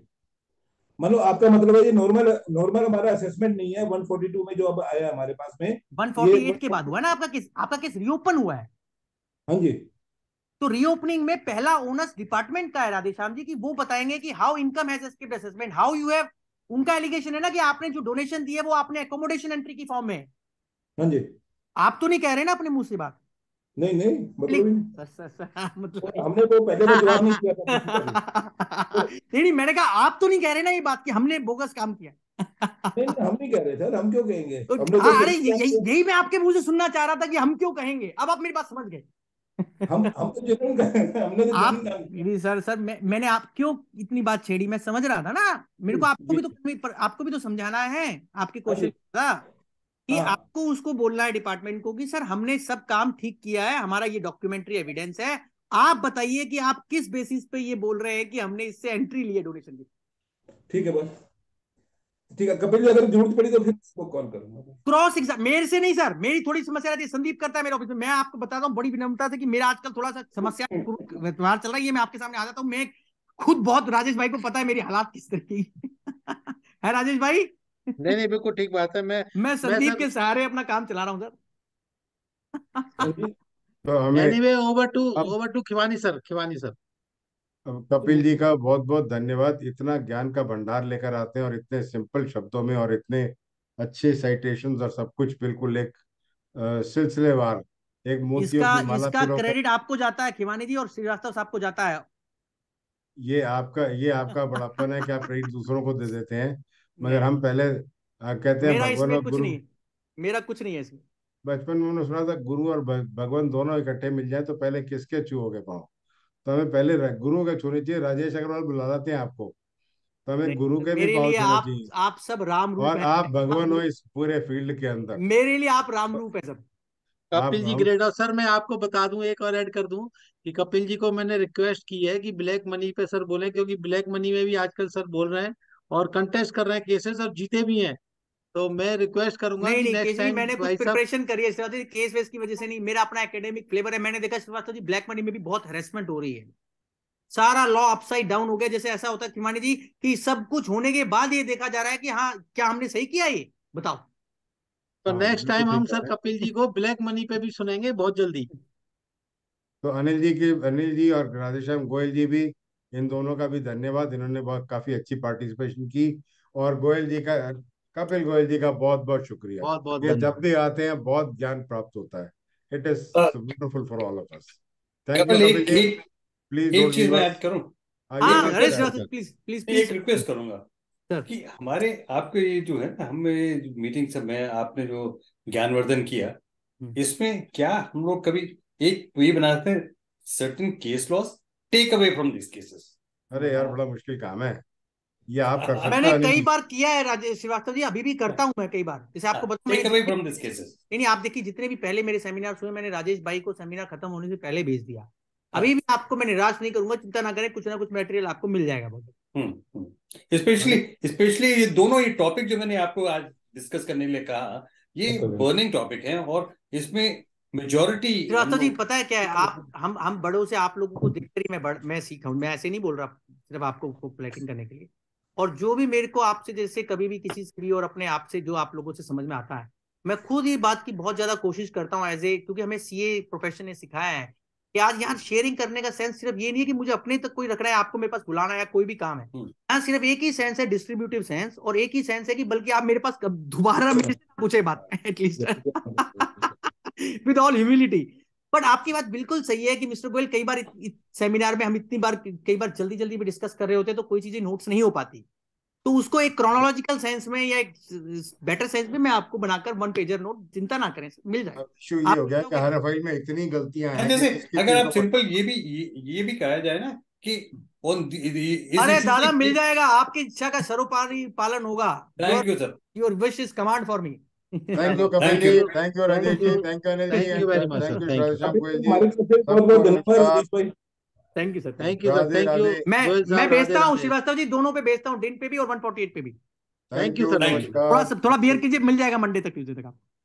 मतलब आपका मतलब है ये नॉर्मल नॉर्मल हमारा असेसमेंट नहीं है 142 में जो अब आया हमारे पास में
148 के बाद हुआ ना आपका किस आपका किस रीओपन हुआ है हाँ जी तो रीओपनिंग में पहला ओनस डिपार्टमेंट का है राधेश्याम जी की वो बताएंगे कि how income has assessment how you have उनका एलिगेशन है ना कि आपने जो डोनेशन दिए वो आपने अकोमोडेशन एंट्री की फॉर्म में हाँ जी आप तो नहीं कह रहे ना अपने मुंह से बात नहीं नहीं मतलब हाँ, मतलब हमने तो पहले तो जवाब नहीं किया था *laughs* नहीं नहीं मैंने कहा आप तो नहीं कह रहे ना ये बात कि हमने बोगस काम किया नहीं,
हम नहीं कह रहे सर हम
क्यों कहेंगे तो हाँ, तो अरे यही मैं आपके मुंह से सुनना चाह रहा था कि हम क्यों कहेंगे अब आप मेरी बात समझ गए हम हम तो जरूर हमने तो आप जी सर सर मैं, मैंने आप क्यों इतनी बात छेड़ी मैं समझ रहा था ना मेरे को आपको भी तो आपको भी तो समझाना है आपके क्वेश्चन का कि हाँ। आपको उसको बोलना है डिपार्टमेंट को कि सर हमने सब काम ठीक किया है हमारा ये डॉक्यूमेंट्री एविडेंस है आप बताइए कि आप किस बेसिस पे ये बोल रहे हैं कि हमने इससे एंट्री ली है डोनेशन की ठीक है बस ठीक है कपिल जी अगर जरूरत
पड़ी तो फिर आपको कॉल करूंगा
क्रॉस एग्जाम मेरे से नहीं सर मेरी थोड़ी समस्या रहती है संदीप करता है मेरे ऑफिस में मैं आपको बताता हूँ बड़ी विनम्रता से कि मेरा आजकल थोड़ा सा समस्या *laughs* व्यवहार चल रहा है मैं आपके सामने आ जाता हूँ मैं खुद बहुत राजेश भाई को पता है मेरी हालात किस तरह की
*laughs* है राजेश भाई नहीं नहीं बिल्कुल ठीक बात है मैं मैं संदीप के
सहारे अपना काम चला रहा हूँ
sir anyway over to over to Khiwani sir Khiwani sir
Kapil ji का बहुत बहुत धन्यवाद इतना ज्ञान का भंडार लेकर आते हैं और इतने सिंपल शब्दों में और इतने अच्छे साइटेशन और सब कुछ बिल्कुल एक सिलसिलेवार एक इसका इसका क्रेडिट
आपको जाता है खिवानी जी और श्रीवास्तव साहब को जाता है
ये आपका ये आपका बड़ापन है कि आप क्रेडिट दूसरों को दे देते हैं मगर हम पहले आ, कहते हैं भगवान और गुरु मेरा कुछ नहीं है इसमें बचपन में उन्होंने सुना था गुरु और भगवान दोनों इकट्ठे मिल जाए तो पहले किसके चूहोगे पाओ तो हमें पहले गुरु का छोड़ने चाहिए राजेश अग्रवाल बुला लाते हैं आपको तो हमें गुरु के भी पाँव आप,
आप सब राम रूप और आप भगवान हो इस
पूरे फील्ड के अंदर
मेरे लिए आप राम रूप है सब कपिल जी ग्रेट और सर मैं आपको बता दूं एक और ऐड कर दूं कि कपिल जी को मैंने रिक्वेस्ट की है कि ब्लैक मनी पे सर बोले क्योंकि ब्लैक मनी में भी आजकल सर बोल रहे हैं और कंटेस्ट कर रहे हैं केसेस और जीते भी हैं तो मैं रिक्वेस्ट करूंगा नहीं, नहीं, कि मैंने कुछ प्रिपरेशन
करी है श्रीवास्तव जी केस वेस की वजह से नहीं मेरा अपना एकेडमिक फ्लेवर है मैंने देखा श्रीवास्तव जी ब्लैक मनी में भी बहुत हेरेसमेंट हो रही है सारा लॉ अपसाइड डाउन हो गया जैसे ऐसा होता है खिमानी जी कि सब कुछ होने के बाद ये देखा जा रहा है कि हाँ क्या हमने सही किया ये बताओ तो हाँ, नेक्स्ट तो टाइम हम सर कपिल जी को ब्लैक मनी पे भी सुनेंगे बहुत जल्दी
तो अनिल जी के अनिल जी और राधेश्याम गोयल जी भी इन दोनों का भी धन्यवाद इन्होंने बहुत काफी अच्छी पार्टिसिपेशन की और गोयल जी का कपिल गोयल जी का बहुत बहुत शुक्रिया बहुत बहुत ये जब भी आते हैं बहुत ज्ञान प्राप्त होता है it is beautiful for all of us thank you please एक चीज मैं ऐड करूं प्लीज हाँ, हाँ,
प्लीज एक रिक्वेस्ट करूंगा कि हमारे आपके ये जो है ना हमें मीटिंग से मैं आपने जो ज्ञानवर्धन किया हम्म। इसमें क्या हम लोग कभी एक ये बनाते हैं certain case laws take away from this cases अरे यार बड़ा मुश्किल
काम है ये आप कर सकते मैंने कई बार
किया है राजेश श्रीवास्तव जी अभी भी करता हूं मैं कई बार जैसे आपको हाँ, आप देखिए जितने भी पहले मेरे सेमिनार हुए मैंने राजेश भाई को सेमिनार खत्म होने से पहले भेज दिया हाँ। अभी भी आपको मैं निराश नहीं करूंगा चिंता ना करें कुछ ना कुछ मटेरियल आपको मिल जाएगा बहुत स्पेशली हम्म, स्पेशली हम्म। ये दोनों ये टॉपिक जो मैंने आपको आज डिस्कस करने
के लिए कहा ये बर्निंग टॉपिक है और इसमें मेजोरिटी
श्रीवास्तव जी पता है क्या है आप हम हम बड़ों से आप लोगों को देखकर ही मैं मैं सीखा हूँ मैं ऐसे नहीं बोल रहा सिर्फ आपको प्लेटिंग करने के लिए और जो भी मेरे को आपसे जैसे कभी भी किसी से भी और अपने आप से जो आप लोगों से समझ में आता है मैं खुद ये बात की बहुत ज्यादा कोशिश करता हूँ एज ए क्योंकि हमें ए प्रोफेशन ने सिखाया है कि आज यहाँ शेयरिंग करने का सेंस सिर्फ ये नहीं है कि मुझे अपने तक कोई रखना है आपको मेरे पास बुलाना है कोई भी काम है हम्म। यहाँ सिर्फ एक ही सेंस है डिस्ट्रीब्यूटिव सेंस और एक ही सेंस है कि बल्कि आप मेरे पास दोबारा मेरे से पूछे बात at least with all humility but आपकी बात बिल्कुल सही है कि मिस्टर गोयल कई बार सेमिनार में हम इतनी बार कई बार जल्दी जल्दी भी डिस्कस कर रहे होते हैं तो कोई चीजें नोट्स नहीं हो पाती तो उसको एक क्रोनोलॉजिकल सेंस में या एक बेटर सेंस में मैं आपको बनाकर वन पेजर नोट चिंता ना करें मिल जाए ये हो गया कि हर फाइल में इतनी गलतियां हैं जैसे
अगर आप सिंपल तो ये भी ये भी कहा जाए ना कि अरे दादा मिल
जाएगा आपकी इच्छा का सरोपारी पालन होगा your wish is command for me thank you Kapil ji thank you Rajni ji thank you Anil ji thank you very much thank you Shyam Goyal ji
बहुत-बहुत धन्यवाद thank you sir thank you thank you मैं मैं भेजता हूं
श्रीवास्तव जी दोनों पे भेजता हूं डिन पे भी और 148 पे भी
थैंक यू सर थोड़ा
थोड़ा बियर कीजिए मिल जाएगा मंडे तक ट्यूजडे तक आपको